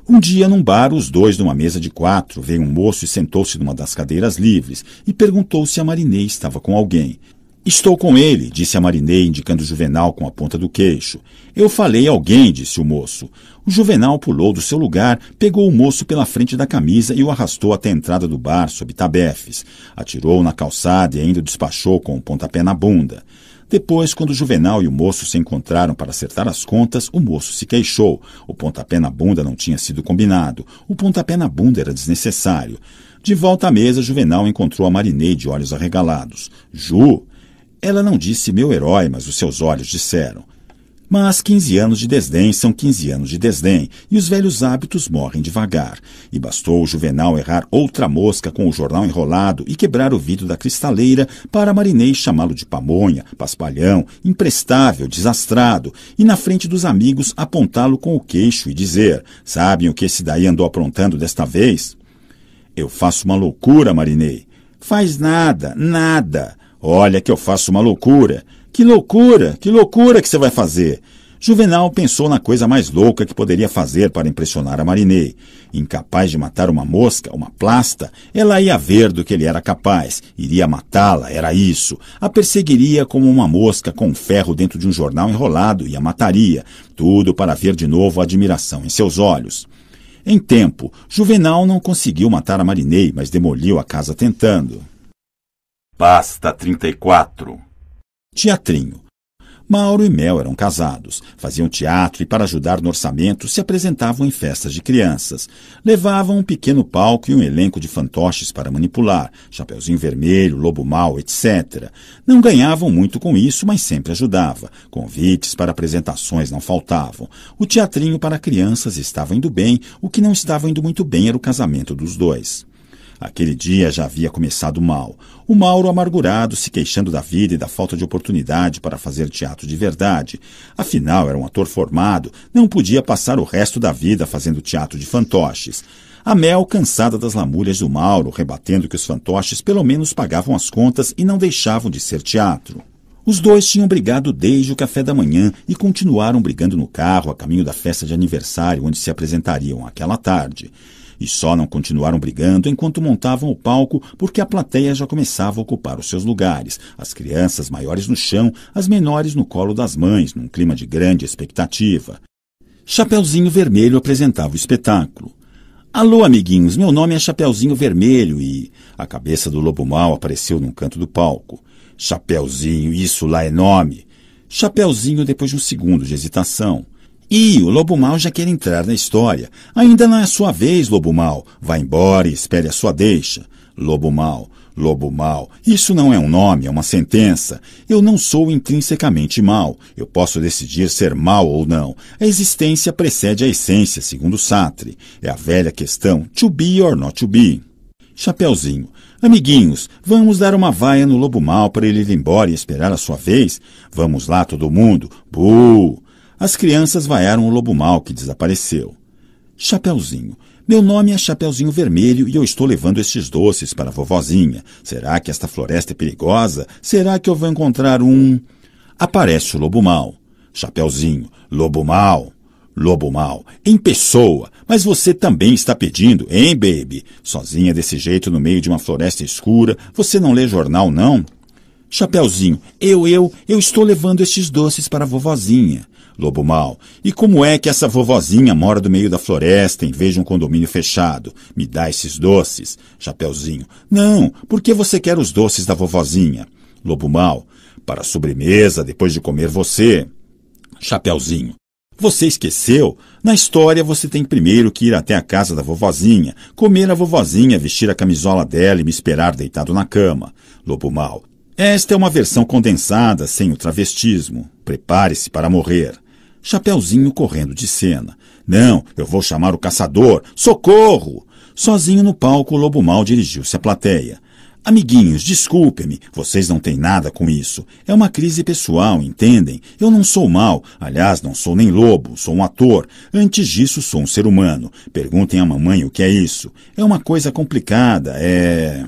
Um dia, num bar, os dois numa mesa de quatro, veio um moço e sentou-se numa das cadeiras livres e perguntou se a Marinei estava com alguém. Estou com ele, disse a Marinei, indicando o Juvenal com a ponta do queixo. Eu falei alguém, disse o moço. O Juvenal pulou do seu lugar, pegou o moço pela frente da camisa e o arrastou até a entrada do bar, sob tabefes. Atirou na calçada e ainda o despachou com o um pontapé na bunda. Depois, quando Juvenal e o moço se encontraram para acertar as contas, o moço se queixou. O pontapé na bunda não tinha sido combinado. O pontapé na bunda era desnecessário. De volta à mesa, Juvenal encontrou a Marinei de olhos arregalados. Ju! Ela não disse meu herói, mas os seus olhos disseram. Mas 15 anos de desdém são 15 anos de desdém, e os velhos hábitos morrem devagar. E bastou o Juvenal errar outra mosca com o jornal enrolado e quebrar o vidro da cristaleira para Marinei chamá-lo de pamonha, paspalhão, imprestável, desastrado, e na frente dos amigos apontá-lo com o queixo e dizer: Sabem o que esse daí andou aprontando desta vez? Eu faço uma loucura, Marinei. Faz nada, nada. Olha que eu faço uma loucura. Que loucura, que loucura que você vai fazer! Juvenal pensou na coisa mais louca que poderia fazer para impressionar a Marinei. Incapaz de matar uma mosca, uma plasta, ela ia ver do que ele era capaz. Iria matá-la, era isso. A perseguiria como uma mosca com um ferro dentro de um jornal enrolado e a mataria. Tudo para ver de novo a admiração em seus olhos. Em tempo, Juvenal não conseguiu matar a Marinei, mas demoliu a casa tentando. Pasta 34 Teatrinho. Mauro e Mel eram casados, faziam teatro e, para ajudar no orçamento, se apresentavam em festas de crianças. Levavam um pequeno palco e um elenco de fantoches para manipular, Chapeuzinho Vermelho, Lobo mau, etc. Não ganhavam muito com isso, mas sempre ajudava. Convites para apresentações não faltavam. O teatrinho para crianças estava indo bem, o que não estava indo muito bem era o casamento dos dois. Aquele dia já havia começado mal. O Mauro amargurado, se queixando da vida e da falta de oportunidade para fazer teatro de verdade. Afinal, era um ator formado, não podia passar o resto da vida fazendo teatro de fantoches. A Mel, cansada das lamúrias do Mauro, rebatendo que os fantoches pelo menos pagavam as contas e não deixavam de ser teatro. Os dois tinham brigado desde o café da manhã e continuaram brigando no carro a caminho da festa de aniversário onde se apresentariam aquela tarde e só não continuaram brigando enquanto montavam o palco, porque a plateia já começava a ocupar os seus lugares, as crianças maiores no chão, as menores no colo das mães, num clima de grande expectativa. Chapeuzinho Vermelho apresentava o espetáculo. Alô, amiguinhos, meu nome é Chapeuzinho Vermelho e. A cabeça do lobo mal apareceu num canto do palco. Chapeuzinho, isso lá é nome! Chapeuzinho, depois de um segundo de hesitação. E o Lobo Mal já quer entrar na história. Ainda não é sua vez, Lobo Mal. Vá embora e espere a sua deixa. Lobo Mal, Lobo Mal, isso não é um nome, é uma sentença. Eu não sou intrinsecamente mal. Eu posso decidir ser mal ou não. A existência precede a essência, segundo Sartre. É a velha questão to be or not to be. Chapeuzinho. Amiguinhos, vamos dar uma vaia no Lobo Mal para ele ir embora e esperar a sua vez? Vamos lá, todo mundo. Buh! As crianças vaiaram o lobo mal que desapareceu. Chapeuzinho. Meu nome é Chapeuzinho Vermelho e eu estou levando estes doces para a vovozinha. Será que esta floresta é perigosa? Será que eu vou encontrar um. Aparece o lobo mal. Chapeuzinho. Lobo mal. Lobo mal. Em pessoa. Mas você também está pedindo, hein, baby? Sozinha desse jeito no meio de uma floresta escura, você não lê jornal, não? Chapeuzinho, eu, eu, eu estou levando estes doces para a vovozinha. Lobo Mal. E como é que essa vovozinha mora no meio da floresta em vez de um condomínio fechado? Me dá esses doces. Chapeuzinho. Não, por que você quer os doces da vovozinha? Lobo Mal. Para sobremesa, depois de comer você. Chapeuzinho. Você esqueceu? Na história você tem primeiro que ir até a casa da vovozinha, comer a vovozinha, vestir a camisola dela e me esperar deitado na cama. Lobo Mal. Esta é uma versão condensada, sem o travestismo. Prepare-se para morrer. Chapeuzinho correndo de cena. Não, eu vou chamar o caçador! Socorro! Sozinho no palco, o Lobo Mal dirigiu-se à plateia. Amiguinhos, desculpem-me, vocês não têm nada com isso. É uma crise pessoal, entendem? Eu não sou mal, aliás, não sou nem lobo, sou um ator. Antes disso, sou um ser humano. Perguntem à mamãe o que é isso. É uma coisa complicada, é.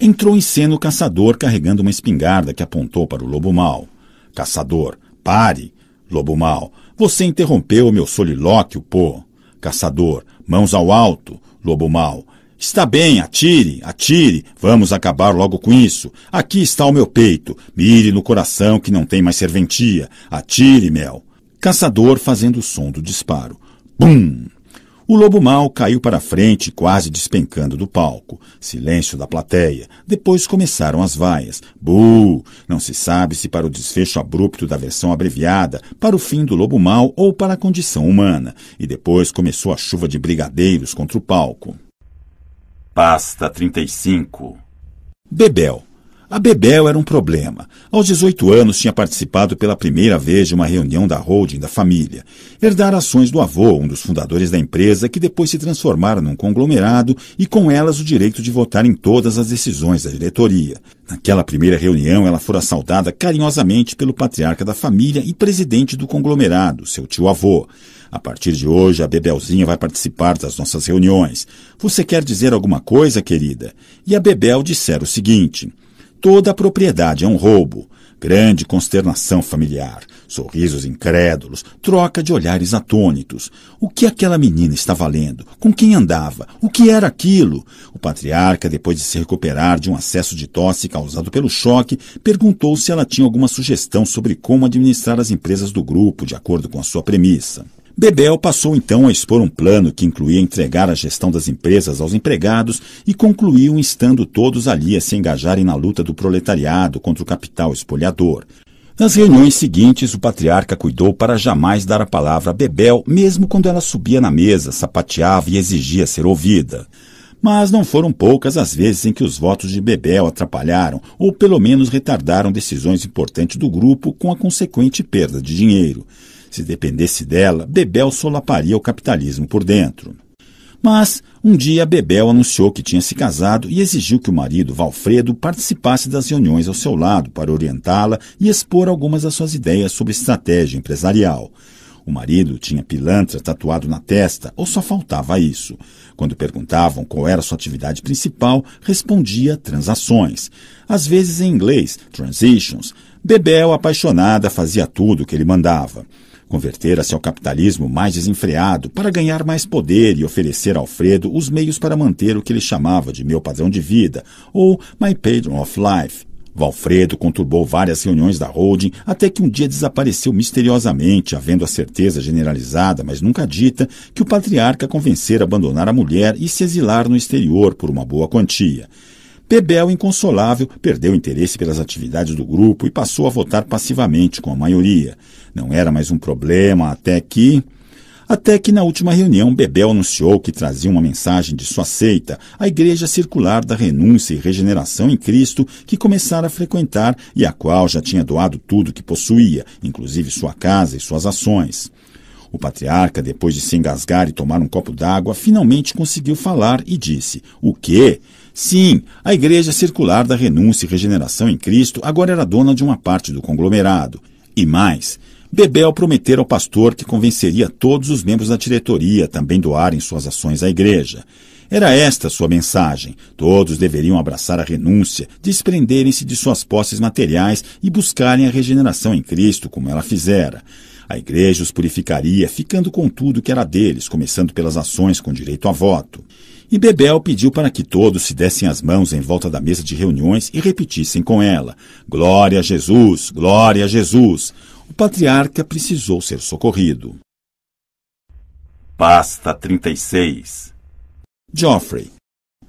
Entrou em cena o caçador carregando uma espingarda que apontou para o lobo mal. Caçador, pare! Lobo mal, você interrompeu meu solilóquio, pô. Caçador, mãos ao alto, lobo mau. Está bem, atire, atire, vamos acabar logo com isso. Aqui está o meu peito, mire no coração que não tem mais serventia. Atire, Mel. Caçador fazendo o som do disparo. Bum! O lobo mau caiu para a frente, quase despencando do palco. Silêncio da plateia. Depois começaram as vaias. Bu! Não se sabe se para o desfecho abrupto da versão abreviada, para o fim do lobo mau ou para a condição humana. E depois começou a chuva de brigadeiros contra o palco. Pasta 35 Bebel a Bebel era um problema. Aos 18 anos tinha participado pela primeira vez de uma reunião da holding da família. Herdara ações do avô, um dos fundadores da empresa, que depois se transformara num conglomerado e com elas o direito de votar em todas as decisões da diretoria. Naquela primeira reunião, ela fora saudada carinhosamente pelo patriarca da família e presidente do conglomerado, seu tio avô. A partir de hoje, a Bebelzinha vai participar das nossas reuniões. Você quer dizer alguma coisa, querida? E a Bebel dissera o seguinte: toda a propriedade. É um roubo. Grande consternação familiar, sorrisos incrédulos, troca de olhares atônitos. O que aquela menina está valendo? Com quem andava? O que era aquilo? O patriarca, depois de se recuperar de um acesso de tosse causado pelo choque, perguntou se ela tinha alguma sugestão sobre como administrar as empresas do grupo, de acordo com a sua premissa. Bebel passou então a expor um plano que incluía entregar a gestão das empresas aos empregados e concluiu instando todos ali a se engajarem na luta do proletariado contra o capital espoliador. Nas reuniões seguintes, o patriarca cuidou para jamais dar a palavra a Bebel, mesmo quando ela subia na mesa, sapateava e exigia ser ouvida. Mas não foram poucas as vezes em que os votos de Bebel atrapalharam ou pelo menos retardaram decisões importantes do grupo com a consequente perda de dinheiro. Se dependesse dela, Bebel solaparia o capitalismo por dentro. Mas um dia Bebel anunciou que tinha se casado e exigiu que o marido, Valfredo, participasse das reuniões ao seu lado para orientá-la e expor algumas das suas ideias sobre estratégia empresarial. O marido tinha pilantra tatuado na testa, ou só faltava isso. Quando perguntavam qual era sua atividade principal, respondia transações. Às vezes em inglês, transitions. Bebel, apaixonada, fazia tudo o que ele mandava. Convertera-se ao capitalismo mais desenfreado para ganhar mais poder e oferecer a Alfredo os meios para manter o que ele chamava de meu padrão de vida ou my pattern of life. Valfredo conturbou várias reuniões da holding até que um dia desapareceu misteriosamente, havendo a certeza generalizada, mas nunca dita, que o patriarca convencera a abandonar a mulher e se exilar no exterior por uma boa quantia. Bebel, inconsolável, perdeu interesse pelas atividades do grupo e passou a votar passivamente com a maioria. Não era mais um problema até que. Até que na última reunião, Bebel anunciou que trazia uma mensagem de sua seita, a Igreja Circular da Renúncia e Regeneração em Cristo, que começara a frequentar e a qual já tinha doado tudo que possuía, inclusive sua casa e suas ações. O patriarca, depois de se engasgar e tomar um copo d'água, finalmente conseguiu falar e disse: O quê? Sim, a Igreja Circular da Renúncia e Regeneração em Cristo agora era dona de uma parte do conglomerado. E mais, Bebel prometera ao pastor que convenceria todos os membros da diretoria também doarem suas ações à Igreja. Era esta sua mensagem. Todos deveriam abraçar a renúncia, desprenderem-se de suas posses materiais e buscarem a regeneração em Cristo, como ela fizera. A igreja os purificaria, ficando com tudo que era deles, começando pelas ações com direito a voto. E Bebel pediu para que todos se dessem as mãos em volta da mesa de reuniões e repetissem com ela: Glória a Jesus, glória a Jesus. O patriarca precisou ser socorrido. Pasta 36 Geoffrey.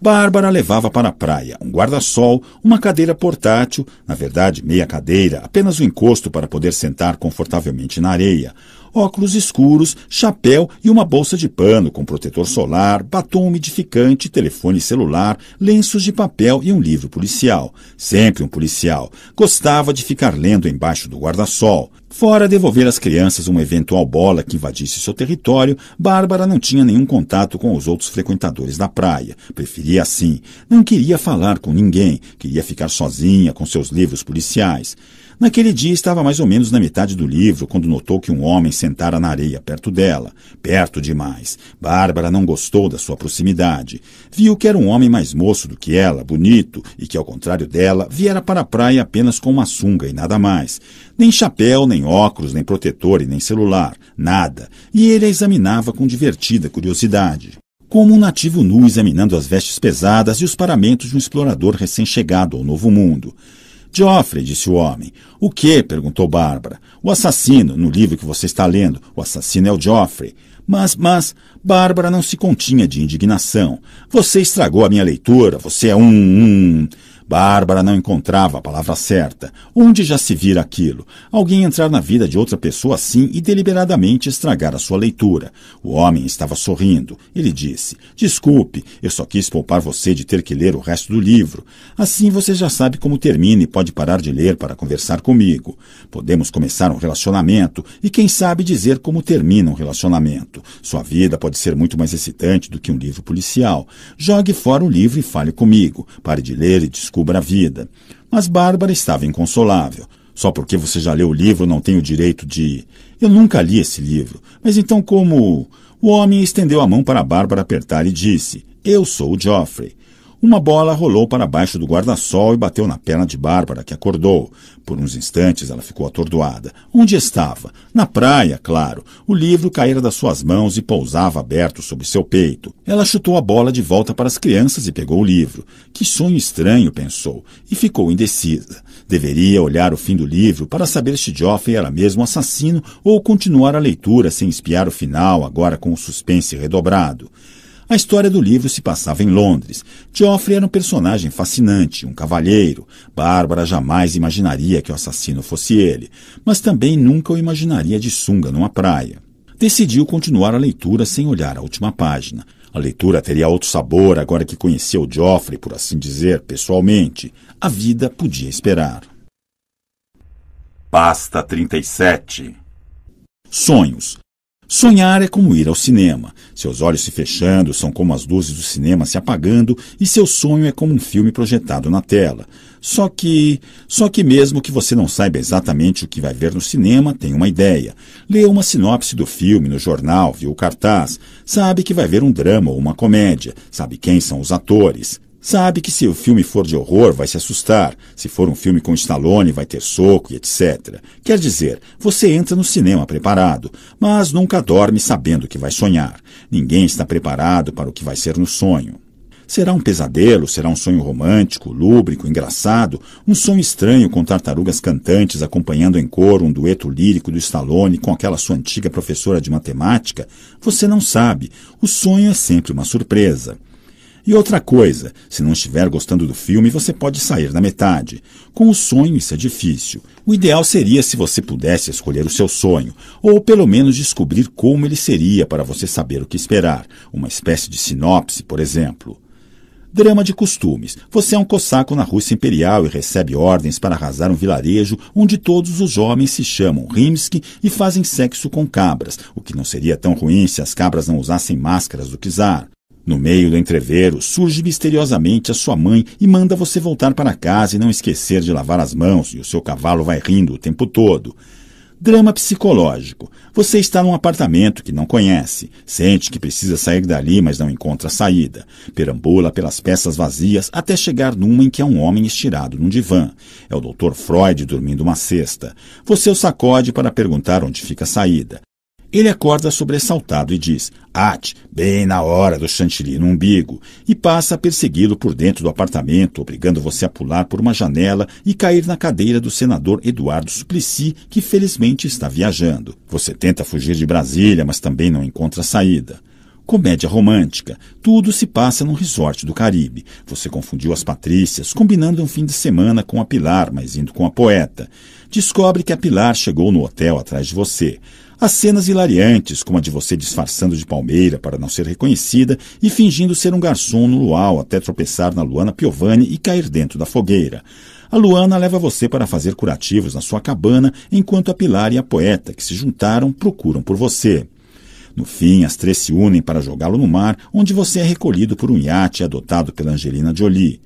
Bárbara levava para a praia um guarda-sol, uma cadeira portátil, na verdade meia cadeira, apenas o um encosto para poder sentar confortavelmente na areia, óculos escuros, chapéu e uma bolsa de pano com protetor solar, batom umidificante, telefone celular, lenços de papel e um livro policial. Sempre um policial. Gostava de ficar lendo embaixo do guarda-sol. Fora devolver às crianças uma eventual bola que invadisse seu território, Bárbara não tinha nenhum contato com os outros frequentadores da praia. Preferia assim. Não queria falar com ninguém, queria ficar sozinha com seus livros policiais. Naquele dia estava mais ou menos na metade do livro quando notou que um homem sentara na areia perto dela, perto demais. Bárbara não gostou da sua proximidade. Viu que era um homem mais moço do que ela, bonito, e que, ao contrário dela, viera para a praia apenas com uma sunga e nada mais. Nem chapéu, nem óculos, nem protetor e nem celular, nada. E ele a examinava com divertida curiosidade como um nativo nu examinando as vestes pesadas e os paramentos de um explorador recém-chegado ao Novo Mundo. Geoffrey, disse o homem. O que? perguntou Bárbara. O assassino, no livro que você está lendo. O assassino é o Geoffrey. Mas, mas, Bárbara não se continha de indignação. Você estragou a minha leitura, você é um. um... Bárbara não encontrava a palavra certa. Onde já se vira aquilo? Alguém entrar na vida de outra pessoa assim e deliberadamente estragar a sua leitura. O homem estava sorrindo. Ele disse: Desculpe, eu só quis poupar você de ter que ler o resto do livro. Assim você já sabe como termina e pode parar de ler para conversar comigo. Podemos começar um relacionamento e, quem sabe, dizer como termina um relacionamento. Sua vida pode ser muito mais excitante do que um livro policial. Jogue fora o livro e fale comigo. Pare de ler e desculpe descubra a vida. Mas Bárbara estava inconsolável. Só porque você já leu o livro não tem o direito de. Eu nunca li esse livro. Mas então, como. O homem estendeu a mão para Bárbara apertar e disse: Eu sou o Geoffrey. Uma bola rolou para baixo do guarda-sol e bateu na perna de Bárbara, que acordou. Por uns instantes ela ficou atordoada. Onde estava? Na praia, claro. O livro caíra das suas mãos e pousava aberto sobre seu peito. Ela chutou a bola de volta para as crianças e pegou o livro. Que sonho estranho, pensou, e ficou indecisa. Deveria olhar o fim do livro para saber se Joffrey era mesmo assassino ou continuar a leitura sem espiar o final, agora com o suspense redobrado. A história do livro se passava em Londres. Geoffrey era um personagem fascinante, um cavalheiro. Bárbara jamais imaginaria que o assassino fosse ele, mas também nunca o imaginaria de sunga numa praia. Decidiu continuar a leitura sem olhar a última página. A leitura teria outro sabor agora que conheceu Geoffrey, por assim dizer, pessoalmente. A vida podia esperar. Pasta 37 Sonhos. Sonhar é como ir ao cinema. Seus olhos se fechando são como as luzes do cinema se apagando e seu sonho é como um filme projetado na tela. Só que, só que mesmo que você não saiba exatamente o que vai ver no cinema, tem uma ideia. Leu uma sinopse do filme no jornal, viu o cartaz, sabe que vai ver um drama ou uma comédia, sabe quem são os atores, Sabe que se o filme for de horror, vai se assustar. Se for um filme com Stallone, vai ter soco e etc. Quer dizer, você entra no cinema preparado, mas nunca dorme sabendo que vai sonhar. Ninguém está preparado para o que vai ser no sonho. Será um pesadelo, será um sonho romântico, lúbrico, engraçado, um sonho estranho com tartarugas cantantes acompanhando em coro um dueto lírico do Stallone com aquela sua antiga professora de matemática? Você não sabe. O sonho é sempre uma surpresa. E outra coisa, se não estiver gostando do filme, você pode sair na metade. Com o sonho isso é difícil. O ideal seria se você pudesse escolher o seu sonho, ou pelo menos descobrir como ele seria para você saber o que esperar, uma espécie de sinopse, por exemplo. Drama de costumes. Você é um cosaco na Rússia Imperial e recebe ordens para arrasar um vilarejo onde todos os homens se chamam Rimsky e fazem sexo com cabras, o que não seria tão ruim se as cabras não usassem máscaras do kizar. No meio do entrevero, surge misteriosamente a sua mãe e manda você voltar para casa e não esquecer de lavar as mãos, e o seu cavalo vai rindo o tempo todo. Drama psicológico. Você está num apartamento que não conhece, sente que precisa sair dali, mas não encontra saída. Perambula pelas peças vazias até chegar numa em que há um homem estirado num divã. É o Dr. Freud dormindo uma cesta. Você o sacode para perguntar onde fica a saída. Ele acorda sobressaltado e diz: Ate, bem na hora do chantilly no umbigo, e passa a persegui-lo por dentro do apartamento, obrigando você a pular por uma janela e cair na cadeira do senador Eduardo Suplicy, que felizmente está viajando. Você tenta fugir de Brasília, mas também não encontra saída comédia romântica. Tudo se passa num resort do Caribe. Você confundiu as Patrícias, combinando um fim de semana com a Pilar, mas indo com a poeta. Descobre que a Pilar chegou no hotel atrás de você. As cenas hilariantes, como a de você disfarçando de palmeira para não ser reconhecida e fingindo ser um garçom no luau até tropeçar na Luana Piovani e cair dentro da fogueira. A Luana leva você para fazer curativos na sua cabana, enquanto a Pilar e a poeta, que se juntaram, procuram por você. No fim, as três se unem para jogá-lo no mar, onde você é recolhido por um iate adotado pela Angelina Jolie.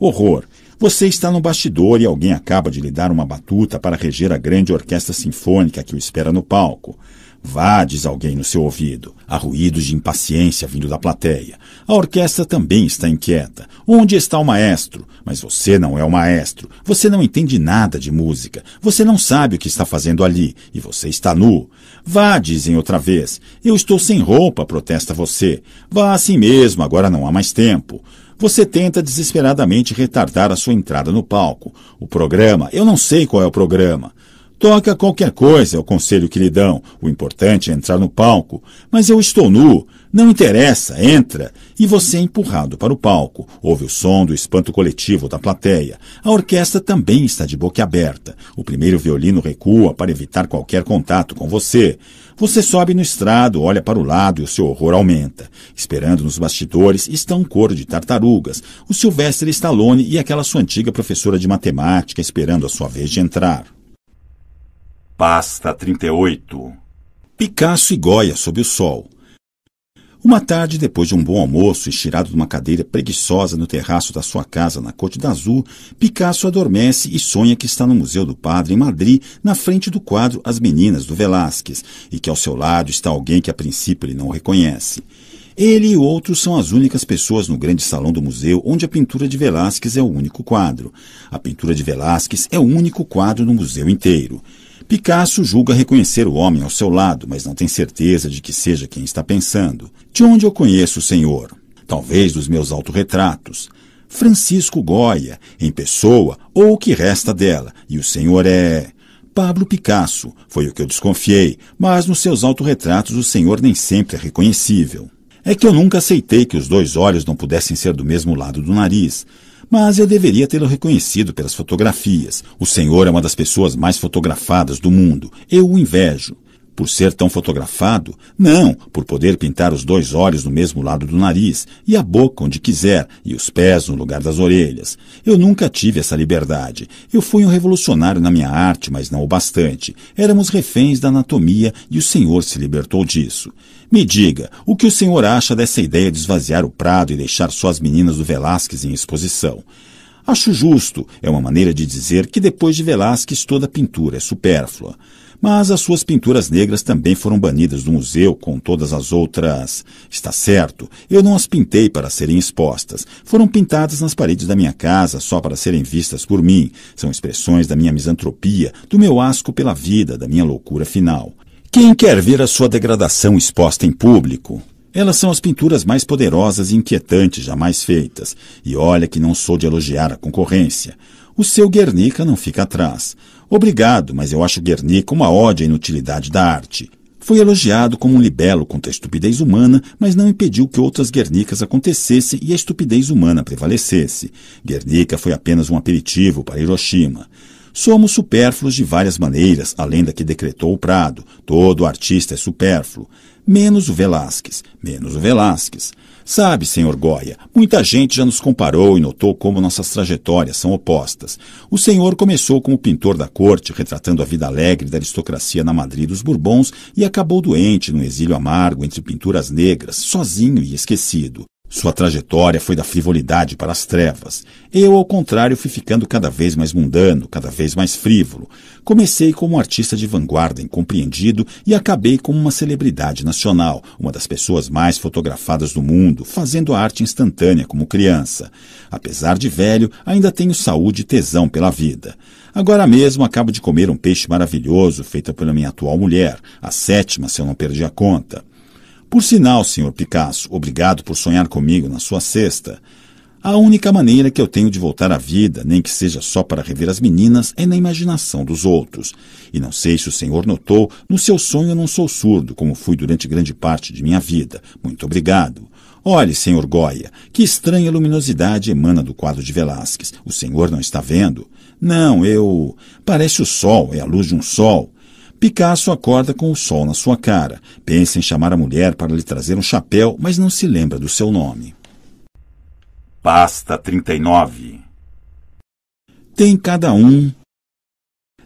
Horror! Você está no bastidor e alguém acaba de lhe dar uma batuta para reger a grande orquestra sinfônica que o espera no palco. Vá, diz alguém no seu ouvido. Há ruídos de impaciência vindo da plateia. A orquestra também está inquieta. Onde está o maestro? Mas você não é o maestro. Você não entende nada de música. Você não sabe o que está fazendo ali. E você está nu. Vá, dizem outra vez. Eu estou sem roupa, protesta você. Vá assim mesmo, agora não há mais tempo. Você tenta desesperadamente retardar a sua entrada no palco. O programa, eu não sei qual é o programa. Toca qualquer coisa, é o conselho que lhe dão. O importante é entrar no palco. Mas eu estou nu. Não interessa, entra! E você é empurrado para o palco. Ouve o som do espanto coletivo da plateia. A orquestra também está de boca aberta. O primeiro violino recua para evitar qualquer contato com você. Você sobe no estrado, olha para o lado e o seu horror aumenta. Esperando nos bastidores está um coro de tartarugas, o Sylvester Stallone e aquela sua antiga professora de matemática esperando a sua vez de entrar. Pasta 38 Picasso e Goya sob o sol. Uma tarde, depois de um bom almoço, estirado numa cadeira preguiçosa no terraço da sua casa na Côte d'Azul, Picasso adormece e sonha que está no Museu do Padre, em Madrid, na frente do quadro As Meninas, do Velázquez, e que ao seu lado está alguém que a princípio ele não reconhece. Ele e outros são as únicas pessoas no grande salão do museu onde a pintura de Velázquez é o único quadro. A pintura de Velázquez é o único quadro no museu inteiro. Picasso julga reconhecer o homem ao seu lado, mas não tem certeza de que seja quem está pensando. De onde eu conheço o senhor? Talvez dos meus autorretratos. Francisco Goya, em pessoa ou o que resta dela, e o senhor é. Pablo Picasso, foi o que eu desconfiei, mas nos seus autorretratos o senhor nem sempre é reconhecível. É que eu nunca aceitei que os dois olhos não pudessem ser do mesmo lado do nariz, mas eu deveria tê-lo reconhecido pelas fotografias. O senhor é uma das pessoas mais fotografadas do mundo. Eu o invejo. Por ser tão fotografado? Não, por poder pintar os dois olhos no mesmo lado do nariz, e a boca onde quiser, e os pés no lugar das orelhas. Eu nunca tive essa liberdade. Eu fui um revolucionário na minha arte, mas não o bastante. Éramos reféns da anatomia e o senhor se libertou disso. Me diga, o que o senhor acha dessa ideia de esvaziar o Prado e deixar só as meninas do Velázquez em exposição? Acho justo, é uma maneira de dizer que depois de Velázquez toda pintura é supérflua. Mas as suas pinturas negras também foram banidas do museu com todas as outras. Está certo, eu não as pintei para serem expostas. Foram pintadas nas paredes da minha casa só para serem vistas por mim. São expressões da minha misantropia, do meu asco pela vida, da minha loucura final. Quem quer ver a sua degradação exposta em público? Elas são as pinturas mais poderosas e inquietantes jamais feitas. E olha que não sou de elogiar a concorrência. O seu Guernica não fica atrás. Obrigado, mas eu acho Guernica uma ódio à inutilidade da arte. Foi elogiado como um libelo contra a estupidez humana, mas não impediu que outras Guernicas acontecessem e a estupidez humana prevalecesse. Guernica foi apenas um aperitivo para Hiroshima. Somos supérfluos de várias maneiras, além da que decretou o Prado. Todo artista é supérfluo. Menos o Velázquez, menos o Velázquez. Sabe, senhor Goya, muita gente já nos comparou e notou como nossas trajetórias são opostas. O senhor começou como pintor da corte, retratando a vida alegre da aristocracia na Madrid dos Bourbons e acabou doente num exílio amargo entre pinturas negras, sozinho e esquecido. Sua trajetória foi da frivolidade para as trevas. Eu, ao contrário, fui ficando cada vez mais mundano, cada vez mais frívolo. Comecei como um artista de vanguarda incompreendido e acabei como uma celebridade nacional, uma das pessoas mais fotografadas do mundo, fazendo arte instantânea como criança. Apesar de velho, ainda tenho saúde e tesão pela vida. Agora mesmo acabo de comer um peixe maravilhoso feito pela minha atual mulher, a sétima, se eu não perdi a conta. Por sinal, senhor Picasso, obrigado por sonhar comigo na sua cesta. A única maneira que eu tenho de voltar à vida, nem que seja só para rever as meninas, é na imaginação dos outros. E não sei se o senhor notou, no seu sonho eu não sou surdo, como fui durante grande parte de minha vida. Muito obrigado. Olhe, senhor Goya, que estranha luminosidade emana do quadro de Velázquez. O senhor não está vendo? Não, eu. Parece o sol, é a luz de um sol. Picasso acorda com o sol na sua cara. Pensa em chamar a mulher para lhe trazer um chapéu, mas não se lembra do seu nome. Pasta 39 Tem cada um.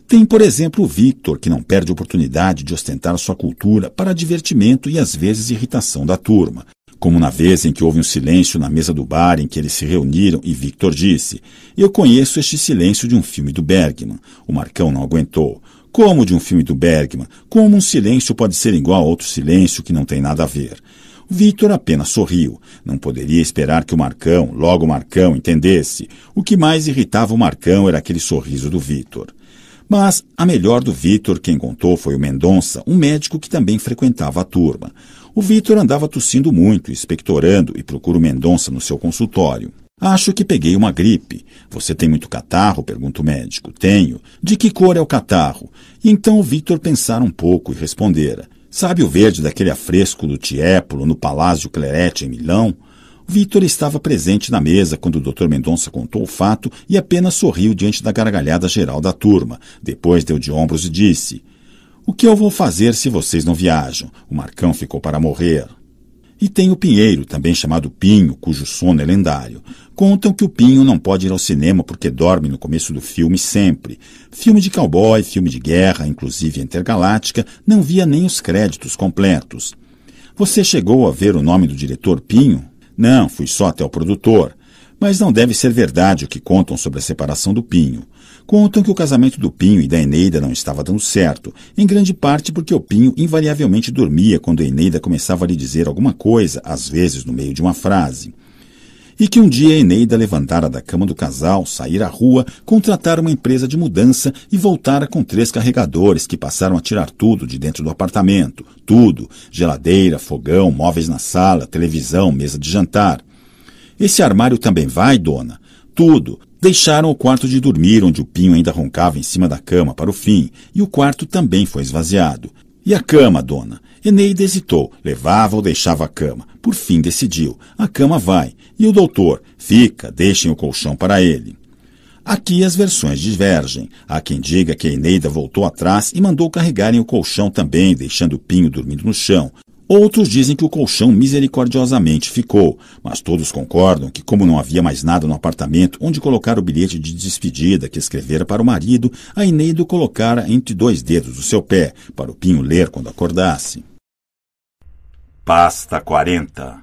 Tem, por exemplo, o Victor, que não perde a oportunidade de ostentar sua cultura para divertimento e às vezes irritação da turma como na vez em que houve um silêncio na mesa do bar em que eles se reuniram e Victor disse: Eu conheço este silêncio de um filme do Bergman. O Marcão não aguentou como de um filme do Bergman, como um silêncio pode ser igual a outro silêncio que não tem nada a ver. Vitor apenas sorriu. Não poderia esperar que o Marcão, logo o Marcão, entendesse. O que mais irritava o Marcão era aquele sorriso do Vitor. Mas a melhor do Vitor, quem contou foi o Mendonça, um médico que também frequentava a turma. O Vitor andava tossindo muito, expectorando, e procura o Mendonça no seu consultório. Acho que peguei uma gripe. Você tem muito catarro? pergunta o médico. Tenho. De que cor é o catarro? E então Victor pensar um pouco e respondera. Sabe o verde daquele afresco do Tiepolo no Palácio Clerete em Milão? Victor estava presente na mesa quando o Dr. Mendonça contou o fato e apenas sorriu diante da gargalhada geral da turma. Depois deu de ombros e disse: O que eu vou fazer se vocês não viajam? O Marcão ficou para morrer. E tem o Pinheiro, também chamado Pinho, cujo sono é lendário. Contam que o Pinho não pode ir ao cinema porque dorme no começo do filme sempre. Filme de cowboy, filme de guerra, inclusive intergaláctica, não via nem os créditos completos. Você chegou a ver o nome do diretor Pinho? Não, fui só até o produtor. Mas não deve ser verdade o que contam sobre a separação do Pinho. Contam que o casamento do Pinho e da Eneida não estava dando certo, em grande parte porque o Pinho invariavelmente dormia quando Eneida começava a lhe dizer alguma coisa, às vezes no meio de uma frase. E que um dia Eneida levantara da cama do casal, sair à rua, contratar uma empresa de mudança e voltara com três carregadores que passaram a tirar tudo de dentro do apartamento: tudo, geladeira, fogão, móveis na sala, televisão, mesa de jantar. Esse armário também vai, dona? Tudo, Deixaram o quarto de dormir, onde o Pinho ainda roncava em cima da cama, para o fim, e o quarto também foi esvaziado. E a cama, dona? Eneida hesitou, levava ou deixava a cama. Por fim decidiu, a cama vai. E o doutor, fica, deixem o colchão para ele. Aqui as versões divergem. Há quem diga que a Eneida voltou atrás e mandou carregarem o colchão também, deixando o Pinho dormindo no chão, Outros dizem que o colchão misericordiosamente ficou, mas todos concordam que, como não havia mais nada no apartamento onde colocar o bilhete de despedida que escrevera para o marido, a Ineido colocara entre dois dedos o seu pé, para o Pinho ler quando acordasse. Pasta 40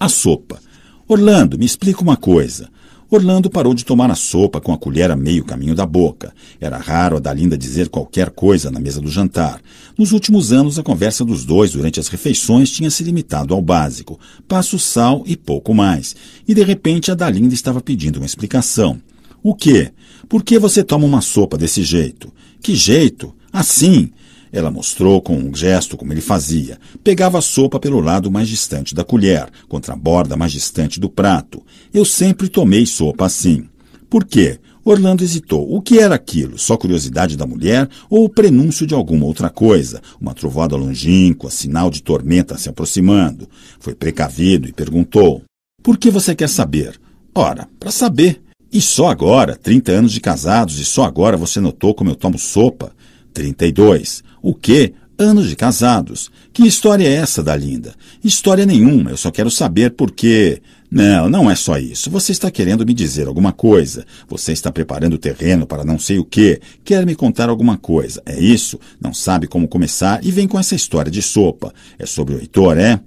A sopa. Orlando, me explica uma coisa. Orlando parou de tomar a sopa com a colher a meio caminho da boca. Era raro a Dalinda dizer qualquer coisa na mesa do jantar. Nos últimos anos, a conversa dos dois durante as refeições tinha se limitado ao básico: passo sal e pouco mais. E de repente a Dalinda estava pedindo uma explicação. O quê? Por que você toma uma sopa desse jeito? Que jeito? Assim! Ela mostrou com um gesto como ele fazia. Pegava a sopa pelo lado mais distante da colher, contra a borda mais distante do prato. Eu sempre tomei sopa assim. Por quê? Orlando hesitou. O que era aquilo? Só curiosidade da mulher ou o prenúncio de alguma outra coisa? Uma trovada longínqua, sinal de tormenta se aproximando. Foi precavido e perguntou: Por que você quer saber? Ora, para saber. E só agora, 30 anos de casados, e só agora você notou como eu tomo sopa? 32. O quê? Anos de casados. Que história é essa da Linda? História nenhuma, eu só quero saber por quê. Não, não é só isso. Você está querendo me dizer alguma coisa. Você está preparando o terreno para não sei o quê. Quer me contar alguma coisa. É isso? Não sabe como começar e vem com essa história de sopa. É sobre o Heitor, é?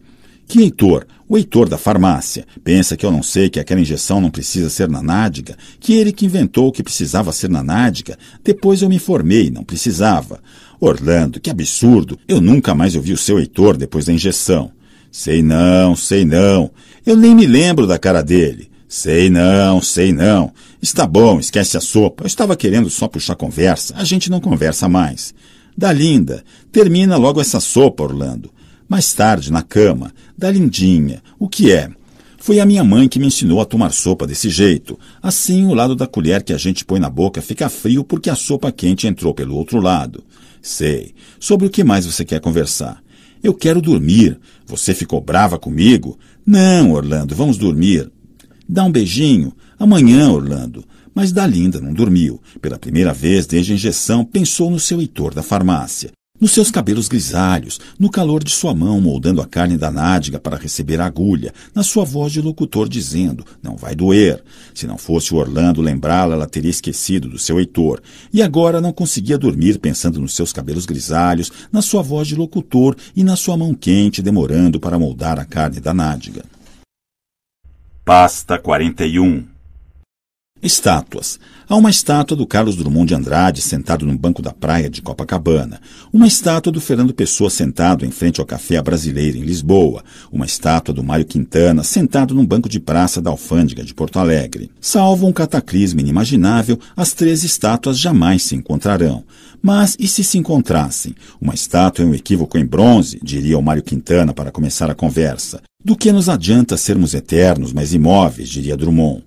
Que Heitor? O Heitor da farmácia. Pensa que eu não sei que aquela injeção não precisa ser na nádiga? Que ele que inventou que precisava ser na nádiga? Depois eu me informei, não precisava. Orlando, que absurdo! Eu nunca mais ouvi o seu Heitor depois da injeção. Sei não, sei não. Eu nem me lembro da cara dele. Sei não, sei não. Está bom, esquece a sopa. Eu estava querendo só puxar conversa. A gente não conversa mais. Dalinda, termina logo essa sopa, Orlando. Mais tarde, na cama. Dalindinha, o que é? Foi a minha mãe que me ensinou a tomar sopa desse jeito. Assim, o lado da colher que a gente põe na boca fica frio porque a sopa quente entrou pelo outro lado. Sei. Sobre o que mais você quer conversar? Eu quero dormir. Você ficou brava comigo? Não, Orlando, vamos dormir. Dá um beijinho. Amanhã, Orlando. Mas Dalinda não dormiu. Pela primeira vez desde a injeção, pensou no seu Heitor da farmácia nos seus cabelos grisalhos, no calor de sua mão moldando a carne da nádega para receber a agulha, na sua voz de locutor dizendo: Não vai doer. Se não fosse o Orlando lembrá-la, ela teria esquecido do seu Heitor. E agora não conseguia dormir pensando nos seus cabelos grisalhos, na sua voz de locutor e na sua mão quente demorando para moldar a carne da nádega. Pasta 41 Estátuas. Há uma estátua do Carlos Drummond de Andrade sentado num banco da praia de Copacabana, uma estátua do Fernando Pessoa sentado em frente ao Café Brasileiro em Lisboa, uma estátua do Mário Quintana sentado num banco de praça da Alfândega de Porto Alegre. Salvo um cataclismo inimaginável, as três estátuas jamais se encontrarão. Mas e se se encontrassem? Uma estátua é um equívoco em bronze, diria o Mário Quintana para começar a conversa. Do que nos adianta sermos eternos, mas imóveis, diria Drummond.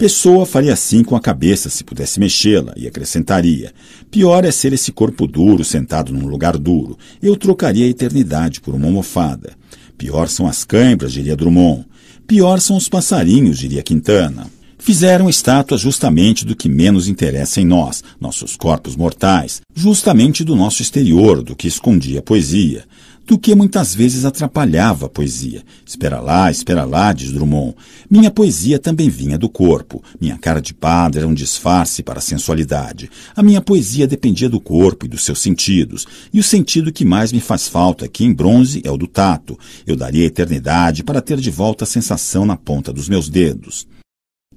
Pessoa faria assim com a cabeça se pudesse mexê-la e acrescentaria: Pior é ser esse corpo duro sentado num lugar duro. Eu trocaria a eternidade por uma almofada. Pior são as cãibras, diria Drummond. Pior são os passarinhos, diria Quintana. Fizeram estátua justamente do que menos interessa em nós, nossos corpos mortais, justamente do nosso exterior, do que escondia a poesia do que muitas vezes atrapalhava a poesia. Espera lá, espera lá, diz Drummond. Minha poesia também vinha do corpo. Minha cara de padre era um disfarce para a sensualidade. A minha poesia dependia do corpo e dos seus sentidos. E o sentido que mais me faz falta aqui em bronze é o do tato. Eu daria a eternidade para ter de volta a sensação na ponta dos meus dedos.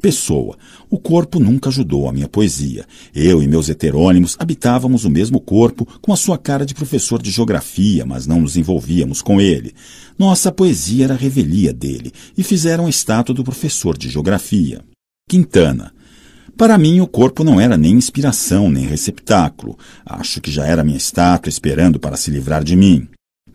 Pessoa. O corpo nunca ajudou a minha poesia. Eu e meus heterônimos habitávamos o mesmo corpo com a sua cara de professor de geografia, mas não nos envolvíamos com ele. Nossa poesia era a revelia dele, e fizeram a estátua do professor de geografia. Quintana. Para mim, o corpo não era nem inspiração, nem receptáculo. Acho que já era minha estátua esperando para se livrar de mim.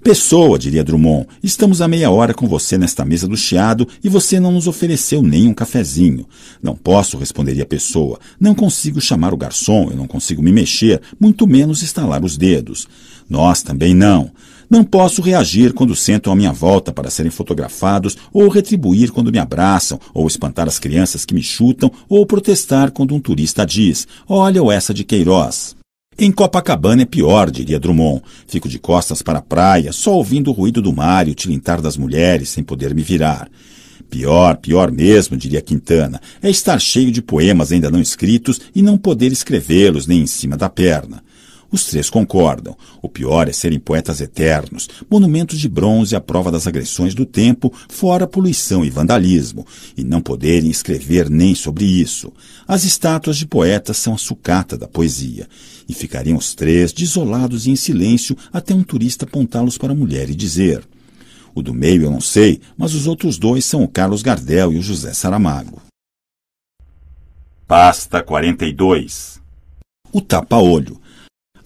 Pessoa, diria Drummond, estamos há meia hora com você nesta mesa do chiado e você não nos ofereceu nem um cafezinho. Não posso, responderia Pessoa. Não consigo chamar o garçom, eu não consigo me mexer, muito menos estalar os dedos. Nós também não. Não posso reagir quando sentam à minha volta para serem fotografados, ou retribuir quando me abraçam, ou espantar as crianças que me chutam, ou protestar quando um turista diz: Olha o essa de Queiroz. Em Copacabana é pior, diria Drummond. Fico de costas para a praia, só ouvindo o ruído do mar e o tilintar das mulheres, sem poder me virar. Pior, pior mesmo, diria Quintana, é estar cheio de poemas ainda não escritos e não poder escrevê-los nem em cima da perna. Os três concordam. O pior é serem poetas eternos, monumentos de bronze à prova das agressões do tempo, fora poluição e vandalismo, e não poderem escrever nem sobre isso. As estátuas de poetas são a sucata da poesia. E ficariam os três desolados e em silêncio até um turista apontá-los para a mulher e dizer: O do meio eu não sei, mas os outros dois são o Carlos Gardel e o José Saramago. Pasta 42 O tapa-olho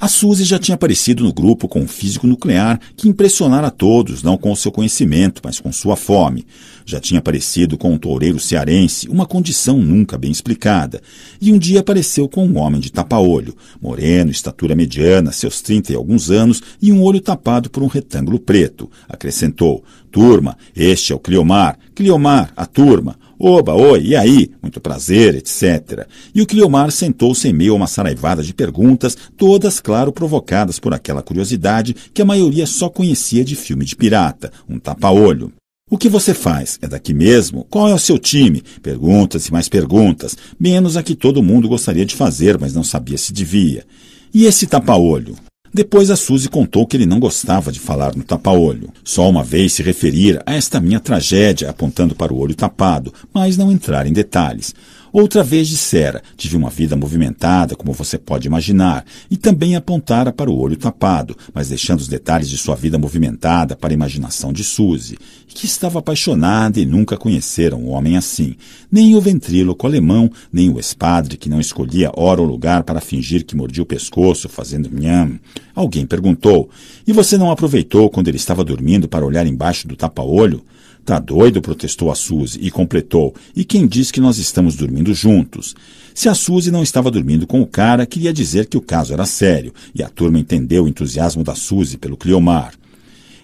a Suzy já tinha aparecido no grupo com um físico nuclear que impressionara a todos, não com o seu conhecimento, mas com sua fome. Já tinha aparecido com um toureiro cearense, uma condição nunca bem explicada. E um dia apareceu com um homem de tapa-olho, moreno, estatura mediana, seus trinta e alguns anos, e um olho tapado por um retângulo preto. Acrescentou: Turma, este é o Cliomar. Cliomar, a turma. Oba, oi, e aí? Muito prazer, etc. E o Cliomar sentou-se em meio a uma saraivada de perguntas, todas, claro, provocadas por aquela curiosidade que a maioria só conhecia de filme de pirata, um tapa-olho. O que você faz? É daqui mesmo? Qual é o seu time? Perguntas e mais perguntas, menos a que todo mundo gostaria de fazer, mas não sabia se devia. E esse tapa-olho? Depois a Suzy contou que ele não gostava de falar no tapa-olho. Só uma vez se referir a esta minha tragédia apontando para o olho tapado, mas não entrar em detalhes. Outra vez dissera: Tive uma vida movimentada, como você pode imaginar, e também apontara para o olho tapado, mas deixando os detalhes de sua vida movimentada para a imaginação de Suzy, que estava apaixonada e nunca conhecera um homem assim, nem o ventríloco alemão, nem o espadre que não escolhia hora ou lugar para fingir que mordia o pescoço, fazendo nham. Alguém perguntou: E você não aproveitou quando ele estava dormindo para olhar embaixo do tapa-olho? Tá doido? protestou a Suzy e completou. E quem diz que nós estamos dormindo juntos? Se a Suzy não estava dormindo com o cara, queria dizer que o caso era sério, e a turma entendeu o entusiasmo da Suzy pelo Cleomar.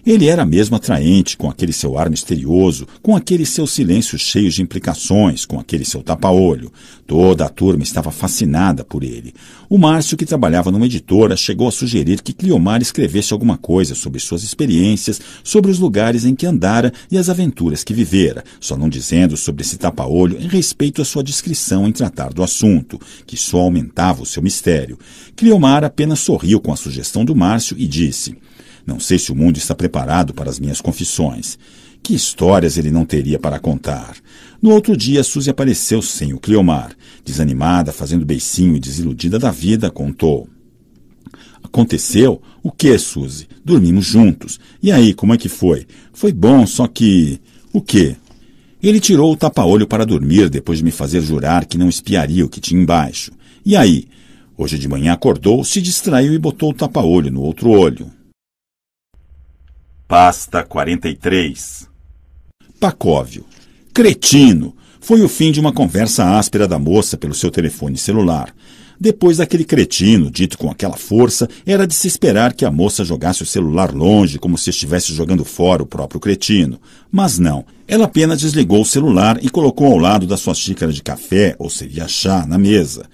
Ele era mesmo atraente, com aquele seu ar misterioso, com aquele seu silêncio cheio de implicações, com aquele seu tapa-olho. Toda a turma estava fascinada por ele. O Márcio, que trabalhava numa editora, chegou a sugerir que Cleomar escrevesse alguma coisa sobre suas experiências, sobre os lugares em que andara e as aventuras que vivera, só não dizendo sobre esse tapa-olho em respeito à sua discrição em tratar do assunto, que só aumentava o seu mistério. Cleomar apenas sorriu com a sugestão do Márcio e disse. Não sei se o mundo está preparado para as minhas confissões. Que histórias ele não teria para contar? No outro dia, Suzy apareceu sem o Cleomar. Desanimada, fazendo beicinho e desiludida da vida, contou. Aconteceu? O que, Suzy? Dormimos juntos. E aí, como é que foi? Foi bom, só que. O quê? Ele tirou o tapa-olho para dormir depois de me fazer jurar que não espiaria o que tinha embaixo. E aí? Hoje de manhã acordou, se distraiu e botou o tapa-olho no outro olho. Pasta 43 Pacóvio. Cretino! Foi o fim de uma conversa áspera da moça pelo seu telefone celular. Depois daquele cretino, dito com aquela força, era de se esperar que a moça jogasse o celular longe, como se estivesse jogando fora o próprio cretino. Mas não. Ela apenas desligou o celular e colocou ao lado da sua xícara de café, ou seria chá, na mesa.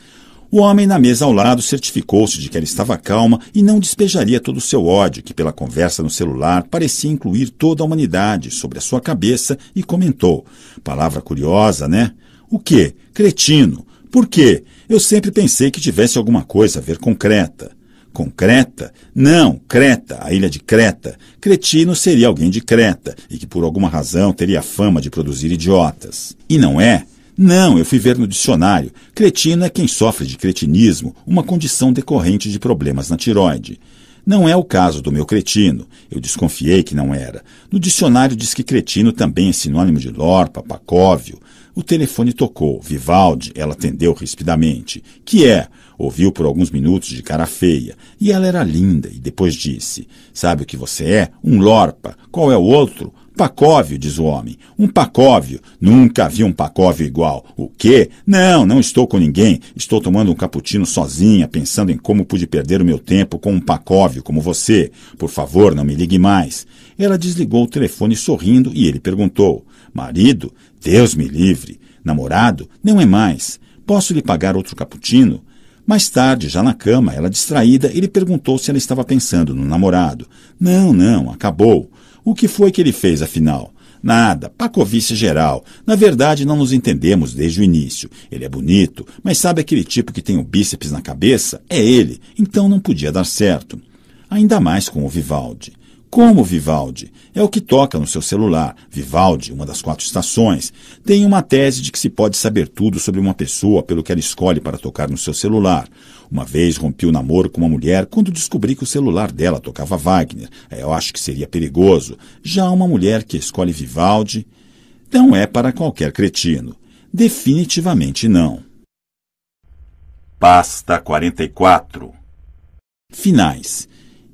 O homem na mesa ao lado certificou-se de que ela estava calma e não despejaria todo o seu ódio, que pela conversa no celular parecia incluir toda a humanidade, sobre a sua cabeça e comentou: Palavra curiosa, né? O quê? Cretino. Por quê? Eu sempre pensei que tivesse alguma coisa a ver com Creta. Concreta? Não, Creta, a ilha de Creta. Cretino seria alguém de Creta e que por alguma razão teria a fama de produzir idiotas. E não é? Não, eu fui ver no dicionário. Cretino é quem sofre de cretinismo, uma condição decorrente de problemas na tiroide. Não é o caso do meu cretino. Eu desconfiei que não era. No dicionário diz que cretino também é sinônimo de lorpa, pacóvio. O telefone tocou. Vivaldi, ela atendeu rispidamente. Que é? Ouviu por alguns minutos de cara feia. E ela era linda, e depois disse: Sabe o que você é? Um lorpa. Qual é o outro? Pacóvio, diz o homem. Um pacóvio. Nunca vi um pacóvio igual. O quê? Não, não estou com ninguém. Estou tomando um cappuccino sozinha, pensando em como pude perder o meu tempo com um pacóvio como você. Por favor, não me ligue mais. Ela desligou o telefone sorrindo e ele perguntou: Marido? Deus me livre. Namorado? Não é mais. Posso lhe pagar outro cappuccino? Mais tarde, já na cama, ela distraída, ele perguntou se ela estava pensando no namorado. Não, não, acabou. O que foi que ele fez, afinal? Nada, pacovice geral. Na verdade, não nos entendemos desde o início. Ele é bonito, mas sabe aquele tipo que tem o bíceps na cabeça? É ele, então não podia dar certo. Ainda mais com o Vivaldi. Como Vivaldi? É o que toca no seu celular. Vivaldi, uma das quatro estações. Tem uma tese de que se pode saber tudo sobre uma pessoa pelo que ela escolhe para tocar no seu celular. Uma vez rompi o namoro com uma mulher quando descobri que o celular dela tocava Wagner. É, eu acho que seria perigoso. Já uma mulher que escolhe Vivaldi não é para qualquer cretino. Definitivamente não. Pasta 44 Finais.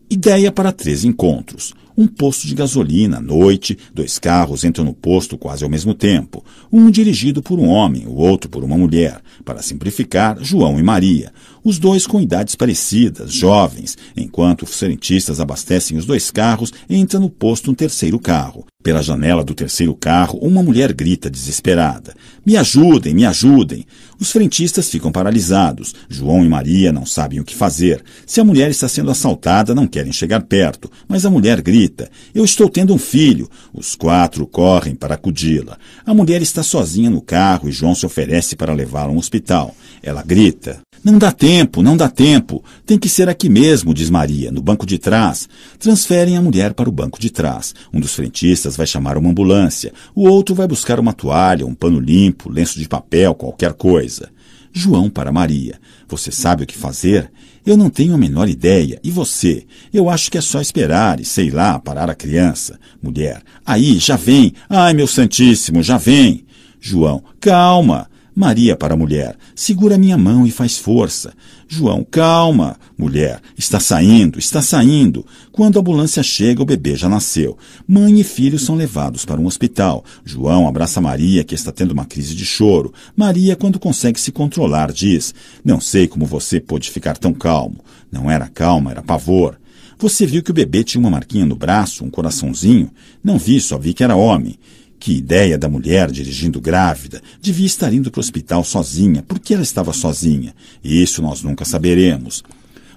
Ideia para três encontros. Um posto de gasolina à noite, dois carros entram no posto quase ao mesmo tempo. Um dirigido por um homem, o outro por uma mulher. Para simplificar, João e Maria os dois com idades parecidas, jovens. Enquanto os frentistas abastecem os dois carros, entra no posto um terceiro carro. Pela janela do terceiro carro, uma mulher grita desesperada: Me ajudem, me ajudem! Os frentistas ficam paralisados. João e Maria não sabem o que fazer. Se a mulher está sendo assaltada, não querem chegar perto, mas a mulher grita: Eu estou tendo um filho. Os quatro correm para acudi-la. A mulher está sozinha no carro e João se oferece para levá-la a um hospital. Ela grita: Não dá tempo tempo, não dá tempo. Tem que ser aqui mesmo, diz Maria, no banco de trás. Transferem a mulher para o banco de trás. Um dos frentistas vai chamar uma ambulância. O outro vai buscar uma toalha, um pano limpo, lenço de papel, qualquer coisa. João para Maria. Você sabe o que fazer? Eu não tenho a menor ideia. E você? Eu acho que é só esperar e, sei lá, parar a criança. Mulher. Aí, já vem. Ai, meu santíssimo, já vem. João. Calma. Maria para a mulher: Segura minha mão e faz força. João: Calma, mulher, está saindo, está saindo. Quando a ambulância chega, o bebê já nasceu. Mãe e filho são levados para um hospital. João abraça Maria, que está tendo uma crise de choro. Maria, quando consegue se controlar, diz: Não sei como você pôde ficar tão calmo. Não era calma, era pavor. Você viu que o bebê tinha uma marquinha no braço, um coraçãozinho? Não vi, só vi que era homem. Que ideia da mulher dirigindo grávida. Devia estar indo para o hospital sozinha. Por que ela estava sozinha? Isso nós nunca saberemos.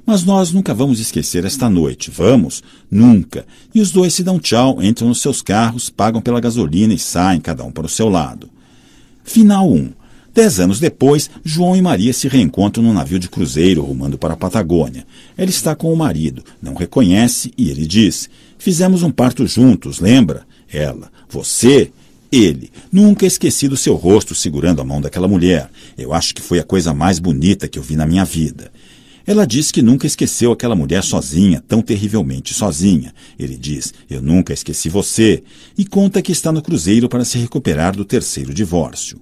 Mas nós nunca vamos esquecer esta noite, vamos? Nunca. E os dois se dão tchau, entram nos seus carros, pagam pela gasolina e saem, cada um para o seu lado. Final 1. Dez anos depois, João e Maria se reencontram num navio de cruzeiro rumando para a Patagônia. Ela está com o marido, não reconhece e ele diz: Fizemos um parto juntos, lembra? Ela, você, ele. Nunca esqueci do seu rosto segurando a mão daquela mulher. Eu acho que foi a coisa mais bonita que eu vi na minha vida. Ela diz que nunca esqueceu aquela mulher sozinha, tão terrivelmente sozinha. Ele diz: Eu nunca esqueci você. E conta que está no cruzeiro para se recuperar do terceiro divórcio.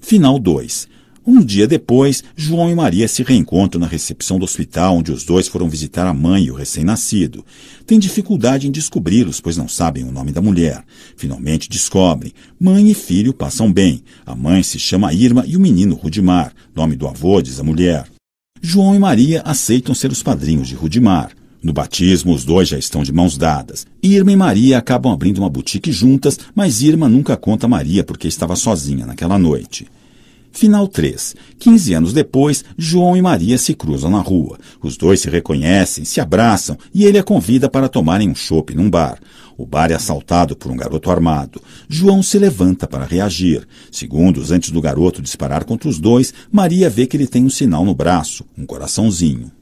Final 2. Um dia depois, João e Maria se reencontram na recepção do hospital onde os dois foram visitar a mãe e o recém-nascido. Tem dificuldade em descobri-los, pois não sabem o nome da mulher. Finalmente descobrem. Mãe e filho passam bem. A mãe se chama Irma e o menino Rudimar, nome do avô, diz a mulher. João e Maria aceitam ser os padrinhos de Rudimar. No batismo, os dois já estão de mãos dadas. Irma e Maria acabam abrindo uma boutique juntas, mas Irma nunca conta a Maria porque estava sozinha naquela noite. Final 3. 15 anos depois, João e Maria se cruzam na rua. Os dois se reconhecem, se abraçam e ele a convida para tomarem um chopp num bar. O bar é assaltado por um garoto armado. João se levanta para reagir. Segundos antes do garoto disparar contra os dois, Maria vê que ele tem um sinal no braço, um coraçãozinho.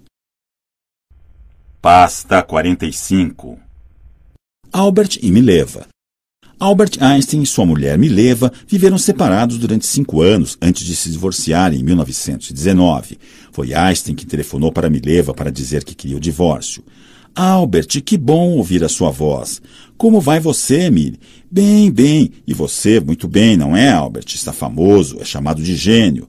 Pasta 45 Albert e Mileva. Albert Einstein e sua mulher Mileva viveram separados durante cinco anos antes de se divorciarem em 1919. Foi Einstein que telefonou para Mileva para dizer que queria o divórcio. Albert, que bom ouvir a sua voz. Como vai você, Mille? Bem, bem. E você, muito bem, não é, Albert? Está famoso, é chamado de gênio.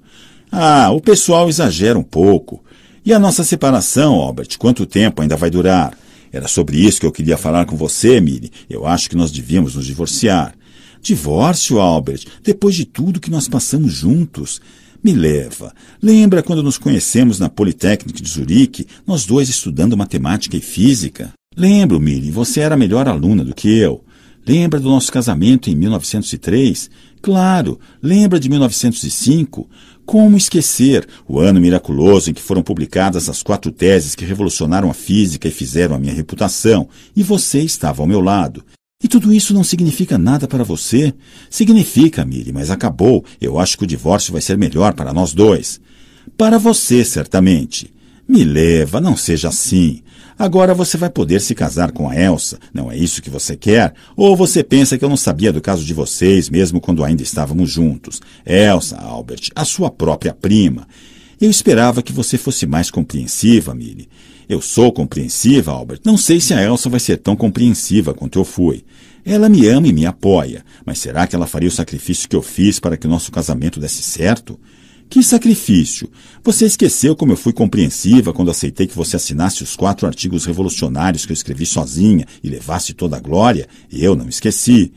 Ah, o pessoal exagera um pouco. E a nossa separação, Albert? Quanto tempo ainda vai durar? Era sobre isso que eu queria falar com você, Emily. Eu acho que nós devíamos nos divorciar. Divórcio, Albert, depois de tudo que nós passamos juntos. Me leva. Lembra quando nos conhecemos na Politécnica de Zurique, nós dois estudando matemática e física? Lembro, Millie, você era melhor aluna do que eu. Lembra do nosso casamento em 1903? Claro, lembra de 1905? Como esquecer o ano miraculoso em que foram publicadas as quatro teses que revolucionaram a física e fizeram a minha reputação, e você estava ao meu lado? E tudo isso não significa nada para você? Significa, Miri, mas acabou. Eu acho que o divórcio vai ser melhor para nós dois. Para você, certamente. Me leva, não seja assim. Agora você vai poder se casar com a Elsa. Não é isso que você quer? Ou você pensa que eu não sabia do caso de vocês, mesmo quando ainda estávamos juntos? Elsa, Albert, a sua própria prima. Eu esperava que você fosse mais compreensiva, Millie. Eu sou compreensiva, Albert. Não sei se a Elsa vai ser tão compreensiva quanto eu fui. Ela me ama e me apoia, mas será que ela faria o sacrifício que eu fiz para que o nosso casamento desse certo? Que sacrifício! Você esqueceu como eu fui compreensiva quando aceitei que você assinasse os quatro artigos revolucionários que eu escrevi sozinha e levasse toda a glória? eu não esqueci.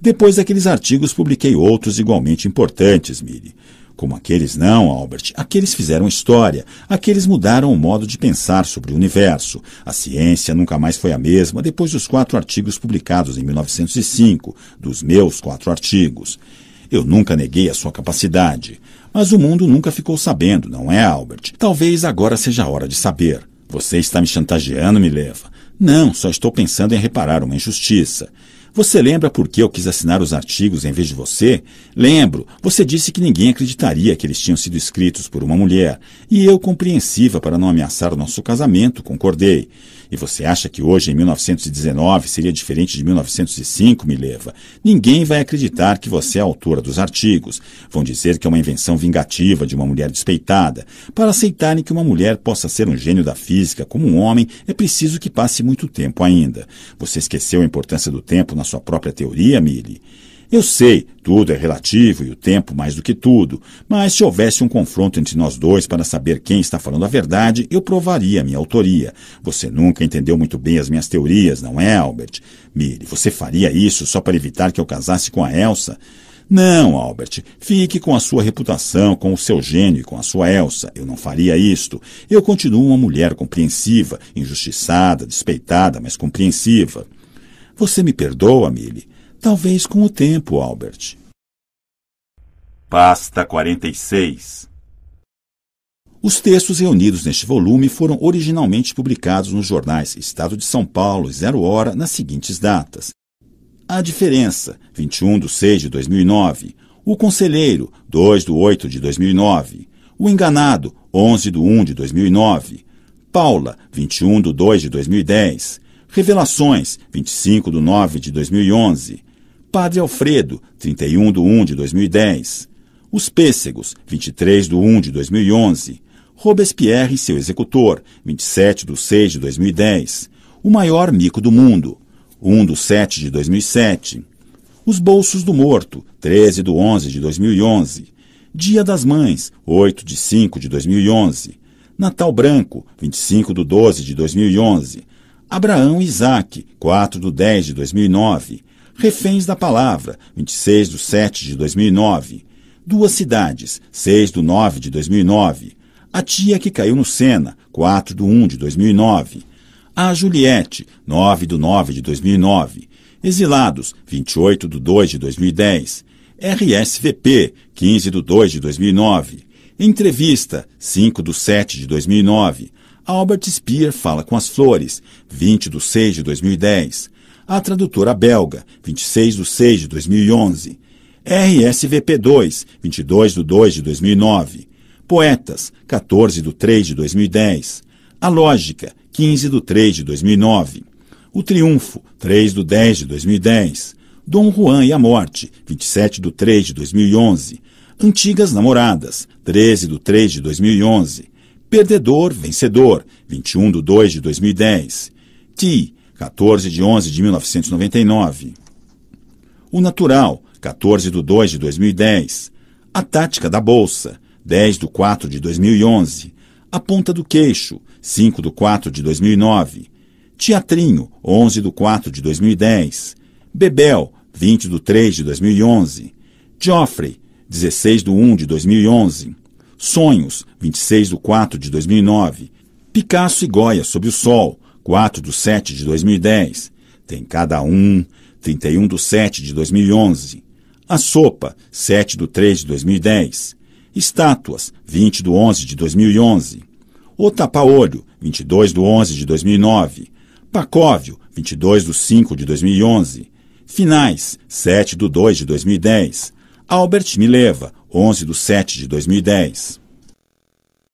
Depois daqueles artigos, publiquei outros igualmente importantes, Mire. Como aqueles não, Albert, aqueles fizeram história, aqueles mudaram o modo de pensar sobre o universo. A ciência nunca mais foi a mesma depois dos quatro artigos publicados em 1905, dos meus quatro artigos. Eu nunca neguei a sua capacidade. Mas o mundo nunca ficou sabendo, não é, Albert? Talvez agora seja a hora de saber. Você está me chantageando, Mileva? Não, só estou pensando em reparar uma injustiça. Você lembra por que eu quis assinar os artigos em vez de você? Lembro. Você disse que ninguém acreditaria que eles tinham sido escritos por uma mulher, e eu, compreensiva para não ameaçar o nosso casamento, concordei. E você acha que hoje, em 1919, seria diferente de 1905, Mileva? Ninguém vai acreditar que você é autora dos artigos. Vão dizer que é uma invenção vingativa de uma mulher despeitada. Para aceitarem que uma mulher possa ser um gênio da física como um homem, é preciso que passe muito tempo ainda. Você esqueceu a importância do tempo na sua própria teoria, Mili? Eu sei, tudo é relativo e o tempo mais do que tudo, mas se houvesse um confronto entre nós dois para saber quem está falando a verdade, eu provaria minha autoria. Você nunca entendeu muito bem as minhas teorias, não é, Albert? Mire, você faria isso só para evitar que eu casasse com a Elsa? Não, Albert, fique com a sua reputação, com o seu gênio e com a sua Elsa. Eu não faria isto. Eu continuo uma mulher compreensiva, injustiçada, despeitada, mas compreensiva. Você me perdoa, Millie? Talvez com o tempo, Albert. Pasta 46 Os textos reunidos neste volume foram originalmente publicados nos jornais Estado de São Paulo e Zero Hora nas seguintes datas. A diferença, 21 de 6 de 2009. O Conselheiro, 2 de 8 de 2009. O Enganado, 11 de 1 de 2009. Paula, 21 de 2 de 2010. Revelações, 25 de 9 de 2011. Padre Alfredo, 31 de 1 de 2010. Os Pêssegos, 23 de 1 de 2011. Robespierre e seu executor, 27 de 6 de 2010. O maior mico do mundo, 1 de 7 de 2007. Os Bolsos do Morto, 13 de 11 de 2011. Dia das Mães, 8 de 5 de 2011. Natal Branco, 25 de 12 de 2011. Abraão e Isaac, 4 de 10 de 2009. Reféns da Palavra, 26 de 7 de 2009. Duas Cidades, 6 do 9 de 2009. A Tia que Caiu no Sena, 4 do 1 de 2009. A Juliette, 9 do 9 de 2009. Exilados, 28 do 2 de 2010. RSVP, 15 do 2 de 2009. Entrevista, 5 do 7 de 2009. Albert Speer fala com as flores, 20 do 6 de 2010 à tradutora belga, 26 de 6 de 2011, RSVP 2, 22 de 2 de 2009, Poetas, 14 de 3 de 2010, A Lógica, 15 de 3 de 2009, O Triunfo, 3 de 10 de 2010, Dom Juan e a Morte, 27 de 3 de 2011, Antigas Namoradas, 13 de 3 de 2011, Perdedor, Vencedor, 21 de 2 de 2010, Ti, 14 de 11 de 1999. O Natural, 14 de 2 de 2010. A Tática da Bolsa, 10 de 4 de 2011. A Ponta do Queixo, 5 de 4 de 2009. Teatrinho, 11 de 4 de 2010. Bebel, 20 de 3 de 2011. Joffrey, 16 de 1 de 2011. Sonhos, 26 de 4 de 2009. Picasso e Goya sob o Sol, 4 de 7 de 2010, tem cada um, 31 de 7 de 2011, a sopa, 7 de 3 de 2010, estátuas, 20 de 11 de 2011, o tapa-olho, 22 de 11 de 2009, pacóvio, 22 de 5 de 2011, finais, 7 de 2 de 2010, Albert Mileva, 11 de 7 de 2010.